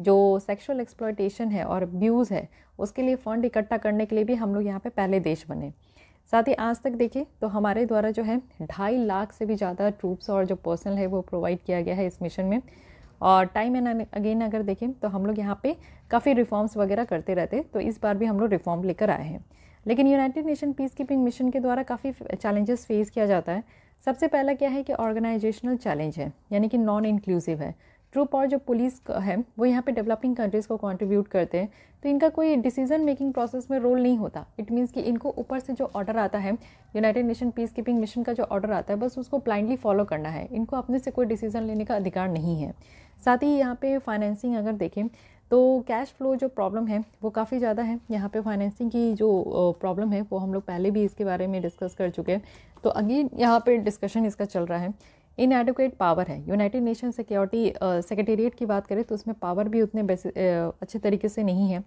जो सेक्सुअल एक्सप्लॉयटेशन है और ब्यूज़ है उसके लिए फ़ंड इकट्ठा करने के लिए भी हम लोग यहाँ पे पहले देश बने साथ ही आज तक देखें तो हमारे द्वारा जो है ढाई लाख से भी ज़्यादा ट्रूप्स और जो पर्सनल है वो प्रोवाइड किया गया है इस मिशन में और टाइम एंड अगेन अगर देखें तो हम लोग यहाँ पे काफ़ी रिफॉर्म्स वगैरह करते रहते तो इस बार भी हम लोग रिफॉर्म लेकर आए हैं लेकिन United Nation peace keeping mission के द्वारा काफ़ी चैलेंजेस फेस किया जाता है सबसे पहला क्या है कि ऑर्गेनाइजेशनल चैलेंज है यानी कि नॉन इंक्लूसिव है ट्रूप और जो पुलिस है वो यहाँ पे डेवलपिंग कंट्रीज़ को कंट्रीब्यूट करते हैं तो इनका कोई डिसीजन मेकिंग प्रोसेस में रोल नहीं होता इट मीन्स कि इनको ऊपर से जो ऑर्डर आता है United Nation peace keeping mission का जो ऑर्डर आता है बस उसको ब्लाइंडली फॉलो करना है इनको अपने से कोई डिसीजन लेने का अधिकार नहीं है साथ ही यहाँ पर फाइनेंसिंग अगर देखें तो कैश फ्लो जो प्रॉब्लम है वो काफ़ी ज़्यादा है यहाँ पे फाइनेंसिंग की जो प्रॉब्लम है वो हम लोग पहले भी इसके बारे में डिस्कस कर चुके हैं तो अगेन यहाँ पे डिस्कशन इसका चल रहा है इनएडुकेट पावर है यूनाइटेड नेशन सिक्योरिटी सेक्रेटेरिएट की बात करें तो उसमें पावर भी उतने uh, अच्छे तरीके से नहीं है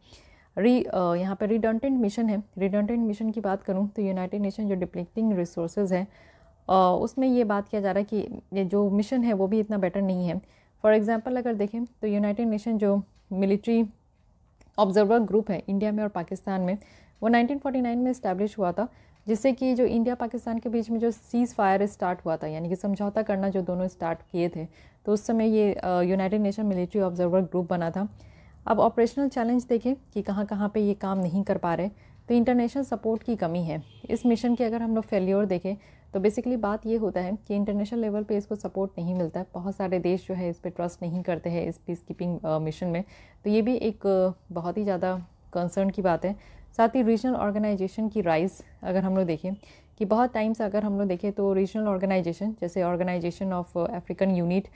री uh, यहाँ पर रिडोंटेंट मिशन है रिडोंटेंट मिशन की बात करूँ तो यूनाइटेड नेशन जो डिप्लिटिंग रिसोर्स uh, उसमें ये बात किया जा रहा है कि ये जो मिशन है वो भी इतना बेटर नहीं है फॉर एग्ज़ाम्पल अगर देखें तो यूनाइटेड नेशन जो मिलिट्री ऑब्जर्वर ग्रुप है इंडिया में और पाकिस्तान में वो 1949 में इस्टेब्लिश हुआ था जिससे कि जो इंडिया पाकिस्तान के बीच में जो सीज़ फायर स्टार्ट हुआ था यानी कि समझौता करना जो दोनों स्टार्ट किए थे तो उस समय ये United Nation military observer group बना था अब ऑपरेशनल चैलेंज देखें कि कहाँ कहाँ पर ये काम नहीं कर पा रहे तो इंटरनेशनल सपोर्ट की कमी है इस मिशन की अगर हम लोग फेल्योर देखें तो बेसिकली बात ये होता है कि इंटरनेशनल लेवल पे इसको सपोर्ट नहीं मिलता है बहुत सारे देश जो है इस पर ट्रस्ट नहीं करते हैं इस पीस कीपिंग मिशन में तो ये भी एक बहुत ही ज़्यादा कंसर्न की बात है साथ ही रीजनल ऑर्गेनाइजेशन की राइज़ अगर हम लोग देखें कि बहुत टाइम से अगर हम लोग देखें तो रीजनल ऑर्गेनाइजेशन जैसे organisation of African unit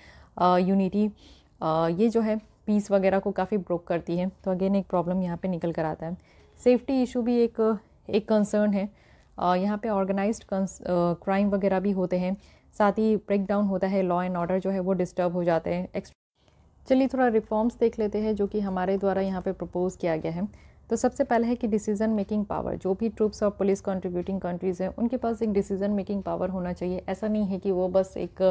unity ये जो है पीस वगैरह को काफ़ी ब्रोक करती है तो अगेन एक प्रॉब्लम यहाँ पे निकल कर आता है सेफ्टी इशू भी एक uh, एक कंसर्न है uh, यहाँ पे ऑर्गेनाइज्ड क्राइम uh, वगैरह भी होते हैं साथ ही ब्रेक डाउन होता है लॉ एंड ऑर्डर जो है वो डिस्टर्ब हो जाते हैं चलिए थोड़ा रिफॉर्म्स देख लेते हैं जो कि हमारे द्वारा यहाँ पे प्रपोज़ किया गया है तो सबसे पहला है कि डिसीज़न मेकिंग पावर जो भी ट्रूप्स और पुलिस कंट्रीब्यूटिंग कंट्रीज़ हैं उनके पास एक डिसीज़न मेकिंग पावर होना चाहिए ऐसा नहीं है कि वो बस एक आ,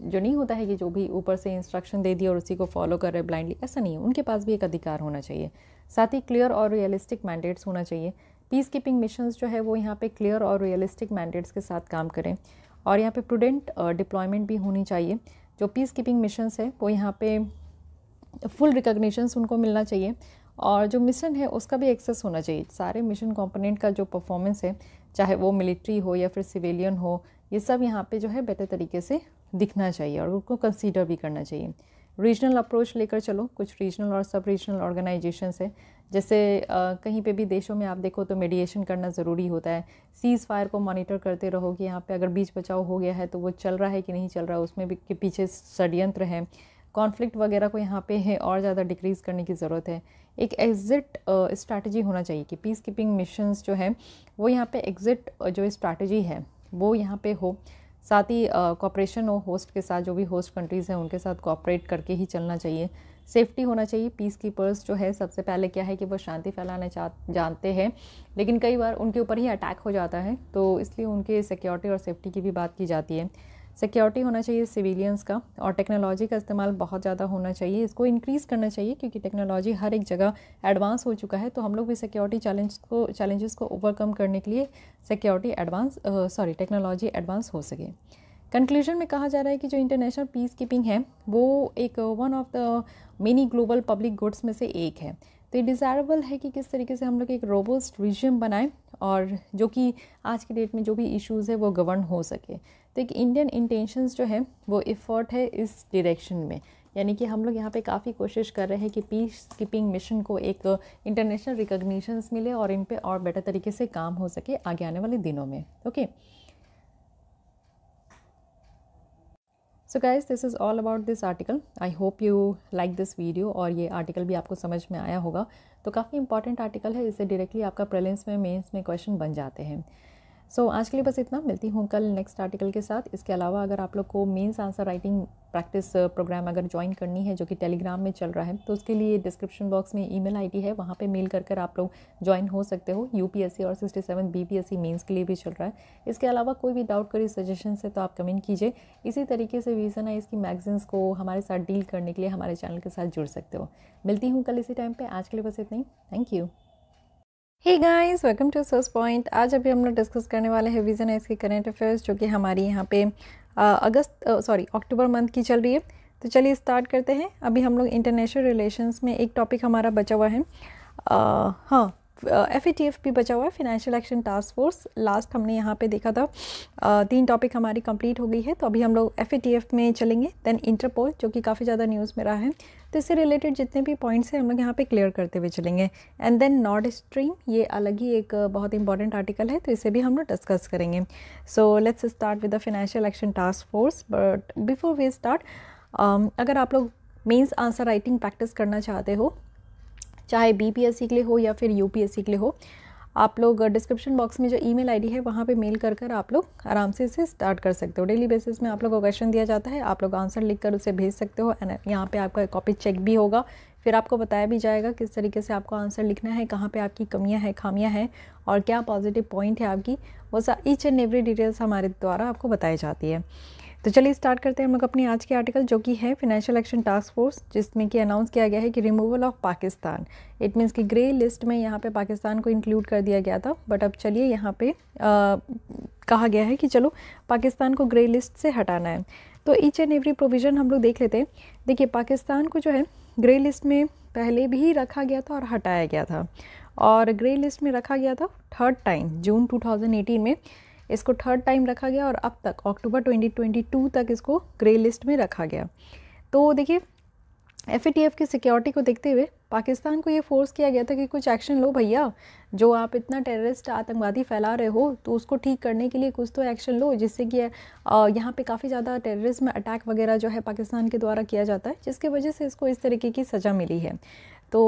जो नहीं होता है कि जो भी ऊपर से इंस्ट्रक्शन दे दिए और उसी को फॉलो कर रहे ब्लाइंडली ऐसा नहीं है उनके पास भी एक अधिकार होना चाहिए साथ ही क्लियर और रियलिस्टिक मैंडेट्स होना चाहिए पीस कीपिंग मिशन जो है वो यहाँ पे क्लियर और रियलिस्टिक मैंडेट्स के साथ काम करें और यहाँ पे प्रूडेंट डिप्लॉयमेंट भी होनी चाहिए जो पीस कीपिंग मिशन है वो यहाँ पे फुल रिकग्निशंस उनको मिलना चाहिए और जो मिशन है उसका भी एक्सेस होना चाहिए सारे मिशन कंपोनेंट का जो परफॉर्मेंस है चाहे वो मिलिट्री हो या फिर सिविलियन हो ये सब यहाँ पे जो है बेहतर तरीके से दिखना चाहिए और उनको कंसीडर भी करना चाहिए रीजनल अप्रोच लेकर चलो कुछ रीजनल और सब रीजनल ऑर्गेनाइजेशन है जैसे आ, कहीं पे भी देशों में आप देखो तो मेडिएशन करना ज़रूरी होता है सीज़ फायर को मॉनिटर करते रहो कि यहाँ पे अगर बीच बचाव हो गया है तो वो चल रहा है कि नहीं चल रहा है उसमें भी के पीछे षडयंत्र है कॉन्फ्लिक्ट वगैरह को यहाँ पे है और ज़्यादा डिक्रीज़ करने की ज़रूरत है एक एग्ज़िट स्ट्रैटेजी होना चाहिए कि पीस कीपिंग मिशंस जो है वो यहाँ पे एग्ज़िट जो स्ट्रैटेजी है वो यहाँ पे हो साथ ही कॉपरेशन हो होस्ट के साथ जो भी होस्ट कंट्रीज़ हैं उनके साथ कॉपरेट करके ही चलना चाहिए सेफ्टी होना चाहिए पीस कीपर्स जो है सबसे पहले क्या है कि वो शांति फैलाना चाह जानते हैं लेकिन कई बार उनके ऊपर ही अटैक हो जाता है तो इसलिए उनके सिक्योरिटी और सेफ्टी की भी बात की जाती है सिक्योरिटी होना चाहिए सिविलियंस का और टेक्नोलॉजी का इस्तेमाल बहुत ज़्यादा होना चाहिए इसको इंक्रीज़ करना चाहिए क्योंकि टेक्नोलॉजी हर एक जगह एडवांस हो चुका है तो हम लोग भी सिक्योरिटी चैलेंज को चैलेंजेस को ओवरकम करने के लिए security advance sorry technology advance हो सके कंक्लूजन में कहा जा रहा है कि जो इंटरनेशनल पीस कीपिंग है वो एक one of the many global public goods में से एक है तो ये डिज़ायरेबल है कि किस तरीके से हम लोग एक रोबोस्ट रीजन बनाएं और जो कि आज के डेट में जो भी इश्यूज है वो गवर्न हो सके तो एक इंडियन इंटेंशंस जो है वो इफ़र्ट है इस डरेक्शन में यानी कि हम लोग यहाँ पे काफ़ी कोशिश कर रहे हैं कि पीस कीपिंग मिशन को एक इंटरनेशनल रिकग्निशंस मिले और इन पर और बेटर तरीके से काम हो सके आगे आने वाले दिनों में okay okay? So guys this is all about this article I hope you like this video और ये आर्टिकल भी आपको समझ में आया होगा तो काफ़ी इंपॉर्टेंट आर्टिकल है इसे डायरेक्टली आपका प्रेलेंस में मेंस में क्वेश्चन बन जाते हैं सो so, आज के लिए बस इतना मिलती हूँ कल नेक्स्ट आर्टिकल के साथ इसके अलावा अगर आप लोग को mains answer writing practice programme अगर ज्वाइन करनी है जो कि टेलीग्राम में चल रहा है तो उसके लिए डिस्क्रिप्शन बॉक्स में ईमेल आईडी है वहाँ पे मेल कर कर आप लोग ज्वाइन हो सकते हो यूपीएससी और सिक्सटी सेवन बी मेंस के लिए भी चल रहा है इसके अलावा कोई भी डाउट करी सजेशन है तो आप कमेंट कीजिए इसी तरीके से वीजन आई इसकी मैगजीन्स को हमारे साथ डील करने के लिए हमारे चैनल के साथ जुड़ सकते हो मिलती हूँ कल इसी टाइम पर आज के लिए बस इतना ही thank you hey guys welcome to source point आज अभी हम लोग डिस्कस करने वाले हैं विजन एस के करेंट अफेयर्स जो कि हमारी यहाँ पे अगस्त सॉरी अक्टूबर मंथ की चल रही है तो चलिए स्टार्ट करते हैं अभी हम लोग इंटरनेशनल रिलेशंस में एक टॉपिक हमारा बचा हुआ है आ, हाँ एफ भी बचा हुआ है financial action task force last हमने यहाँ पे देखा था uh, तीन टॉपिक हमारी कंप्लीट हो गई है तो अभी हम लोग एफ में चलेंगे देन इंटरपोल जो कि काफ़ी ज़्यादा न्यूज़ में रहा है तो इससे रिलेटेड जितने भी पॉइंट्स हैं हम लोग यहाँ पे क्लियर करते हुए चलेंगे एंड देन नॉर्ड स्ट्रीम ये अलग ही एक बहुत इंपॉर्टेंट आर्टिकल है तो इसे भी हम लोग डिस्कस करेंगे so let's start with the financial action task force but before we start अगर आप लोग मेन्स आंसर राइटिंग प्रैक्टिस करना चाहते हो चाहे बीपीएससी के लिए हो या फिर यूपीएससी के लिए हो आप लोग डिस्क्रिप्शन बॉक्स में जो ईमेल आईडी है वहाँ पे मेल कर कर आप लोग आराम से इसे स्टार्ट कर सकते हो डेली बेसिस में आप लोग को क्वेश्चन दिया जाता है आप लोग आंसर लिख कर उसे भेज सकते हो एंड यहाँ पे आपका कॉपी चेक भी होगा फिर आपको बताया भी जाएगा किस तरीके से आपको आंसर लिखना है कहाँ पे आपकी कमियाँ हैं खामियाँ हैं और क्या पॉजिटिव पॉइंट है आपकी वो ईच एंड एवरी डिटेल्स हमारे द्वारा आपको बताई जाती है तो चलिए स्टार्ट करते हैं हम लोग अपनी आज के आर्टिकल जो कि है फिनेंशियल एक्शन टास्क फोर्स जिसमें कि अनाउंस किया गया है कि removal of Pakistan it means कि ग्रे लिस्ट में यहाँ पे पाकिस्तान को इंक्लूड कर दिया गया था बट अब चलिए यहाँ पे आ, कहा गया है कि चलो पाकिस्तान को ग्रे लिस्ट से हटाना है तो ईच एंड एवरी प्रोविज़न हम लोग देख लेते हैं देखिए पाकिस्तान को जो है ग्रे लिस्ट में पहले भी रखा गया था और हटाया गया था और ग्रे लिस्ट में रखा गया था थर्ड टाइम जून 2018 में इसको थर्ड टाइम रखा गया और अब तक अक्टूबर 2022 तक इसको ग्रे लिस्ट में रखा गया तो देखिए एफ की सिक्योरिटी को देखते हुए पाकिस्तान को ये फोर्स किया गया था कि कुछ एक्शन लो भैया जो आप इतना टेररिस्ट आतंकवादी फैला रहे हो तो उसको ठीक करने के लिए कुछ तो एक्शन लो जिससे कि यहाँ पे काफ़ी ज़्यादा टेररिज्म अटैक वगैरह जो है पाकिस्तान के द्वारा किया जाता है जिसके वजह से इसको इस तरीके की सज़ा मिली है तो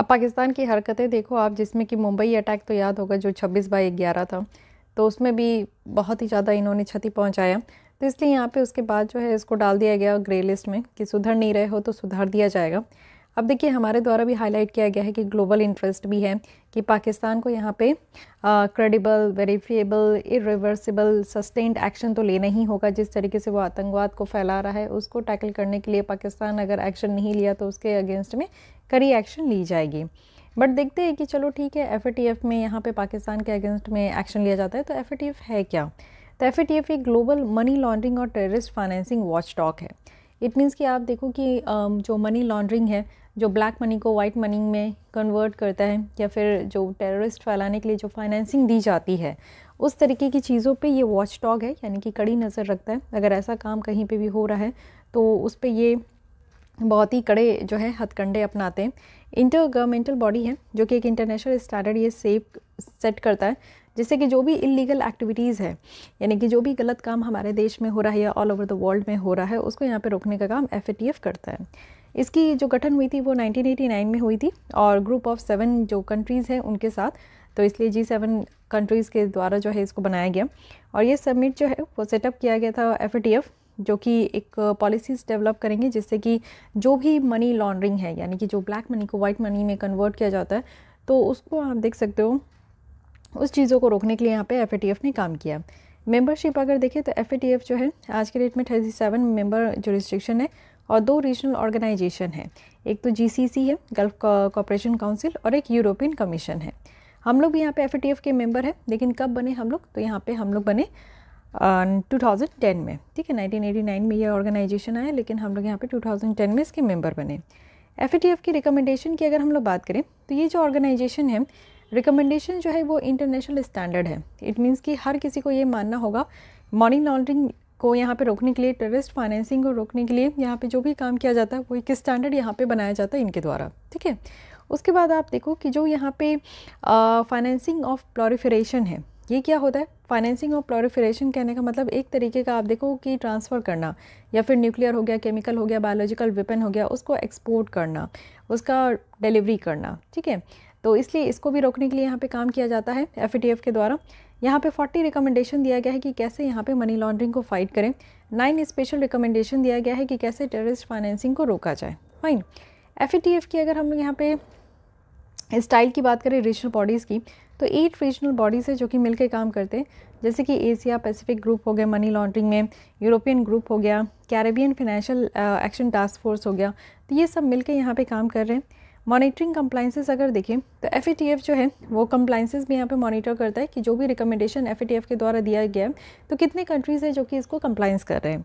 अब पाकिस्तान की हरकतें देखो आप जिसमें कि मुंबई अटैक तो याद होगा जो छब्बीस बाई ग्यारह था तो उसमें भी बहुत ही ज़्यादा इन्होंने क्षति पहुँचाया तो इसलिए यहाँ पे उसके बाद जो है इसको डाल दिया गया ग्रे लिस्ट में कि सुधर नहीं रहे हो तो सुधार दिया जाएगा अब देखिए हमारे द्वारा भी हाईलाइट किया गया है कि ग्लोबल इंटरेस्ट भी है कि पाकिस्तान को यहाँ पे credible verifiable irreversible sustained action तो लेना ही होगा जिस तरीके से वो आतंकवाद को फैला रहा है उसको टैकल करने के लिए पाकिस्तान अगर एक्शन नहीं लिया तो उसके अगेंस्ट में कड़ी एक्शन ली जाएगी बट देखते हैं कि चलो ठीक है एफ में यहाँ पे पाकिस्तान के अगेंस्ट में एक्शन लिया जाता है तो एफ है क्या तो एफ एक ग्लोबल मनी लॉन्ड्रिंग और टेररिस्ट फाइनेंसिंग वॉच टॉक है इट मीन्स कि आप देखो कि um, जो मनी लॉन्ड्रिंग है जो ब्लैक मनी को वाइट मनी में कन्वर्ट करता है या फिर जो टेररिस्ट फैलाने के लिए जो फाइनेंसिंग दी जाती है उस तरीके की चीज़ों पे ये वॉच टॉग है यानी कि कड़ी नज़र रखता है अगर ऐसा काम कहीं पे भी हो रहा है तो उस पर ये बहुत ही कड़े जो है हथकंडे अपनाते हैं इंटर गवर्नमेंटल बॉडी है जो कि एक इंटरनेशनल स्टैंडर्ड ये सेफ सेट करता है जिससे कि जो भी इलीगल एक्टिविटीज़ है यानी कि जो भी गलत काम हमारे देश में हो रहा है या ऑल ओवर द वर्ल्ड में हो रहा है उसको यहाँ पर रोकने का काम एफ करता है इसकी जो गठन हुई थी वो 1989 में हुई थी और ग्रुप ऑफ सेवन जो कंट्रीज़ हैं उनके साथ तो इसलिए जी सेवन कंट्रीज़ के द्वारा जो है इसको बनाया गया और ये समिट जो है वो सेटअप किया गया था एफ जो कि एक पॉलिसीज़ डेवलप करेंगे जिससे कि जो भी मनी लॉन्ड्रिंग है यानी कि जो ब्लैक मनी को वाइट मनी में कन्वर्ट किया जाता है तो उसको आप देख सकते हो उस चीज़ों को रोकने के लिए यहाँ पे एफ ने काम किया मेंबरशिप अगर देखें तो एफ जो है आज के डेट में थर्टी सेवन मेम्बर जो रिस्ट्रिक्शन है और दो रीजनल ऑर्गेनाइजेशन है एक तो जी है गल्फ कॉपरेशन काउंसिल और एक यूरोपियन कमीशन है हम लोग भी यहाँ पे एफ के मेंबर हैं लेकिन कब बने हम लोग तो यहाँ पे हम लोग बने 2010 में ठीक है 1989 में ये ऑर्गेनाइजेशन आया लेकिन हम लोग यहाँ पे 2010 में इसके मेंबर बने एफ की रिकमेंडेशन की अगर हम लोग बात करें तो ये जो ऑर्गेनाइजेशन है रिकमेंडेशन जो है वो इंटरनेशनल स्टैंडर्ड है इट मीन्स कि हर किसी को ये मानना होगा मनी लॉन्ड्रिंग को यहाँ पे रोकने के लिए टेररिस्ट फाइनेंसिंग को रोकने के लिए यहाँ पे जो भी काम किया जाता है वो एक स्टैंडर्ड यहाँ पे बनाया जाता है इनके द्वारा ठीक है उसके बाद आप देखो कि जो यहाँ पे फाइनेंसिंग ऑफ प्लोरीफेरेशन है ये क्या होता है फाइनेंसिंग और प्लोरिफिरेशन कहने का मतलब एक तरीके का आप देखो कि ट्रांसफ़र करना या फिर न्यूक्लियर हो गया केमिकल हो गया बायोलॉजिकल वेपन हो गया उसको एक्सपोर्ट करना उसका डिलीवरी करना ठीक है तो इसलिए इसको भी रोकने के लिए यहाँ पे काम किया जाता है एफ के द्वारा यहाँ पे 40 रिकमेंडेशन दिया गया है कि कैसे यहाँ पे मनी लॉन्ड्रिंग को फाइट करें नाइन स्पेशल रिकमेंडेशन दिया गया है कि कैसे टेररिस्ट फाइनेंसिंग को रोका जाए फाइन एफ की अगर हम लोग यहाँ पे स्टाइल की बात करें रीजनल बॉडीज़ की तो एट रीजनल बॉडीज़ है जो कि मिलकर काम करते हैं जैसे कि एशिया पैसिफिक ग्रुप हो गया मनी लॉन्ड्रिंग में यूरोपियन ग्रुप हो गया Caribbean financial action task force हो गया तो ये सब मिलकर यहाँ पे काम कर रहे हैं मॉनिटरिंग कम्प्लाइंसेज अगर देखें तो एफ जो है वो कम्प्लाइंसेज भी यहाँ पे मॉनिटर करता है कि जो भी रिकमेंडेशन एफ के द्वारा दिया गया है तो कितने कंट्रीज़ हैं जो कि इसको कम्प्लाइंस कर रहे हैं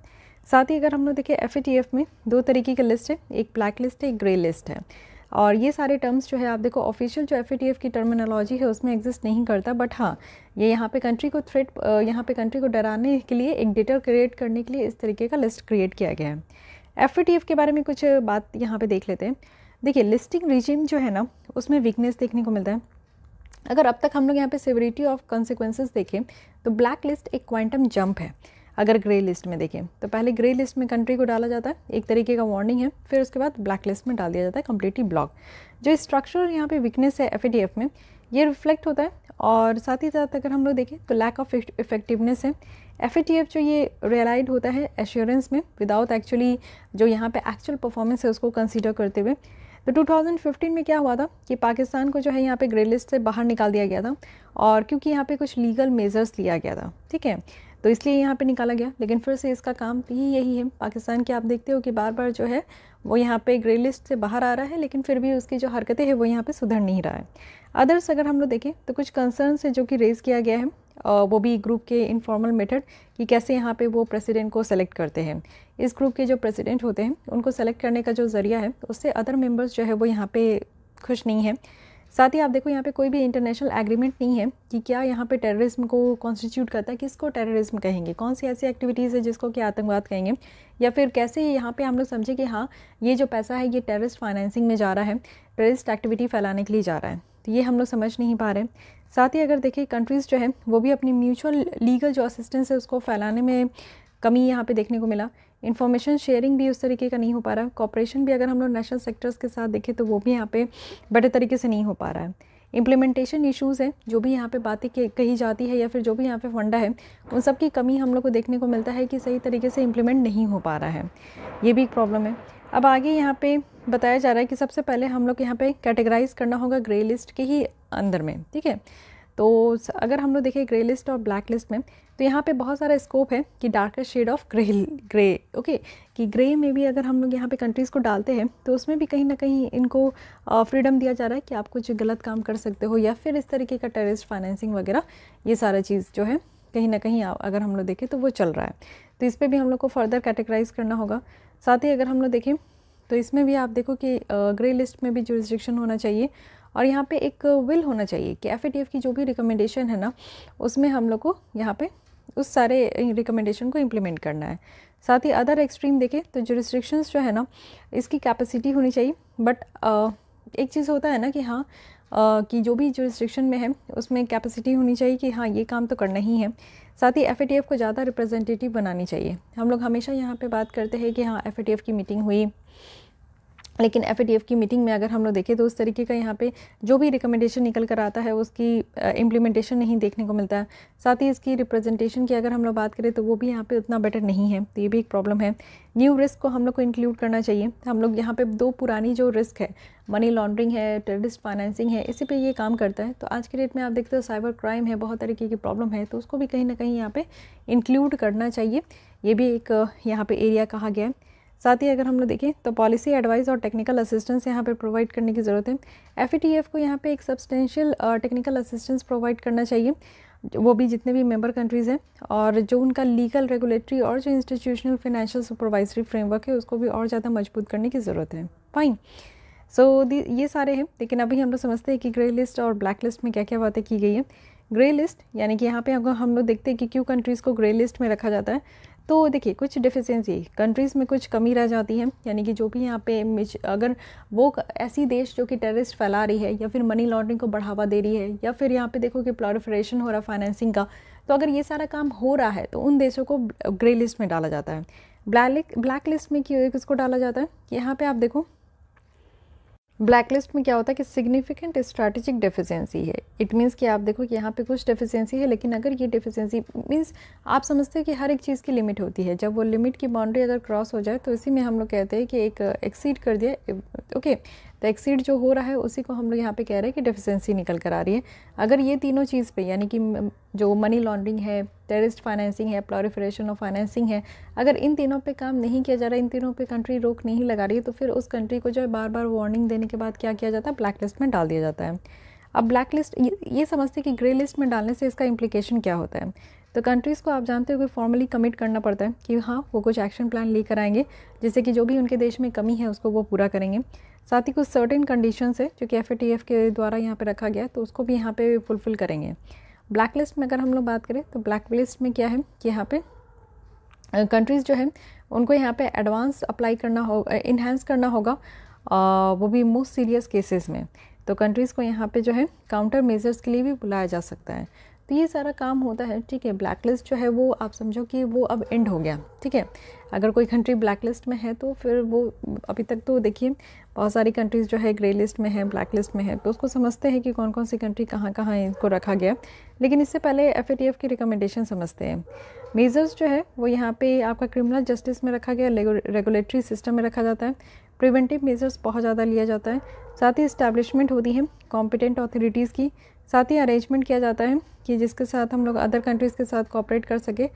साथ ही अगर हम लोग देखें एफ में दो तरीके की लिस्ट है एक ब्लैक लिस्ट है एक ग्रे लिस्ट है और ये सारे टर्म्स जो है आप देखो ऑफिशियल जो एफ की टर्मिनोलॉजी है उसमें एग्जिस्ट नहीं करता बट हाँ ये यहाँ पे कंट्री को थ्रेट यहाँ पे कंट्री को डराने के लिए एक डेटर क्रिएट करने के लिए इस तरीके का लिस्ट क्रिएट किया गया है एफ के बारे में कुछ बात यहाँ पर देख लेते हैं देखिए लिस्टिंग रिजिम जो है ना उसमें वीकनेस देखने को मिलता है अगर अब तक हम लोग यहाँ पे सिवरिटी ऑफ कॉन्सिक्वेंस देखें तो ब्लैक लिस्ट एक क्वांटम जंप है अगर ग्रे लिस्ट में देखें तो पहले ग्रे लिस्ट में कंट्री को डाला जाता है एक तरीके का वार्निंग है फिर उसके बाद ब्लैक लिस्ट में डाल दिया जाता है कम्प्लीटली ब्लॉक जो स्ट्रक्चर यहाँ पे वीकनेस है एफ में ये रिफ्लेक्ट होता है और साथ ही साथ अगर हम लोग देखें तो लैक ऑफ इफेक्टिवनेस है एफ जो ये रियलाइड होता है एश्योरेंस में विदाउट एक्चुअली जो यहाँ पे एक्चुअल परफॉर्मेंस है उसको कंसिडर करते हुए तो 2015 में क्या हुआ था कि पाकिस्तान को जो है यहाँ पे ग्रे लिस्ट से बाहर निकाल दिया गया था और क्योंकि यहाँ पे कुछ लीगल मेजर्स लिया गया था ठीक है तो इसलिए यहाँ पे निकाला गया लेकिन फिर से इसका काम भी यही है पाकिस्तान के आप देखते हो कि बार बार जो है वो यहाँ पे ग्रे लिस्ट से बाहर आ रहा है लेकिन फिर भी उसकी जो हरकतें हैं वो यहाँ पे सुधर नहीं रहा है अदर्स अगर हम लोग देखें तो कुछ कंसर्न है जो कि रेज़ किया गया है वो भी ग्रुप के इनफॉर्मल मेथड कि कैसे यहाँ पे वो प्रेसिडेंट को सेलेक्ट करते हैं इस ग्रुप के जो प्रेसिडेंट होते हैं उनको सेलेक्ट करने का जो ज़रिया है उससे अदर मेंबर्स जो है वो यहाँ पे खुश नहीं है साथ ही आप देखो यहाँ पे कोई भी इंटरनेशनल एग्रीमेंट नहीं है कि क्या यहाँ पे टेररिज्म को कॉन्स्टिट्यूट करता है किसको टेररिज्म कहेंगे कौन सी ऐसी एक्टिविटीज़ है जिसको कि आतंकवाद कहेंगे या फिर कैसे यहाँ पे हम लोग समझे कि हाँ ये जो पैसा है ये टेररिस्ट फाइनेंसिंग में जा रहा है टेररिस्ट एक्टिविटी फैलाने के लिए जा रहा है तो ये हम लोग समझ नहीं पा रहे साथ ही अगर देखें कंट्रीज़ जो है वो भी अपनी म्यूचुअल लीगल जो असिस्टेंस है उसको फैलाने में कमी यहाँ पर देखने को मिला इन्फॉर्मेशन शेयरिंग भी उस तरीके का नहीं हो पा रहा है कॉपरेशन भी अगर हम लोग नेशनल सेक्टर्स के साथ देखें तो वो भी यहाँ पे बड़े तरीके से नहीं हो पा रहा है इम्प्लीमेंटेशन इश्यूज़ हैं जो भी यहाँ पे बातें कही जाती है या फिर जो भी यहाँ पे फंडा है उन सब की कमी हम लोग को देखने को मिलता है कि सही तरीके से इम्प्लीमेंट नहीं हो पा रहा है ये भी एक प्रॉब्लम है अब आगे यहाँ पे बताया जा रहा है कि सबसे पहले हम लोग यहाँ पे कैटेगराइज करना होगा ग्रे लिस्ट के ही अंदर में ठीक है तो अगर हम लोग देखें ग्रे लिस्ट और ब्लैक लिस्ट में तो यहाँ पे बहुत सारा स्कोप है कि darker shade of grey grey okay कि ग्रे में भी अगर हम लोग यहाँ पे कंट्रीज़ को डालते हैं तो उसमें भी कहीं ना कहीं इनको फ्रीडम दिया जा रहा है कि आप कुछ गलत काम कर सकते हो या फिर इस तरीके का टेरिस्ट फाइनेंसिंग वगैरह ये सारा चीज़ जो है कहीं ना कहीं अगर हम लोग देखें तो वो चल रहा है तो इस पर भी हम लोग को फर्दर कैटेगराइज करना होगा साथ ही अगर हम लोग देखें तो इसमें भी आप देखो कि ग्रे लिस्ट में भी जो रिस्ट्रिक्शन होना चाहिए और यहाँ पे एक विल होना चाहिए कि एफ की जो भी रिकमेंडेशन है ना उसमें हम लोग को यहाँ पे उस सारे रिकमेंडेशन को इम्प्लीमेंट करना है साथ ही अदर एक्सट्रीम देखें तो जो रिस्ट्रिक्शंस जो है ना इसकी कैपेसिटी होनी चाहिए बट एक चीज़ होता है ना कि हाँ कि जो भी जो रिस्ट्रिक्शन में है उसमें कैपेसिटी होनी चाहिए कि हाँ ये काम तो करना ही है साथ ही एफ को ज़्यादा रिप्रेजेंटेटिव बनानी चाहिए हम लोग हमेशा यहाँ पर बात करते हैं कि हाँ एफ की मीटिंग हुई लेकिन एफ की मीटिंग में अगर हम लोग देखें तो उस तरीके का यहाँ पे जो भी रिकमेंडेशन निकल कर आता है उसकी इम्प्लीमेंटेशन नहीं देखने को मिलता है साथ ही इसकी रिप्रेजेंटेशन की अगर हम लोग बात करें तो वो भी यहाँ पे उतना बेटर नहीं है तो ये भी एक प्रॉब्लम है न्यू रिस्क को हम लोग को इंक्लूड करना चाहिए हम लोग यहाँ पर दो पुरानी जो रिस्क है मनी लॉन्ड्रिंग है टेररिस्ट फाइनेंसिंग है इसी पर ये काम करता है तो आज के डेट में आप देखते हो साइबर क्राइम है बहुत तरीके की प्रॉब्लम है तो उसको भी कहीं ना कहीं यहाँ पर इंक्लूड करना चाहिए ये भी एक यहाँ पर एरिया कहा गया है साथ ही अगर हम लोग देखें तो पॉलिसी एडवाइस और टेक्निकल असिस्टेंस यहाँ पे प्रोवाइड करने की ज़रूरत है एफ e को यहाँ पे एक सब्सटेंशियल टेक्निकल असिस्टेंस प्रोवाइड करना चाहिए वो भी जितने भी मेंबर कंट्रीज़ हैं और जो उनका लीगल रेगुलेटरी और जो इंस्टीट्यूशनल फाइनेंशियल सुपरवाइजरी फ्रेमवर्क है उसको भी और ज़्यादा मजबूत करने की ज़रूरत है फाइन सो so, ये सारे हैं लेकिन अभी हम लोग समझते हैं कि ग्रे लिस्ट और ब्लैक लिस्ट में क्या क्या बातें की गई हैं ग्रे लिस्ट यानी कि यहाँ पे अगर हम लोग देखते हैं कि क्यों कंट्रीज़ को ग्रे लिस्ट में रखा जाता है तो देखिए कुछ डिफिशेंसी कंट्रीज़ में कुछ कमी रह जाती है यानी कि जो भी यहाँ पे अगर वो ऐसी देश जो कि टेररिस्ट फैला रही है या फिर मनी लॉन्ड्रिंग को बढ़ावा दे रही है या फिर यहाँ पे देखो कि प्लोरिफरेशन हो रहा फाइनेंसिंग का तो अगर ये सारा काम हो रहा है तो उन देशों को ग्रे लिस्ट में डाला जाता है ब्लैक ब्लैक लिस्ट में क्यों किसको डाला जाता है यहाँ पर आप देखो ब्लैक लिस्ट में क्या होता है कि सिग्निफिकेंट स्ट्रैटेजिक डेफिशिएंसी है इट मीन्स कि आप देखो कि यहाँ पे कुछ डेफिशिएंसी है लेकिन अगर ये डेफिशिएंसी मीन्स आप समझते हो कि हर एक चीज़ की लिमिट होती है जब वो लिमिट की बाउंड्री अगर क्रॉस हो जाए तो इसी में हम लोग कहते हैं कि एक एक्सीड uh, कर दिया ओके okay, तो एक्सीड जो हो रहा है उसी को हम लोग यहाँ पे कह रहे हैं कि डिफिशेंसी निकल कर आ रही है अगर ये तीनों चीज़ पे यानी कि जो मनी लॉन्ड्रिंग है टेरिस्ट फाइनेंसिंग है प्लोरिफरेशन ऑफ फाइनेंसिंग है अगर इन तीनों पे काम नहीं किया जा रहा है इन तीनों पे कंट्री रोक नहीं लगा रही है तो फिर उस कंट्री को जो है बार बार वार्निंग देने के बाद क्या किया जाता है ब्लैक लिस्ट में डाल दिया जाता है अब ब्लैक लिस्ट ये समझते हैं कि ग्रे लिस्ट में डालने से इसका इम्प्लीकेशन क्या होता है तो कंट्रीज़ को आप जानते हो कि फॉर्मली कमिट करना पड़ता है कि हाँ वो कुछ एक्शन प्लान लेकर आएंगे जिससे कि जो भी उनके देश में कमी है उसको वो पूरा करेंगे साथ ही कुछ सर्टेन कंडीशन है जो कि एफ के द्वारा यहाँ पर रखा गया है तो उसको भी यहाँ पर फुलफ़िल करेंगे ब्लैक लिस्ट में अगर हम लोग बात करें तो ब्लैक लिस्ट में क्या है कि यहाँ पर कंट्रीज़ जो है उनको यहाँ पे एडवांस अप्लाई करना होगा इन्हेंस करना होगा आ, वो भी मोस्ट सीरियस केसेस में तो कंट्रीज़ को यहाँ पे जो है काउंटर मेजर्स के लिए भी बुलाया जा सकता है तो ये सारा काम होता है ठीक है ब्लैक लिस्ट जो है वो आप समझो कि वो अब एंड हो गया ठीक है अगर कोई कंट्री ब्लैक लिस्ट में है तो फिर वो अभी तक तो देखिए बहुत सारी कंट्रीज़ जो है ग्रे लिस्ट में है ब्लैक लिस्ट में है तो उसको समझते हैं कि कौन कौन सी कंट्री कहाँ कहाँ इनको रखा गया लेकिन इससे पहले एफ की रिकमेंडेशन समझते हैं मेजर्स जो है वो यहाँ पे आपका क्रिमिनल जस्टिस में रखा गया रेगुलेटरी सिस्टम में रखा जाता है प्रिवेंटिव मेजर्स बहुत ज़्यादा लिया जाता है साथ ही इस्टेब्लिशमेंट होती है कॉम्पिटेंट अथॉरिटीज़ की साथ ही अरेंजमेंट किया जाता है कि जिसके साथ हम लोग अदर कंट्रीज़ के साथ कॉपरेट कर सके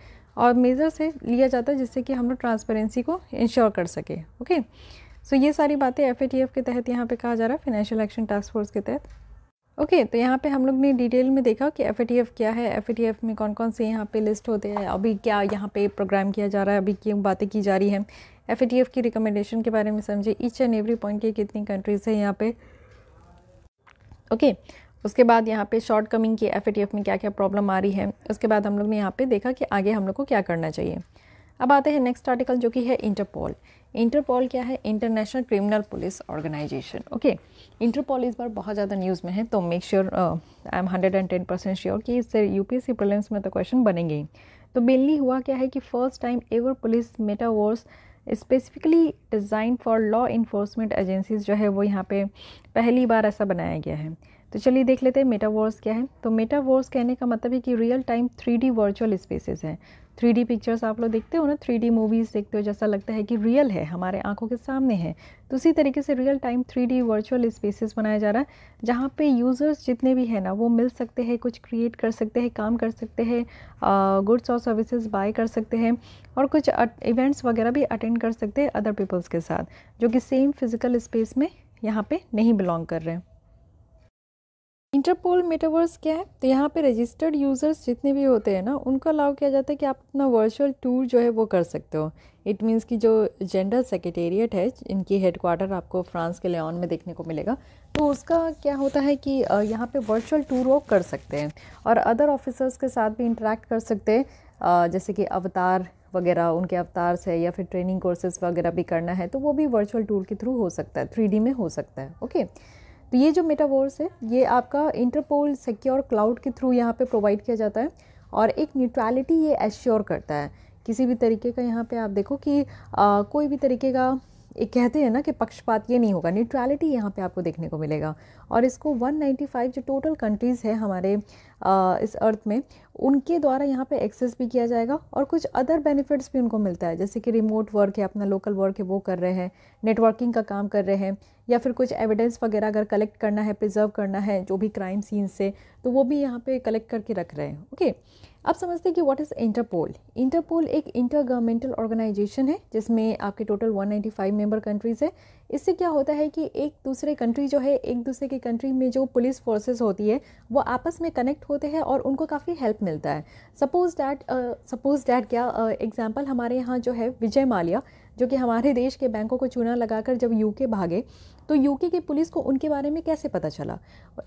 और मेज़र से लिया जाता है जिससे कि हम लोग ट्रांसपेरेंसी को इंश्योर कर सके ओके सो so, ये सारी बातें एफ के तहत यहाँ पर कहा जा रहा है फाइनेंशियल एक्शन टास्क फोर्स के तहत ओके okay, तो यहाँ पे हम लोग ने डिटेल में देखा कि एफ क्या है एफ में कौन कौन से यहाँ पे लिस्ट होते हैं अभी क्या यहाँ पे प्रोग्राम किया जा रहा है अभी क्यों बातें की जा रही हैं एफ की रिकमेंडेशन के बारे में समझे ईच एंड एवरी पॉइंट की कितनी कंट्रीज़ है यहाँ पे ओके okay, उसके बाद यहाँ पे शॉर्ट कमिंग की एफ में क्या क्या प्रॉब्लम आ रही है उसके बाद हम लोग ने यहाँ पे देखा कि आगे हम लोग को क्या करना चाहिए अब आते हैं नेक्स्ट आर्टिकल जो कि है इंटरपोल इंटरपोल क्या है International Criminal Police Organisation okay Interpol इस बार बहुत ज़्यादा न्यूज़ में है तो make sure I am hundred and ten percent sure कि इससे यूपीएससी प्रिलिम्स में तो क्वेश्चन बनेंगे ही तो मेनली हुआ क्या है कि first time ever police metaverse specifically designed for law enforcement agencies जो है वो यहाँ पे पहली बार ऐसा बनाया गया है तो चलिए देख लेते हैं मेटावर्स क्या है तो मेटावर्स कहने का मतलब है कि real time three virtual spaces हैं थ्री पिक्चर्स आप लोग देखते हो ना थ्री मूवीज़ देखते हो जैसा लगता है कि रियल है हमारे आंखों के सामने है तो उसी तरीके से real time three virtual spaces बनाया जा रहा है जहाँ पे यूज़र्स जितने भी हैं ना वो मिल सकते हैं कुछ क्रिएट कर सकते हैं काम कर सकते हैं गुड्स और सर्विसेज बाय कर सकते हैं और कुछ इवेंट्स वगैरह भी अटेंड कर सकते हैं अदर पीपल्स के साथ जो कि सेम फिज़िकल स्पेस में यहाँ पर नहीं बिलोंग कर रहे हैं इंटरपोल मेटावर्स क्या है तो यहाँ पे रजिस्टर्ड यूज़र्स जितने भी होते हैं ना उनको अलाउ किया जाता है कि आप अपना वर्चुअल टूर जो है वो कर सकते हो इट मीन्स कि जो जनरल सेक्रेटेरिएट है इनकी हेडक्वार्टर आपको फ्रांस के लेन में देखने को मिलेगा तो उसका क्या होता है कि यहाँ पे वर्चुअल टूर वो कर सकते हैं और अदर ऑफिसर्स के साथ भी इंटरेक्ट कर सकते हैं जैसे कि अवतार वगैरह उनके अवतार से या फिर ट्रेनिंग कोर्सेज वगैरह भी करना है तो वो भी वर्चुअल टूर के थ्रू हो सकता है थ्री में हो सकता है ओके okay? तो ये जो मेटावर्स है ये आपका इंटरपोल सिक्योर क्लाउड के थ्रू यहाँ पे प्रोवाइड किया जाता है और एक न्यूट्रलिटी ये एश्योर करता है किसी भी तरीके का यहाँ पे आप देखो कि आ, कोई भी तरीके का एक कहते हैं ना कि पक्षपात ये नहीं होगा न्यूट्रलिटी यहाँ पे आपको देखने को मिलेगा और इसको 195 जो टोटल कंट्रीज़ है हमारे आ, इस अर्थ में उनके द्वारा यहाँ पे एक्सेस भी किया जाएगा और कुछ अदर बेनिफिट्स भी उनको मिलता है जैसे कि रिमोट वर्क है अपना लोकल वर्क है वो कर रहे हैं नेटवर्किंग का काम कर रहे हैं या फिर कुछ एविडेंस वगैरह अगर कलेक्ट करना है प्रिजर्व करना है जो भी क्राइम सीन से तो वो भी यहाँ पर कलेक्ट करके रख रहे हैं ओके okay? अब समझते हैं कि व्हाट इज़ इंटरपोल इंटरपोल एक इंटर गवर्नमेंटल ऑर्गेनाइजेशन है जिसमें आपके टोटल 195 मेंबर कंट्रीज़ है इससे क्या होता है कि एक दूसरे कंट्री जो है एक दूसरे की कंट्री में जो पुलिस फोर्सेस होती है वो आपस में कनेक्ट होते हैं और उनको काफ़ी हेल्प मिलता है सपोज़ डैट सपोज़ डैट क्या एग्ज़ाम्पल uh, हमारे यहाँ जो है विजय माल्या जो कि हमारे देश के बैंकों को चूना लगाकर जब यूके भागे तो यूके की पुलिस को उनके बारे में कैसे पता चला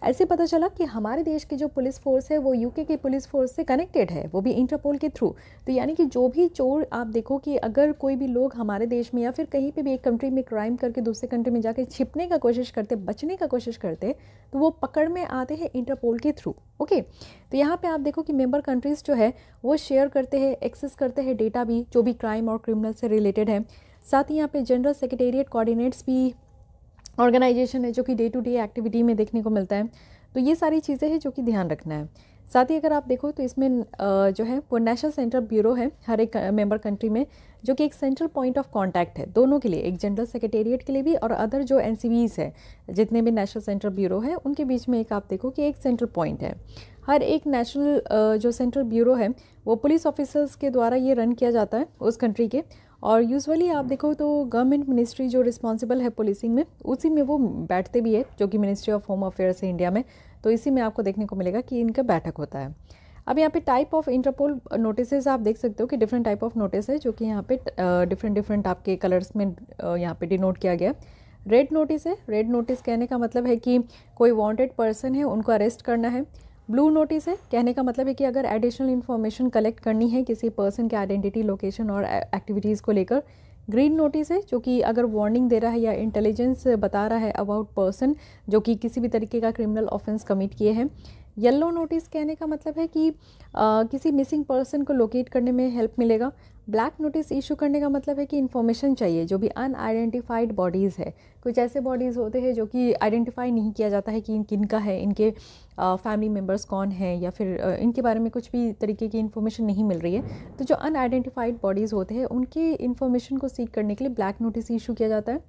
ऐसे पता चला कि हमारे देश की जो पुलिस फोर्स है वो यूके की पुलिस फोर्स से कनेक्टेड है वो भी इंटरपोल के थ्रू तो यानी कि जो भी चोर आप देखो कि अगर कोई भी लोग हमारे देश में या फिर कहीं पर भी एक कंट्री में क्राइम करके दूसरे कंट्री में जाकर छिपने का कोशिश करते बचने का कोशिश करते तो वो पकड़ में आते हैं इंटरपोल के थ्रू ओके तो यहाँ पे आप देखो कि मेंबर कंट्रीज़ जो है वो शेयर करते हैं एक्सेस करते हैं डेटा भी जो भी क्राइम और क्रिमिनल से रिलेटेड है साथ ही यहाँ पे जनरल सेक्रेटेरिएट कोऑर्डिनेट्स भी ऑर्गेनाइजेशन है जो कि डे टू डे एक्टिविटी में देखने को मिलता है तो ये सारी चीज़ें हैं जो कि ध्यान रखना है साथ ही अगर आप देखो तो इसमें जो है वो नेशनल सेंट्रल ब्यूरो है हर एक मेंबर कंट्री में जो कि एक सेंट्रल पॉइंट ऑफ कांटेक्ट है दोनों के लिए एक जनरल सेक्रेटेरिएट के लिए भी और अदर जो एन है जितने भी नेशनल सेंट्रल ब्यूरो है उनके बीच में एक आप देखो कि एक सेंट्रल पॉइंट है हर एक नेशनल जो सेंट्रल ब्यूरो है वो पुलिस ऑफिसर्स के द्वारा ये रन किया जाता है उस कंट्री के और यूजुअली आप देखो तो गवर्नमेंट मिनिस्ट्री जो रिस्पॉन्सिबल है पुलिसिंग में उसी में वो बैठते भी है जो कि मिनिस्ट्री ऑफ होम अफेयर्स है इंडिया में तो इसी में आपको देखने को मिलेगा कि इनका बैठक होता है अब यहाँ पे टाइप ऑफ इंटरपोल नोटिस आप देख सकते हो कि डिफरेंट टाइप ऑफ नोटिस है जो कि यहाँ पे डिफरेंट डिफरेंट आपके कलर्स में यहाँ पे डिनोट किया गया रेड नोटिस है रेड नोटिस कहने का मतलब है कि कोई वांटेड पर्सन है उनको अरेस्ट करना है ब्लू नोटिस है कहने का मतलब है कि अगर एडिशनल इन्फॉर्मेशन कलेक्ट करनी है किसी पर्सन के आइडेंटिटी लोकेशन और एक्टिविटीज़ को लेकर ग्रीन नोटिस है जो कि अगर वार्निंग दे रहा है या इंटेलिजेंस बता रहा है अबाउट पर्सन जो कि किसी भी तरीके का क्रिमिनल ऑफेंस कमिट किए हैं येलो नोटिस कहने का मतलब है कि आ, किसी मिसिंग पर्सन को लोकेट करने में हेल्प मिलेगा ब्लैक नोटिस इशू करने का मतलब है कि इन्फॉर्मेशन चाहिए जो भी अनआइडेंटिफाइड बॉडीज़ है कुछ ऐसे बॉडीज़ होते हैं जो कि आइडेंटिफाई नहीं किया जाता है कि किन का है इनके फैमिली मेम्बर्स कौन है या फिर इनके बारे में कुछ भी तरीके की इन्फॉर्मेशन नहीं मिल रही है तो जो अनआइडेंटिफाइड बॉडीज़ होते हैं उनकी इन्फॉर्मेशन को सीख करने के लिए ब्लैक नोटिस इशू किया जाता है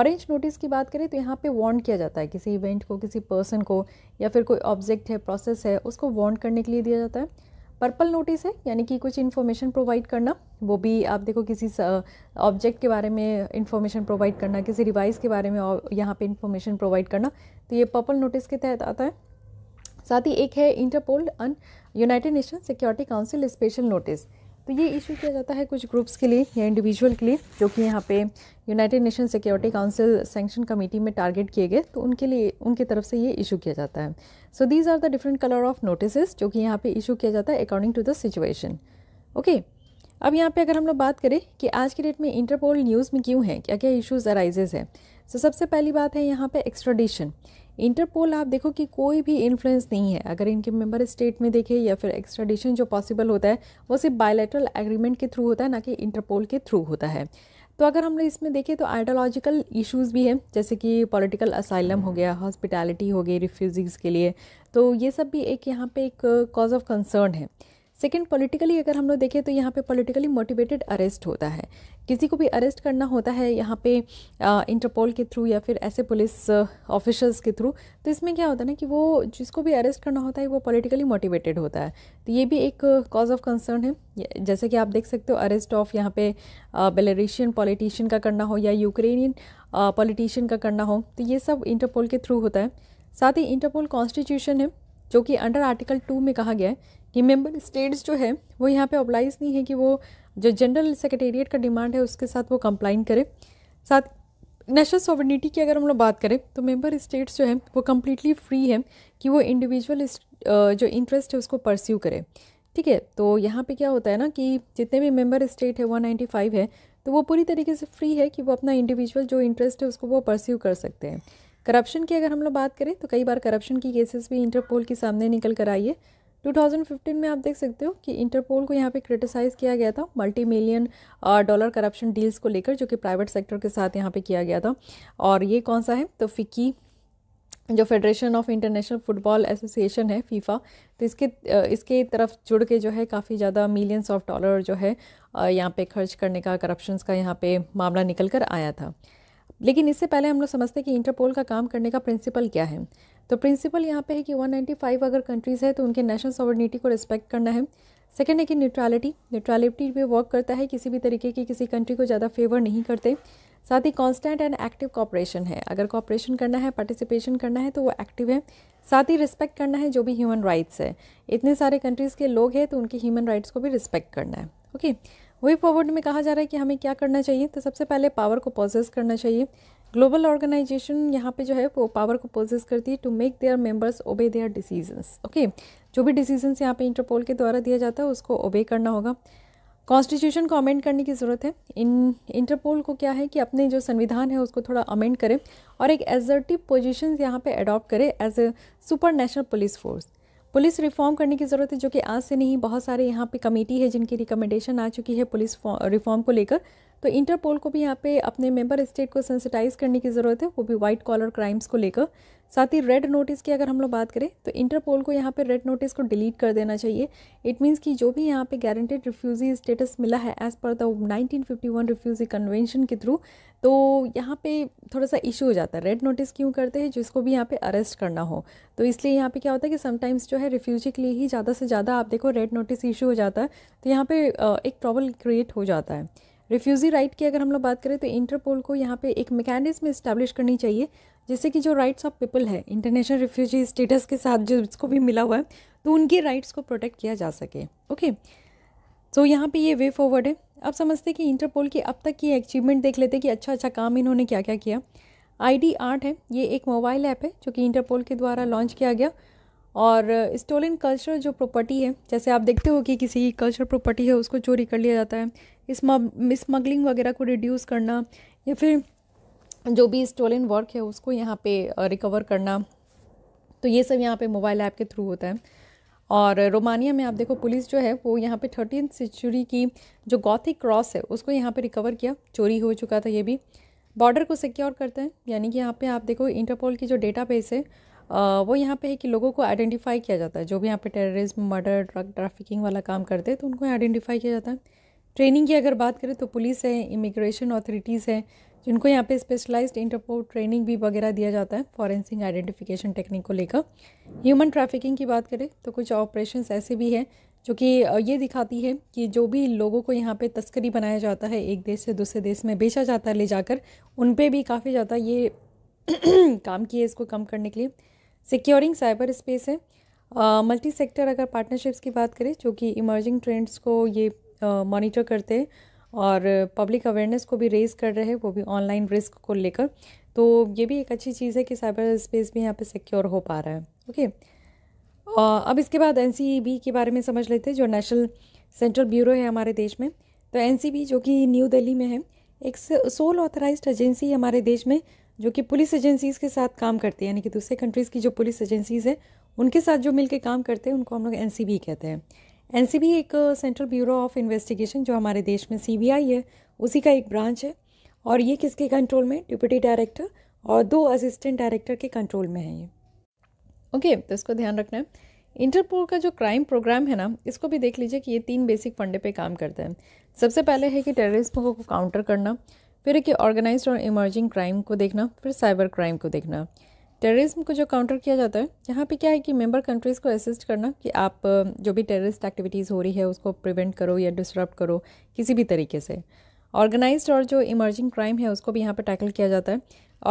ऑरेंज नोटिस की बात करें तो यहाँ पे वार्न किया जाता है किसी इवेंट को किसी पर्सन को या फिर कोई ऑब्जेक्ट है प्रोसेस है उसको वार्न करने के लिए दिया जाता है पर्पल नोटिस है यानी कि कुछ इन्फॉर्मेशन प्रोवाइड करना वो भी आप देखो किसी ऑब्जेक्ट के बारे में इन्फॉर्मेशन प्रोवाइड करना किसी डिवाइस के बारे में यहाँ पे इंफॉर्मेशन प्रोवाइड करना तो ये पर्पल नोटिस के तहत आता है साथ ही एक है इंटरपोल अन United Nation Security Council special notice तो ये इशू किया जाता है कुछ ग्रुप्स के लिए या इंडिविजुअल के लिए जो कि यहाँ पे United Nation Security Council sanction committee में टारगेट किए गए तो उनके लिए उनकी तरफ से ये इशू किया जाता है so these are the different colour of notice जो कि यहाँ पे इशू किया जाता है according to the situation okay अब यहाँ पे अगर हम लोग बात करें कि आज के डेट में इंटरपोल न्यूज़ में क्यों है क्या क्या इशूज़ अराइजेज है सो so, सबसे पहली बात है यहाँ पे एक्स्ट्राडिशन इंटरपोल आप देखो कि कोई भी इन्फ्लुएंस नहीं है अगर इनके मेंबर स्टेट में देखें या फिर एक्स्ट्राडिशन जो पॉसिबल होता है वो सिर्फ बायोलेट्रल एग्रीमेंट के थ्रू होता है ना कि इंटरपोल के थ्रू होता है तो अगर हम लोग इसमें देखें तो आइडियोलॉजिकल इश्यूज भी हैं जैसे कि पॉलिटिकल असाइलम हो गया हॉस्पिटैलिटी हो गई रिफ्यूज़ीज़ के लिए तो ये सब भी एक यहाँ पे एक कॉज ऑफ कंसर्न है सेकेंड पॉलिटिकली अगर हम लोग देखें तो यहाँ पे पॉलिटिकली मोटिवेटेड अरेस्ट होता है किसी को भी अरेस्ट करना होता है यहाँ पे इंटरपोल के थ्रू या फिर ऐसे पुलिस ऑफिशर्स के थ्रू तो इसमें क्या होता है ना कि वो जिसको भी अरेस्ट करना होता है वो पॉलिटिकली मोटिवेटेड होता है तो ये भी एक कॉज ऑफ कंसर्न है जैसे कि आप देख सकते हो अरेस्ट ऑफ यहाँ पे बेलेरिशियन पॉलिटिशियन का करना हो या यूक्रेनियन पॉलिटिशियन का करना हो तो ये सब इंटरपोल के थ्रू होता है साथ ही इंटरपोल कॉन्स्टिट्यूशन है जो कि अंडर आर्टिकल टू में कहा गया है कि मेंबर स्टेट्स जो है वो यहाँ पे ऑब्लाइज नहीं है कि वो जो जनरल सेक्रेटेरिएट का डिमांड है उसके साथ वो कंप्लाइन करे साथ नेशनल सॉवर्निटी की अगर हम लोग बात करें तो मेंबर स्टेट्स जो है वो कम्प्लीटली फ्री है कि वो इंडिविजुअल जो इंटरेस्ट है उसको परस्यू करें ठीक है तो यहाँ पे क्या होता है ना कि जितने भी मेंबर स्टेट है वन है तो वो पूरी तरीके से फ्री है कि वो अपना इंडिविजुअल जो इंटरेस्ट है उसको वो परस्यू कर सकते हैं करप्शन की अगर हम लोग बात करें तो कई बार करप्शन की केसेस भी इंटरपोल के सामने निकल कर आई है 2015 में आप देख सकते हो कि इंटरपोल को यहाँ पे क्रिटिसाइज़ किया गया था multi million dollar corruption deals को लेकर जो कि प्राइवेट सेक्टर के साथ यहाँ पे किया गया था और ये कौन सा है तो फिक्की जो Federation of International Football Association है फीफा तो इसके इसके तरफ जुड़ के जो है काफ़ी ज़्यादा मिलियंस ऑफ डॉलर जो है यहाँ पे खर्च करने का करप्शन का यहाँ पे मामला निकल कर आया था लेकिन इससे पहले हम लोग समझते हैं कि इंटरपोल का काम करने का प्रिंसिपल क्या है तो प्रिंसिपल यहाँ पे है कि 195 अगर कंट्रीज़ है तो उनके नेशनल सॉवर्निटी को रिस्पेक्ट करना है सेकेंड है कि न्यूट्रलिटी न्यूट्रलिटी भी वर्क करता है किसी भी तरीके की किसी कंट्री को ज़्यादा फेवर नहीं करते साथ ही कॉन्स्टेंट एंड एक्टिव कॉपरेशन है अगर कॉपरेशन करना है पार्टिसिपेशन करना है तो वो एक्टिव है साथ ही रिस्पेक्ट करना है जो भी ह्यूमन राइट्स है इतने सारे कंट्रीज़ के लोग हैं तो उनके ह्यूमन राइट्स को भी रिस्पेक्ट करना है ओके okay? वे फॉरवर्ड में कहा जा रहा है कि हमें क्या करना चाहिए तो सबसे पहले पावर को पोजेस करना चाहिए ग्लोबल ऑर्गेनाइजेशन यहाँ पे जो है वो पावर को पोजेस करती है to make their members obey their decisions okay जो भी डिसीजंस यहाँ पे इंटरपोल के द्वारा दिया जाता है उसको ओबे करना होगा कॉन्स्टिट्यूशन को अमेंड करने की ज़रूरत है इन इंटरपोल को क्या है कि अपने जो संविधान है उसको थोड़ा अमेंड करें और एक एजर्टिव पोजिशन यहाँ पर अडॉप्ट करें as a super national police force police reform करने की ज़रूरत है जो कि आज से नहीं बहुत सारे यहाँ पे कमेटी है जिनकी रिकमेंडेशन आ चुकी है पुलिस रिफॉर्म को लेकर तो इंटरपोल को भी यहाँ पे अपने मेंबर स्टेट को सेंसिटाइज करने की ज़रूरत है वो भी वाइट कॉलर क्राइम्स को लेकर साथ ही रेड नोटिस की अगर हम लोग बात करें तो इंटरपोल को यहाँ पे रेड नोटिस को डिलीट कर देना चाहिए इट मीन्स कि जो भी यहाँ पे गारंटेड रिफ्यूज़ी स्टेटस मिला है as per the 1951 refugee convention के थ्रू तो यहाँ पे थोड़ा सा इशू हो जाता है रेड नोटिस क्यों करते हैं जिसको भी यहाँ पे अरेस्ट करना हो तो इसलिए यहाँ पे क्या होता है कि समटाइम्स जो है रिफ्यूजी के लिए ही ज़्यादा से ज़्यादा आप देखो रेड नोटिस इशू हो जाता है तो यहाँ पर एक प्रॉब्लम क्रिएट हो जाता है रिफ्यूज़ी राइट की अगर हम लोग बात करें तो इंटरपोल को यहाँ पे एक मैकेनिज्म इस्टेब्लिश करनी चाहिए जैसे कि जो राइट्स ऑफ पीपल है इंटरनेशनल रिफ्यूजी स्टेटस के साथ जो इसको भी मिला हुआ है तो उनके राइट्स को प्रोटेक्ट किया जा सके ओके तो यहाँ पे ये वे फॉरवर्ड है अब समझते हैं कि इंटरपोल की अब तक की अचीवमेंट देख लेते हैं कि अच्छा अच्छा काम इन्होंने क्या क्या किया आई डी आर्ट है ये एक मोबाइल ऐप है जो कि इंटरपोल के द्वारा लॉन्च किया गया और स्टोलन कल्चर जो प्रॉपर्टी है जैसे आप देखते हो कि किसी कल्चर प्रॉपर्टी है उसको चोरी कर लिया जाता है स्मगलिंग वगैरह को रिड्यूस करना या फिर जो भी स्टोलिन वर्क है उसको यहाँ पे रिकवर करना तो ये सब यहाँ पे मोबाइल ऐप के थ्रू होता है और रोमानिया में आप देखो पुलिस जो है वो यहाँ पे थर्टीन सेंचुरी की जो गौथिक क्रॉस है उसको यहाँ पे रिकवर किया चोरी हो चुका था ये भी बॉर्डर को सिक्योर करते हैं यानी कि यहाँ पे आप देखो इंटरपोल की जो डेटा बेस है वो यहाँ पे है कि लोगों को आइडेंटिफाई किया जाता है जो भी यहाँ पे टेररिज्म मर्डर ड्रग ट्रैफिकिंग वाला काम करते हैं तो उनको आइडेंटिफाई किया जाता है ट्रेनिंग की अगर बात करें तो पुलिस है इमिग्रेशन अथॉरिटीज़ है जिनको यहाँ पे स्पेशलाइज्ड इंटरपोल ट्रेनिंग भी वगैरह दिया जाता है फॉरेंसिक आइडेंटिफिकेशन टेक्निक को लेकर ह्यूमन ट्रैफिकिंग की बात करें तो कुछ ऑपरेशन ऐसे भी हैं जो कि ये दिखाती है कि जो भी लोगों को यहाँ पे तस्करी बनाया जाता है एक देश से दूसरे देश में बेचा जाता है ले जाकर उन पर भी काफ़ी ज़्यादा ये काम किए इसको कम करने के लिए सिक्योरिंग साइबर स्पेस है मल्टी सेक्टर अगर पार्टनरशिप्स की बात करें जो कि इमर्जिंग ट्रेंड्स को ये मॉनिटर करते और पब्लिक अवेयरनेस को भी रेज़ कर रहे हैं वो भी ऑनलाइन रिस्क को लेकर तो ये भी एक अच्छी चीज़ है कि साइबर स्पेस भी यहाँ पे सिक्योर हो पा रहा है ओके अब इसके बाद एन e के बारे में समझ लेते हैं जो नेशनल सेंट्रल ब्यूरो है हमारे देश में तो एन e जो कि न्यू दिल्ली में है एक सोल ऑथराइज एजेंसी हमारे देश में जो कि पुलिस एजेंसीज़ के साथ काम करती है यानी कि दूसरे कंट्रीज़ की जो पुलिस एजेंसीज़ हैं उनके साथ जो मिलकर काम करते हैं उनको हम लोग एन e कहते हैं एन एक सेंट्रल ब्यूरो ऑफ इन्वेस्टिगेशन जो हमारे देश में सी है उसी का एक ब्रांच है और ये किसके कंट्रोल में डिप्यूटी डायरेक्टर और दो असिस्टेंट डायरेक्टर के कंट्रोल में है ये ओके okay, तो इसको ध्यान रखना है इंटरपोल का जो क्राइम प्रोग्राम है ना इसको भी देख लीजिए कि ये तीन बेसिक फंडे पे काम करता है सबसे पहले है कि टेररिज्म को काउंटर करना फिर एक ऑर्गेनाइज ऑर्गेनाइज्ड और इमर्जिंग क्राइम को देखना फिर साइबर क्राइम को देखना टेररिज्म को जो काउंटर किया जाता है यहाँ पे क्या है कि मेंबर कंट्रीज़ को असिस्ट करना कि आप जो भी टेररिस्ट एक्टिविटीज़ हो रही है उसको प्रिवेंट करो या डिस्टर्ब करो किसी भी तरीके से ऑर्गेनाइज्ड और जो इमर्जिंग क्राइम है उसको भी यहाँ पे टैकल किया जाता है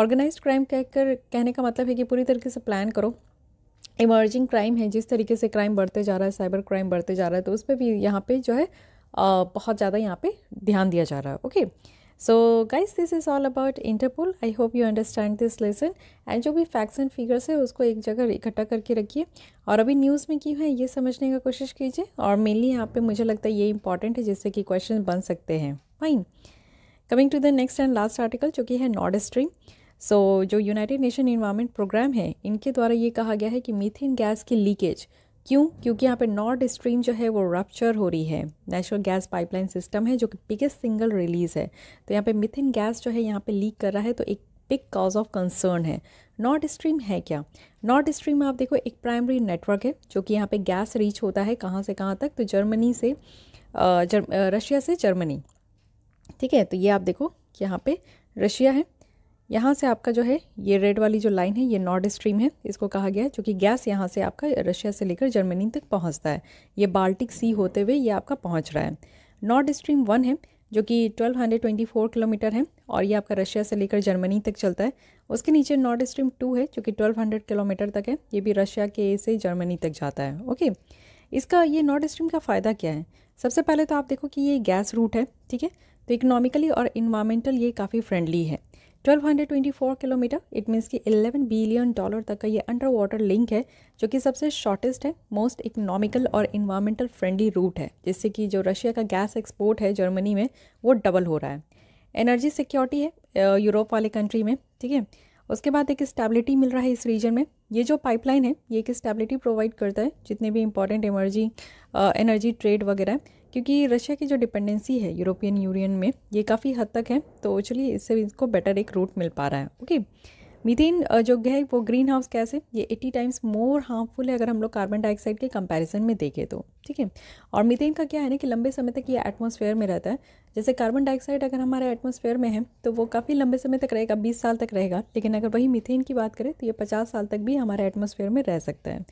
ऑर्गेनाइज क्राइम कहकर कहने का मतलब है कि पूरी तरीके से प्लान करो इमर्जिंग क्राइम है जिस तरीके से क्राइम बढ़ते जा रहा है साइबर क्राइम बढ़ते जा रहा है तो उस पर भी यहाँ पर जो है बहुत ज़्यादा यहाँ पर ध्यान दिया जा रहा है okay okay? So guys this is all about Interpol I hope you understand this lesson and जो भी फैक्ट्स एंड फिगर्स है उसको एक जगह इकट्ठा करके रखिए और अभी न्यूज़ में क्यों है ये समझने का कोशिश कीजिए और मेनली यहाँ पे मुझे लगता है ये इंपॉर्टेंट है जिससे कि क्वेश्चन बन सकते हैं fine coming to the next and last article जो कि है नॉर्ड स्ट्रीम सो जो यूनाइटेड नेशन इन्वायरमेंट प्रोग्राम है इनके द्वारा ये कहा गया है कि मीथिन गैस की लीकेज क्यों क्योंकि यहाँ पे नॉर्थ स्ट्रीम जो है वो रप्चर हो रही है नेचुरल गैस पाइपलाइन सिस्टम है जो कि बिगेस्ट सिंगल रिलीज़ है तो यहाँ पे मिथिन गैस जो है यहाँ पे लीक कर रहा है तो एक बिग कॉज ऑफ कंसर्न है नॉर्थ स्ट्रीम है क्या नॉर्थ स्ट्रीम आप देखो एक प्राइमरी नेटवर्क है जो कि यहाँ पर गैस रीच होता है कहाँ से कहाँ तक तो जर्मनी से जर, रशिया से जर्मनी ठीक है तो ये आप देखो कि यहाँ पर रशिया है यहाँ से आपका जो है ये रेड वाली जो लाइन है ये नॉर्ड स्ट्रीम है इसको कहा गया है जो कि गैस यहाँ से आपका रशिया से लेकर जर्मनी तक पहुँचता है ये बाल्टिक सी होते हुए ये आपका पहुँच रहा है नॉर्ड स्ट्रीम वन है जो कि 1224 किलोमीटर है और ये आपका रशिया से लेकर जर्मनी तक चलता है उसके नीचे नॉर्थ स्ट्रीम टू है जो कि 1200 किलोमीटर तक है ये भी रशिया के से जर्मनी तक जाता है ओके इसका ये नॉर्थ स्ट्रीम का फ़ायदा क्या है सबसे पहले तो आप देखो कि ये गैस रूट है ठीक है तो इकनॉमिकली और इन्वामेंटल ये काफ़ी फ्रेंडली है 1224 किलोमीटर इट मीन्स कि 11 बिलियन डॉलर तक का ये अंडर वाटर लिंक है जो कि सबसे शॉर्टेस्ट है मोस्ट इकोनॉमिकल और इन्वामेंटल फ्रेंडली रूट है जिससे कि जो रशिया का गैस एक्सपोर्ट है जर्मनी में वो डबल हो रहा है एनर्जी सिक्योरिटी है यूरोप वाले कंट्री में ठीक है उसके बाद एक स्टेबिलिटी मिल रहा है इस रीजन में ये जो पाइपलाइन है ये एक स्टेबिलिटी प्रोवाइड करता है जितने भी इंपॉर्टेंट एमर्जी एनर्जी ट्रेड वगैरह क्योंकि रशिया की जो डिपेंडेंसी है यूरोपियन यूनियन में ये काफ़ी हद तक है तो चलिए इससे इसको बेटर एक रूट मिल पा रहा है ओके मीथेन जो है वो ग्रीन हाउस गैस है ये 80 टाइम्स मोर हार्मफुल है अगर हम लोग कार्बन डाइऑक्साइड के कंपैरिजन में देखें तो ठीक है और मीथेन का क्या है ना कि लंबे समय तक ये एटमॉस्फेयर में रहता है जैसे कार्बन डाइऑक्साइड अगर हमारे एटमॉस्फेयर में है तो वो काफ़ी लंबे समय तक रहेगा 20 साल तक रहेगा लेकिन अगर वही मीथेन की बात करें तो ये 50 साल तक भी हमारे एटमोसफेयर में रह सकता है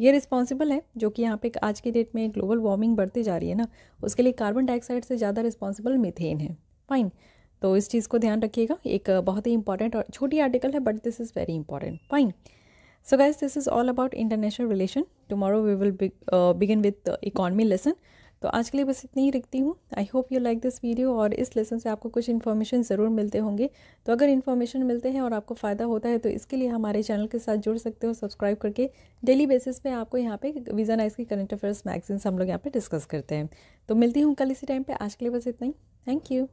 ये रिस्पॉन्सिबल है जो कि यहाँ पे आज की डेट में ग्लोबल वार्मिंग बढ़ती जा रही है ना उसके लिए कार्बन डाइऑक्साइड से ज़्यादा रिस्पॉन्सिबल मिथेन है फाइन तो इस चीज़ को ध्यान रखिएगा एक बहुत ही इंपॉर्टेंट और छोटी आर्टिकल है but this is very important fine so guys this is all about international relation tomorrow we will begin with economy lesson तो आज के लिए बस इतनी ही रखती हूँ I hope you like this video और इस लेसन से आपको कुछ इन्फॉर्मेशन ज़रूर मिलते होंगे तो अगर इन्फॉर्मेशन मिलते हैं और आपको फ़ायदा होता है तो इसके लिए हमारे चैनल के साथ जुड़ सकते हो सब्सक्राइब करके डेली बेसिस पे आपको यहाँ पे वीज़ा नाइस की करंट अफेयर्स मैगजीन्स हम लोग यहाँ पर डिस्कस करते हैं तो मिलती हूँ कल इसी टाइम पर आज के लिए बस इतना ही थैंक यू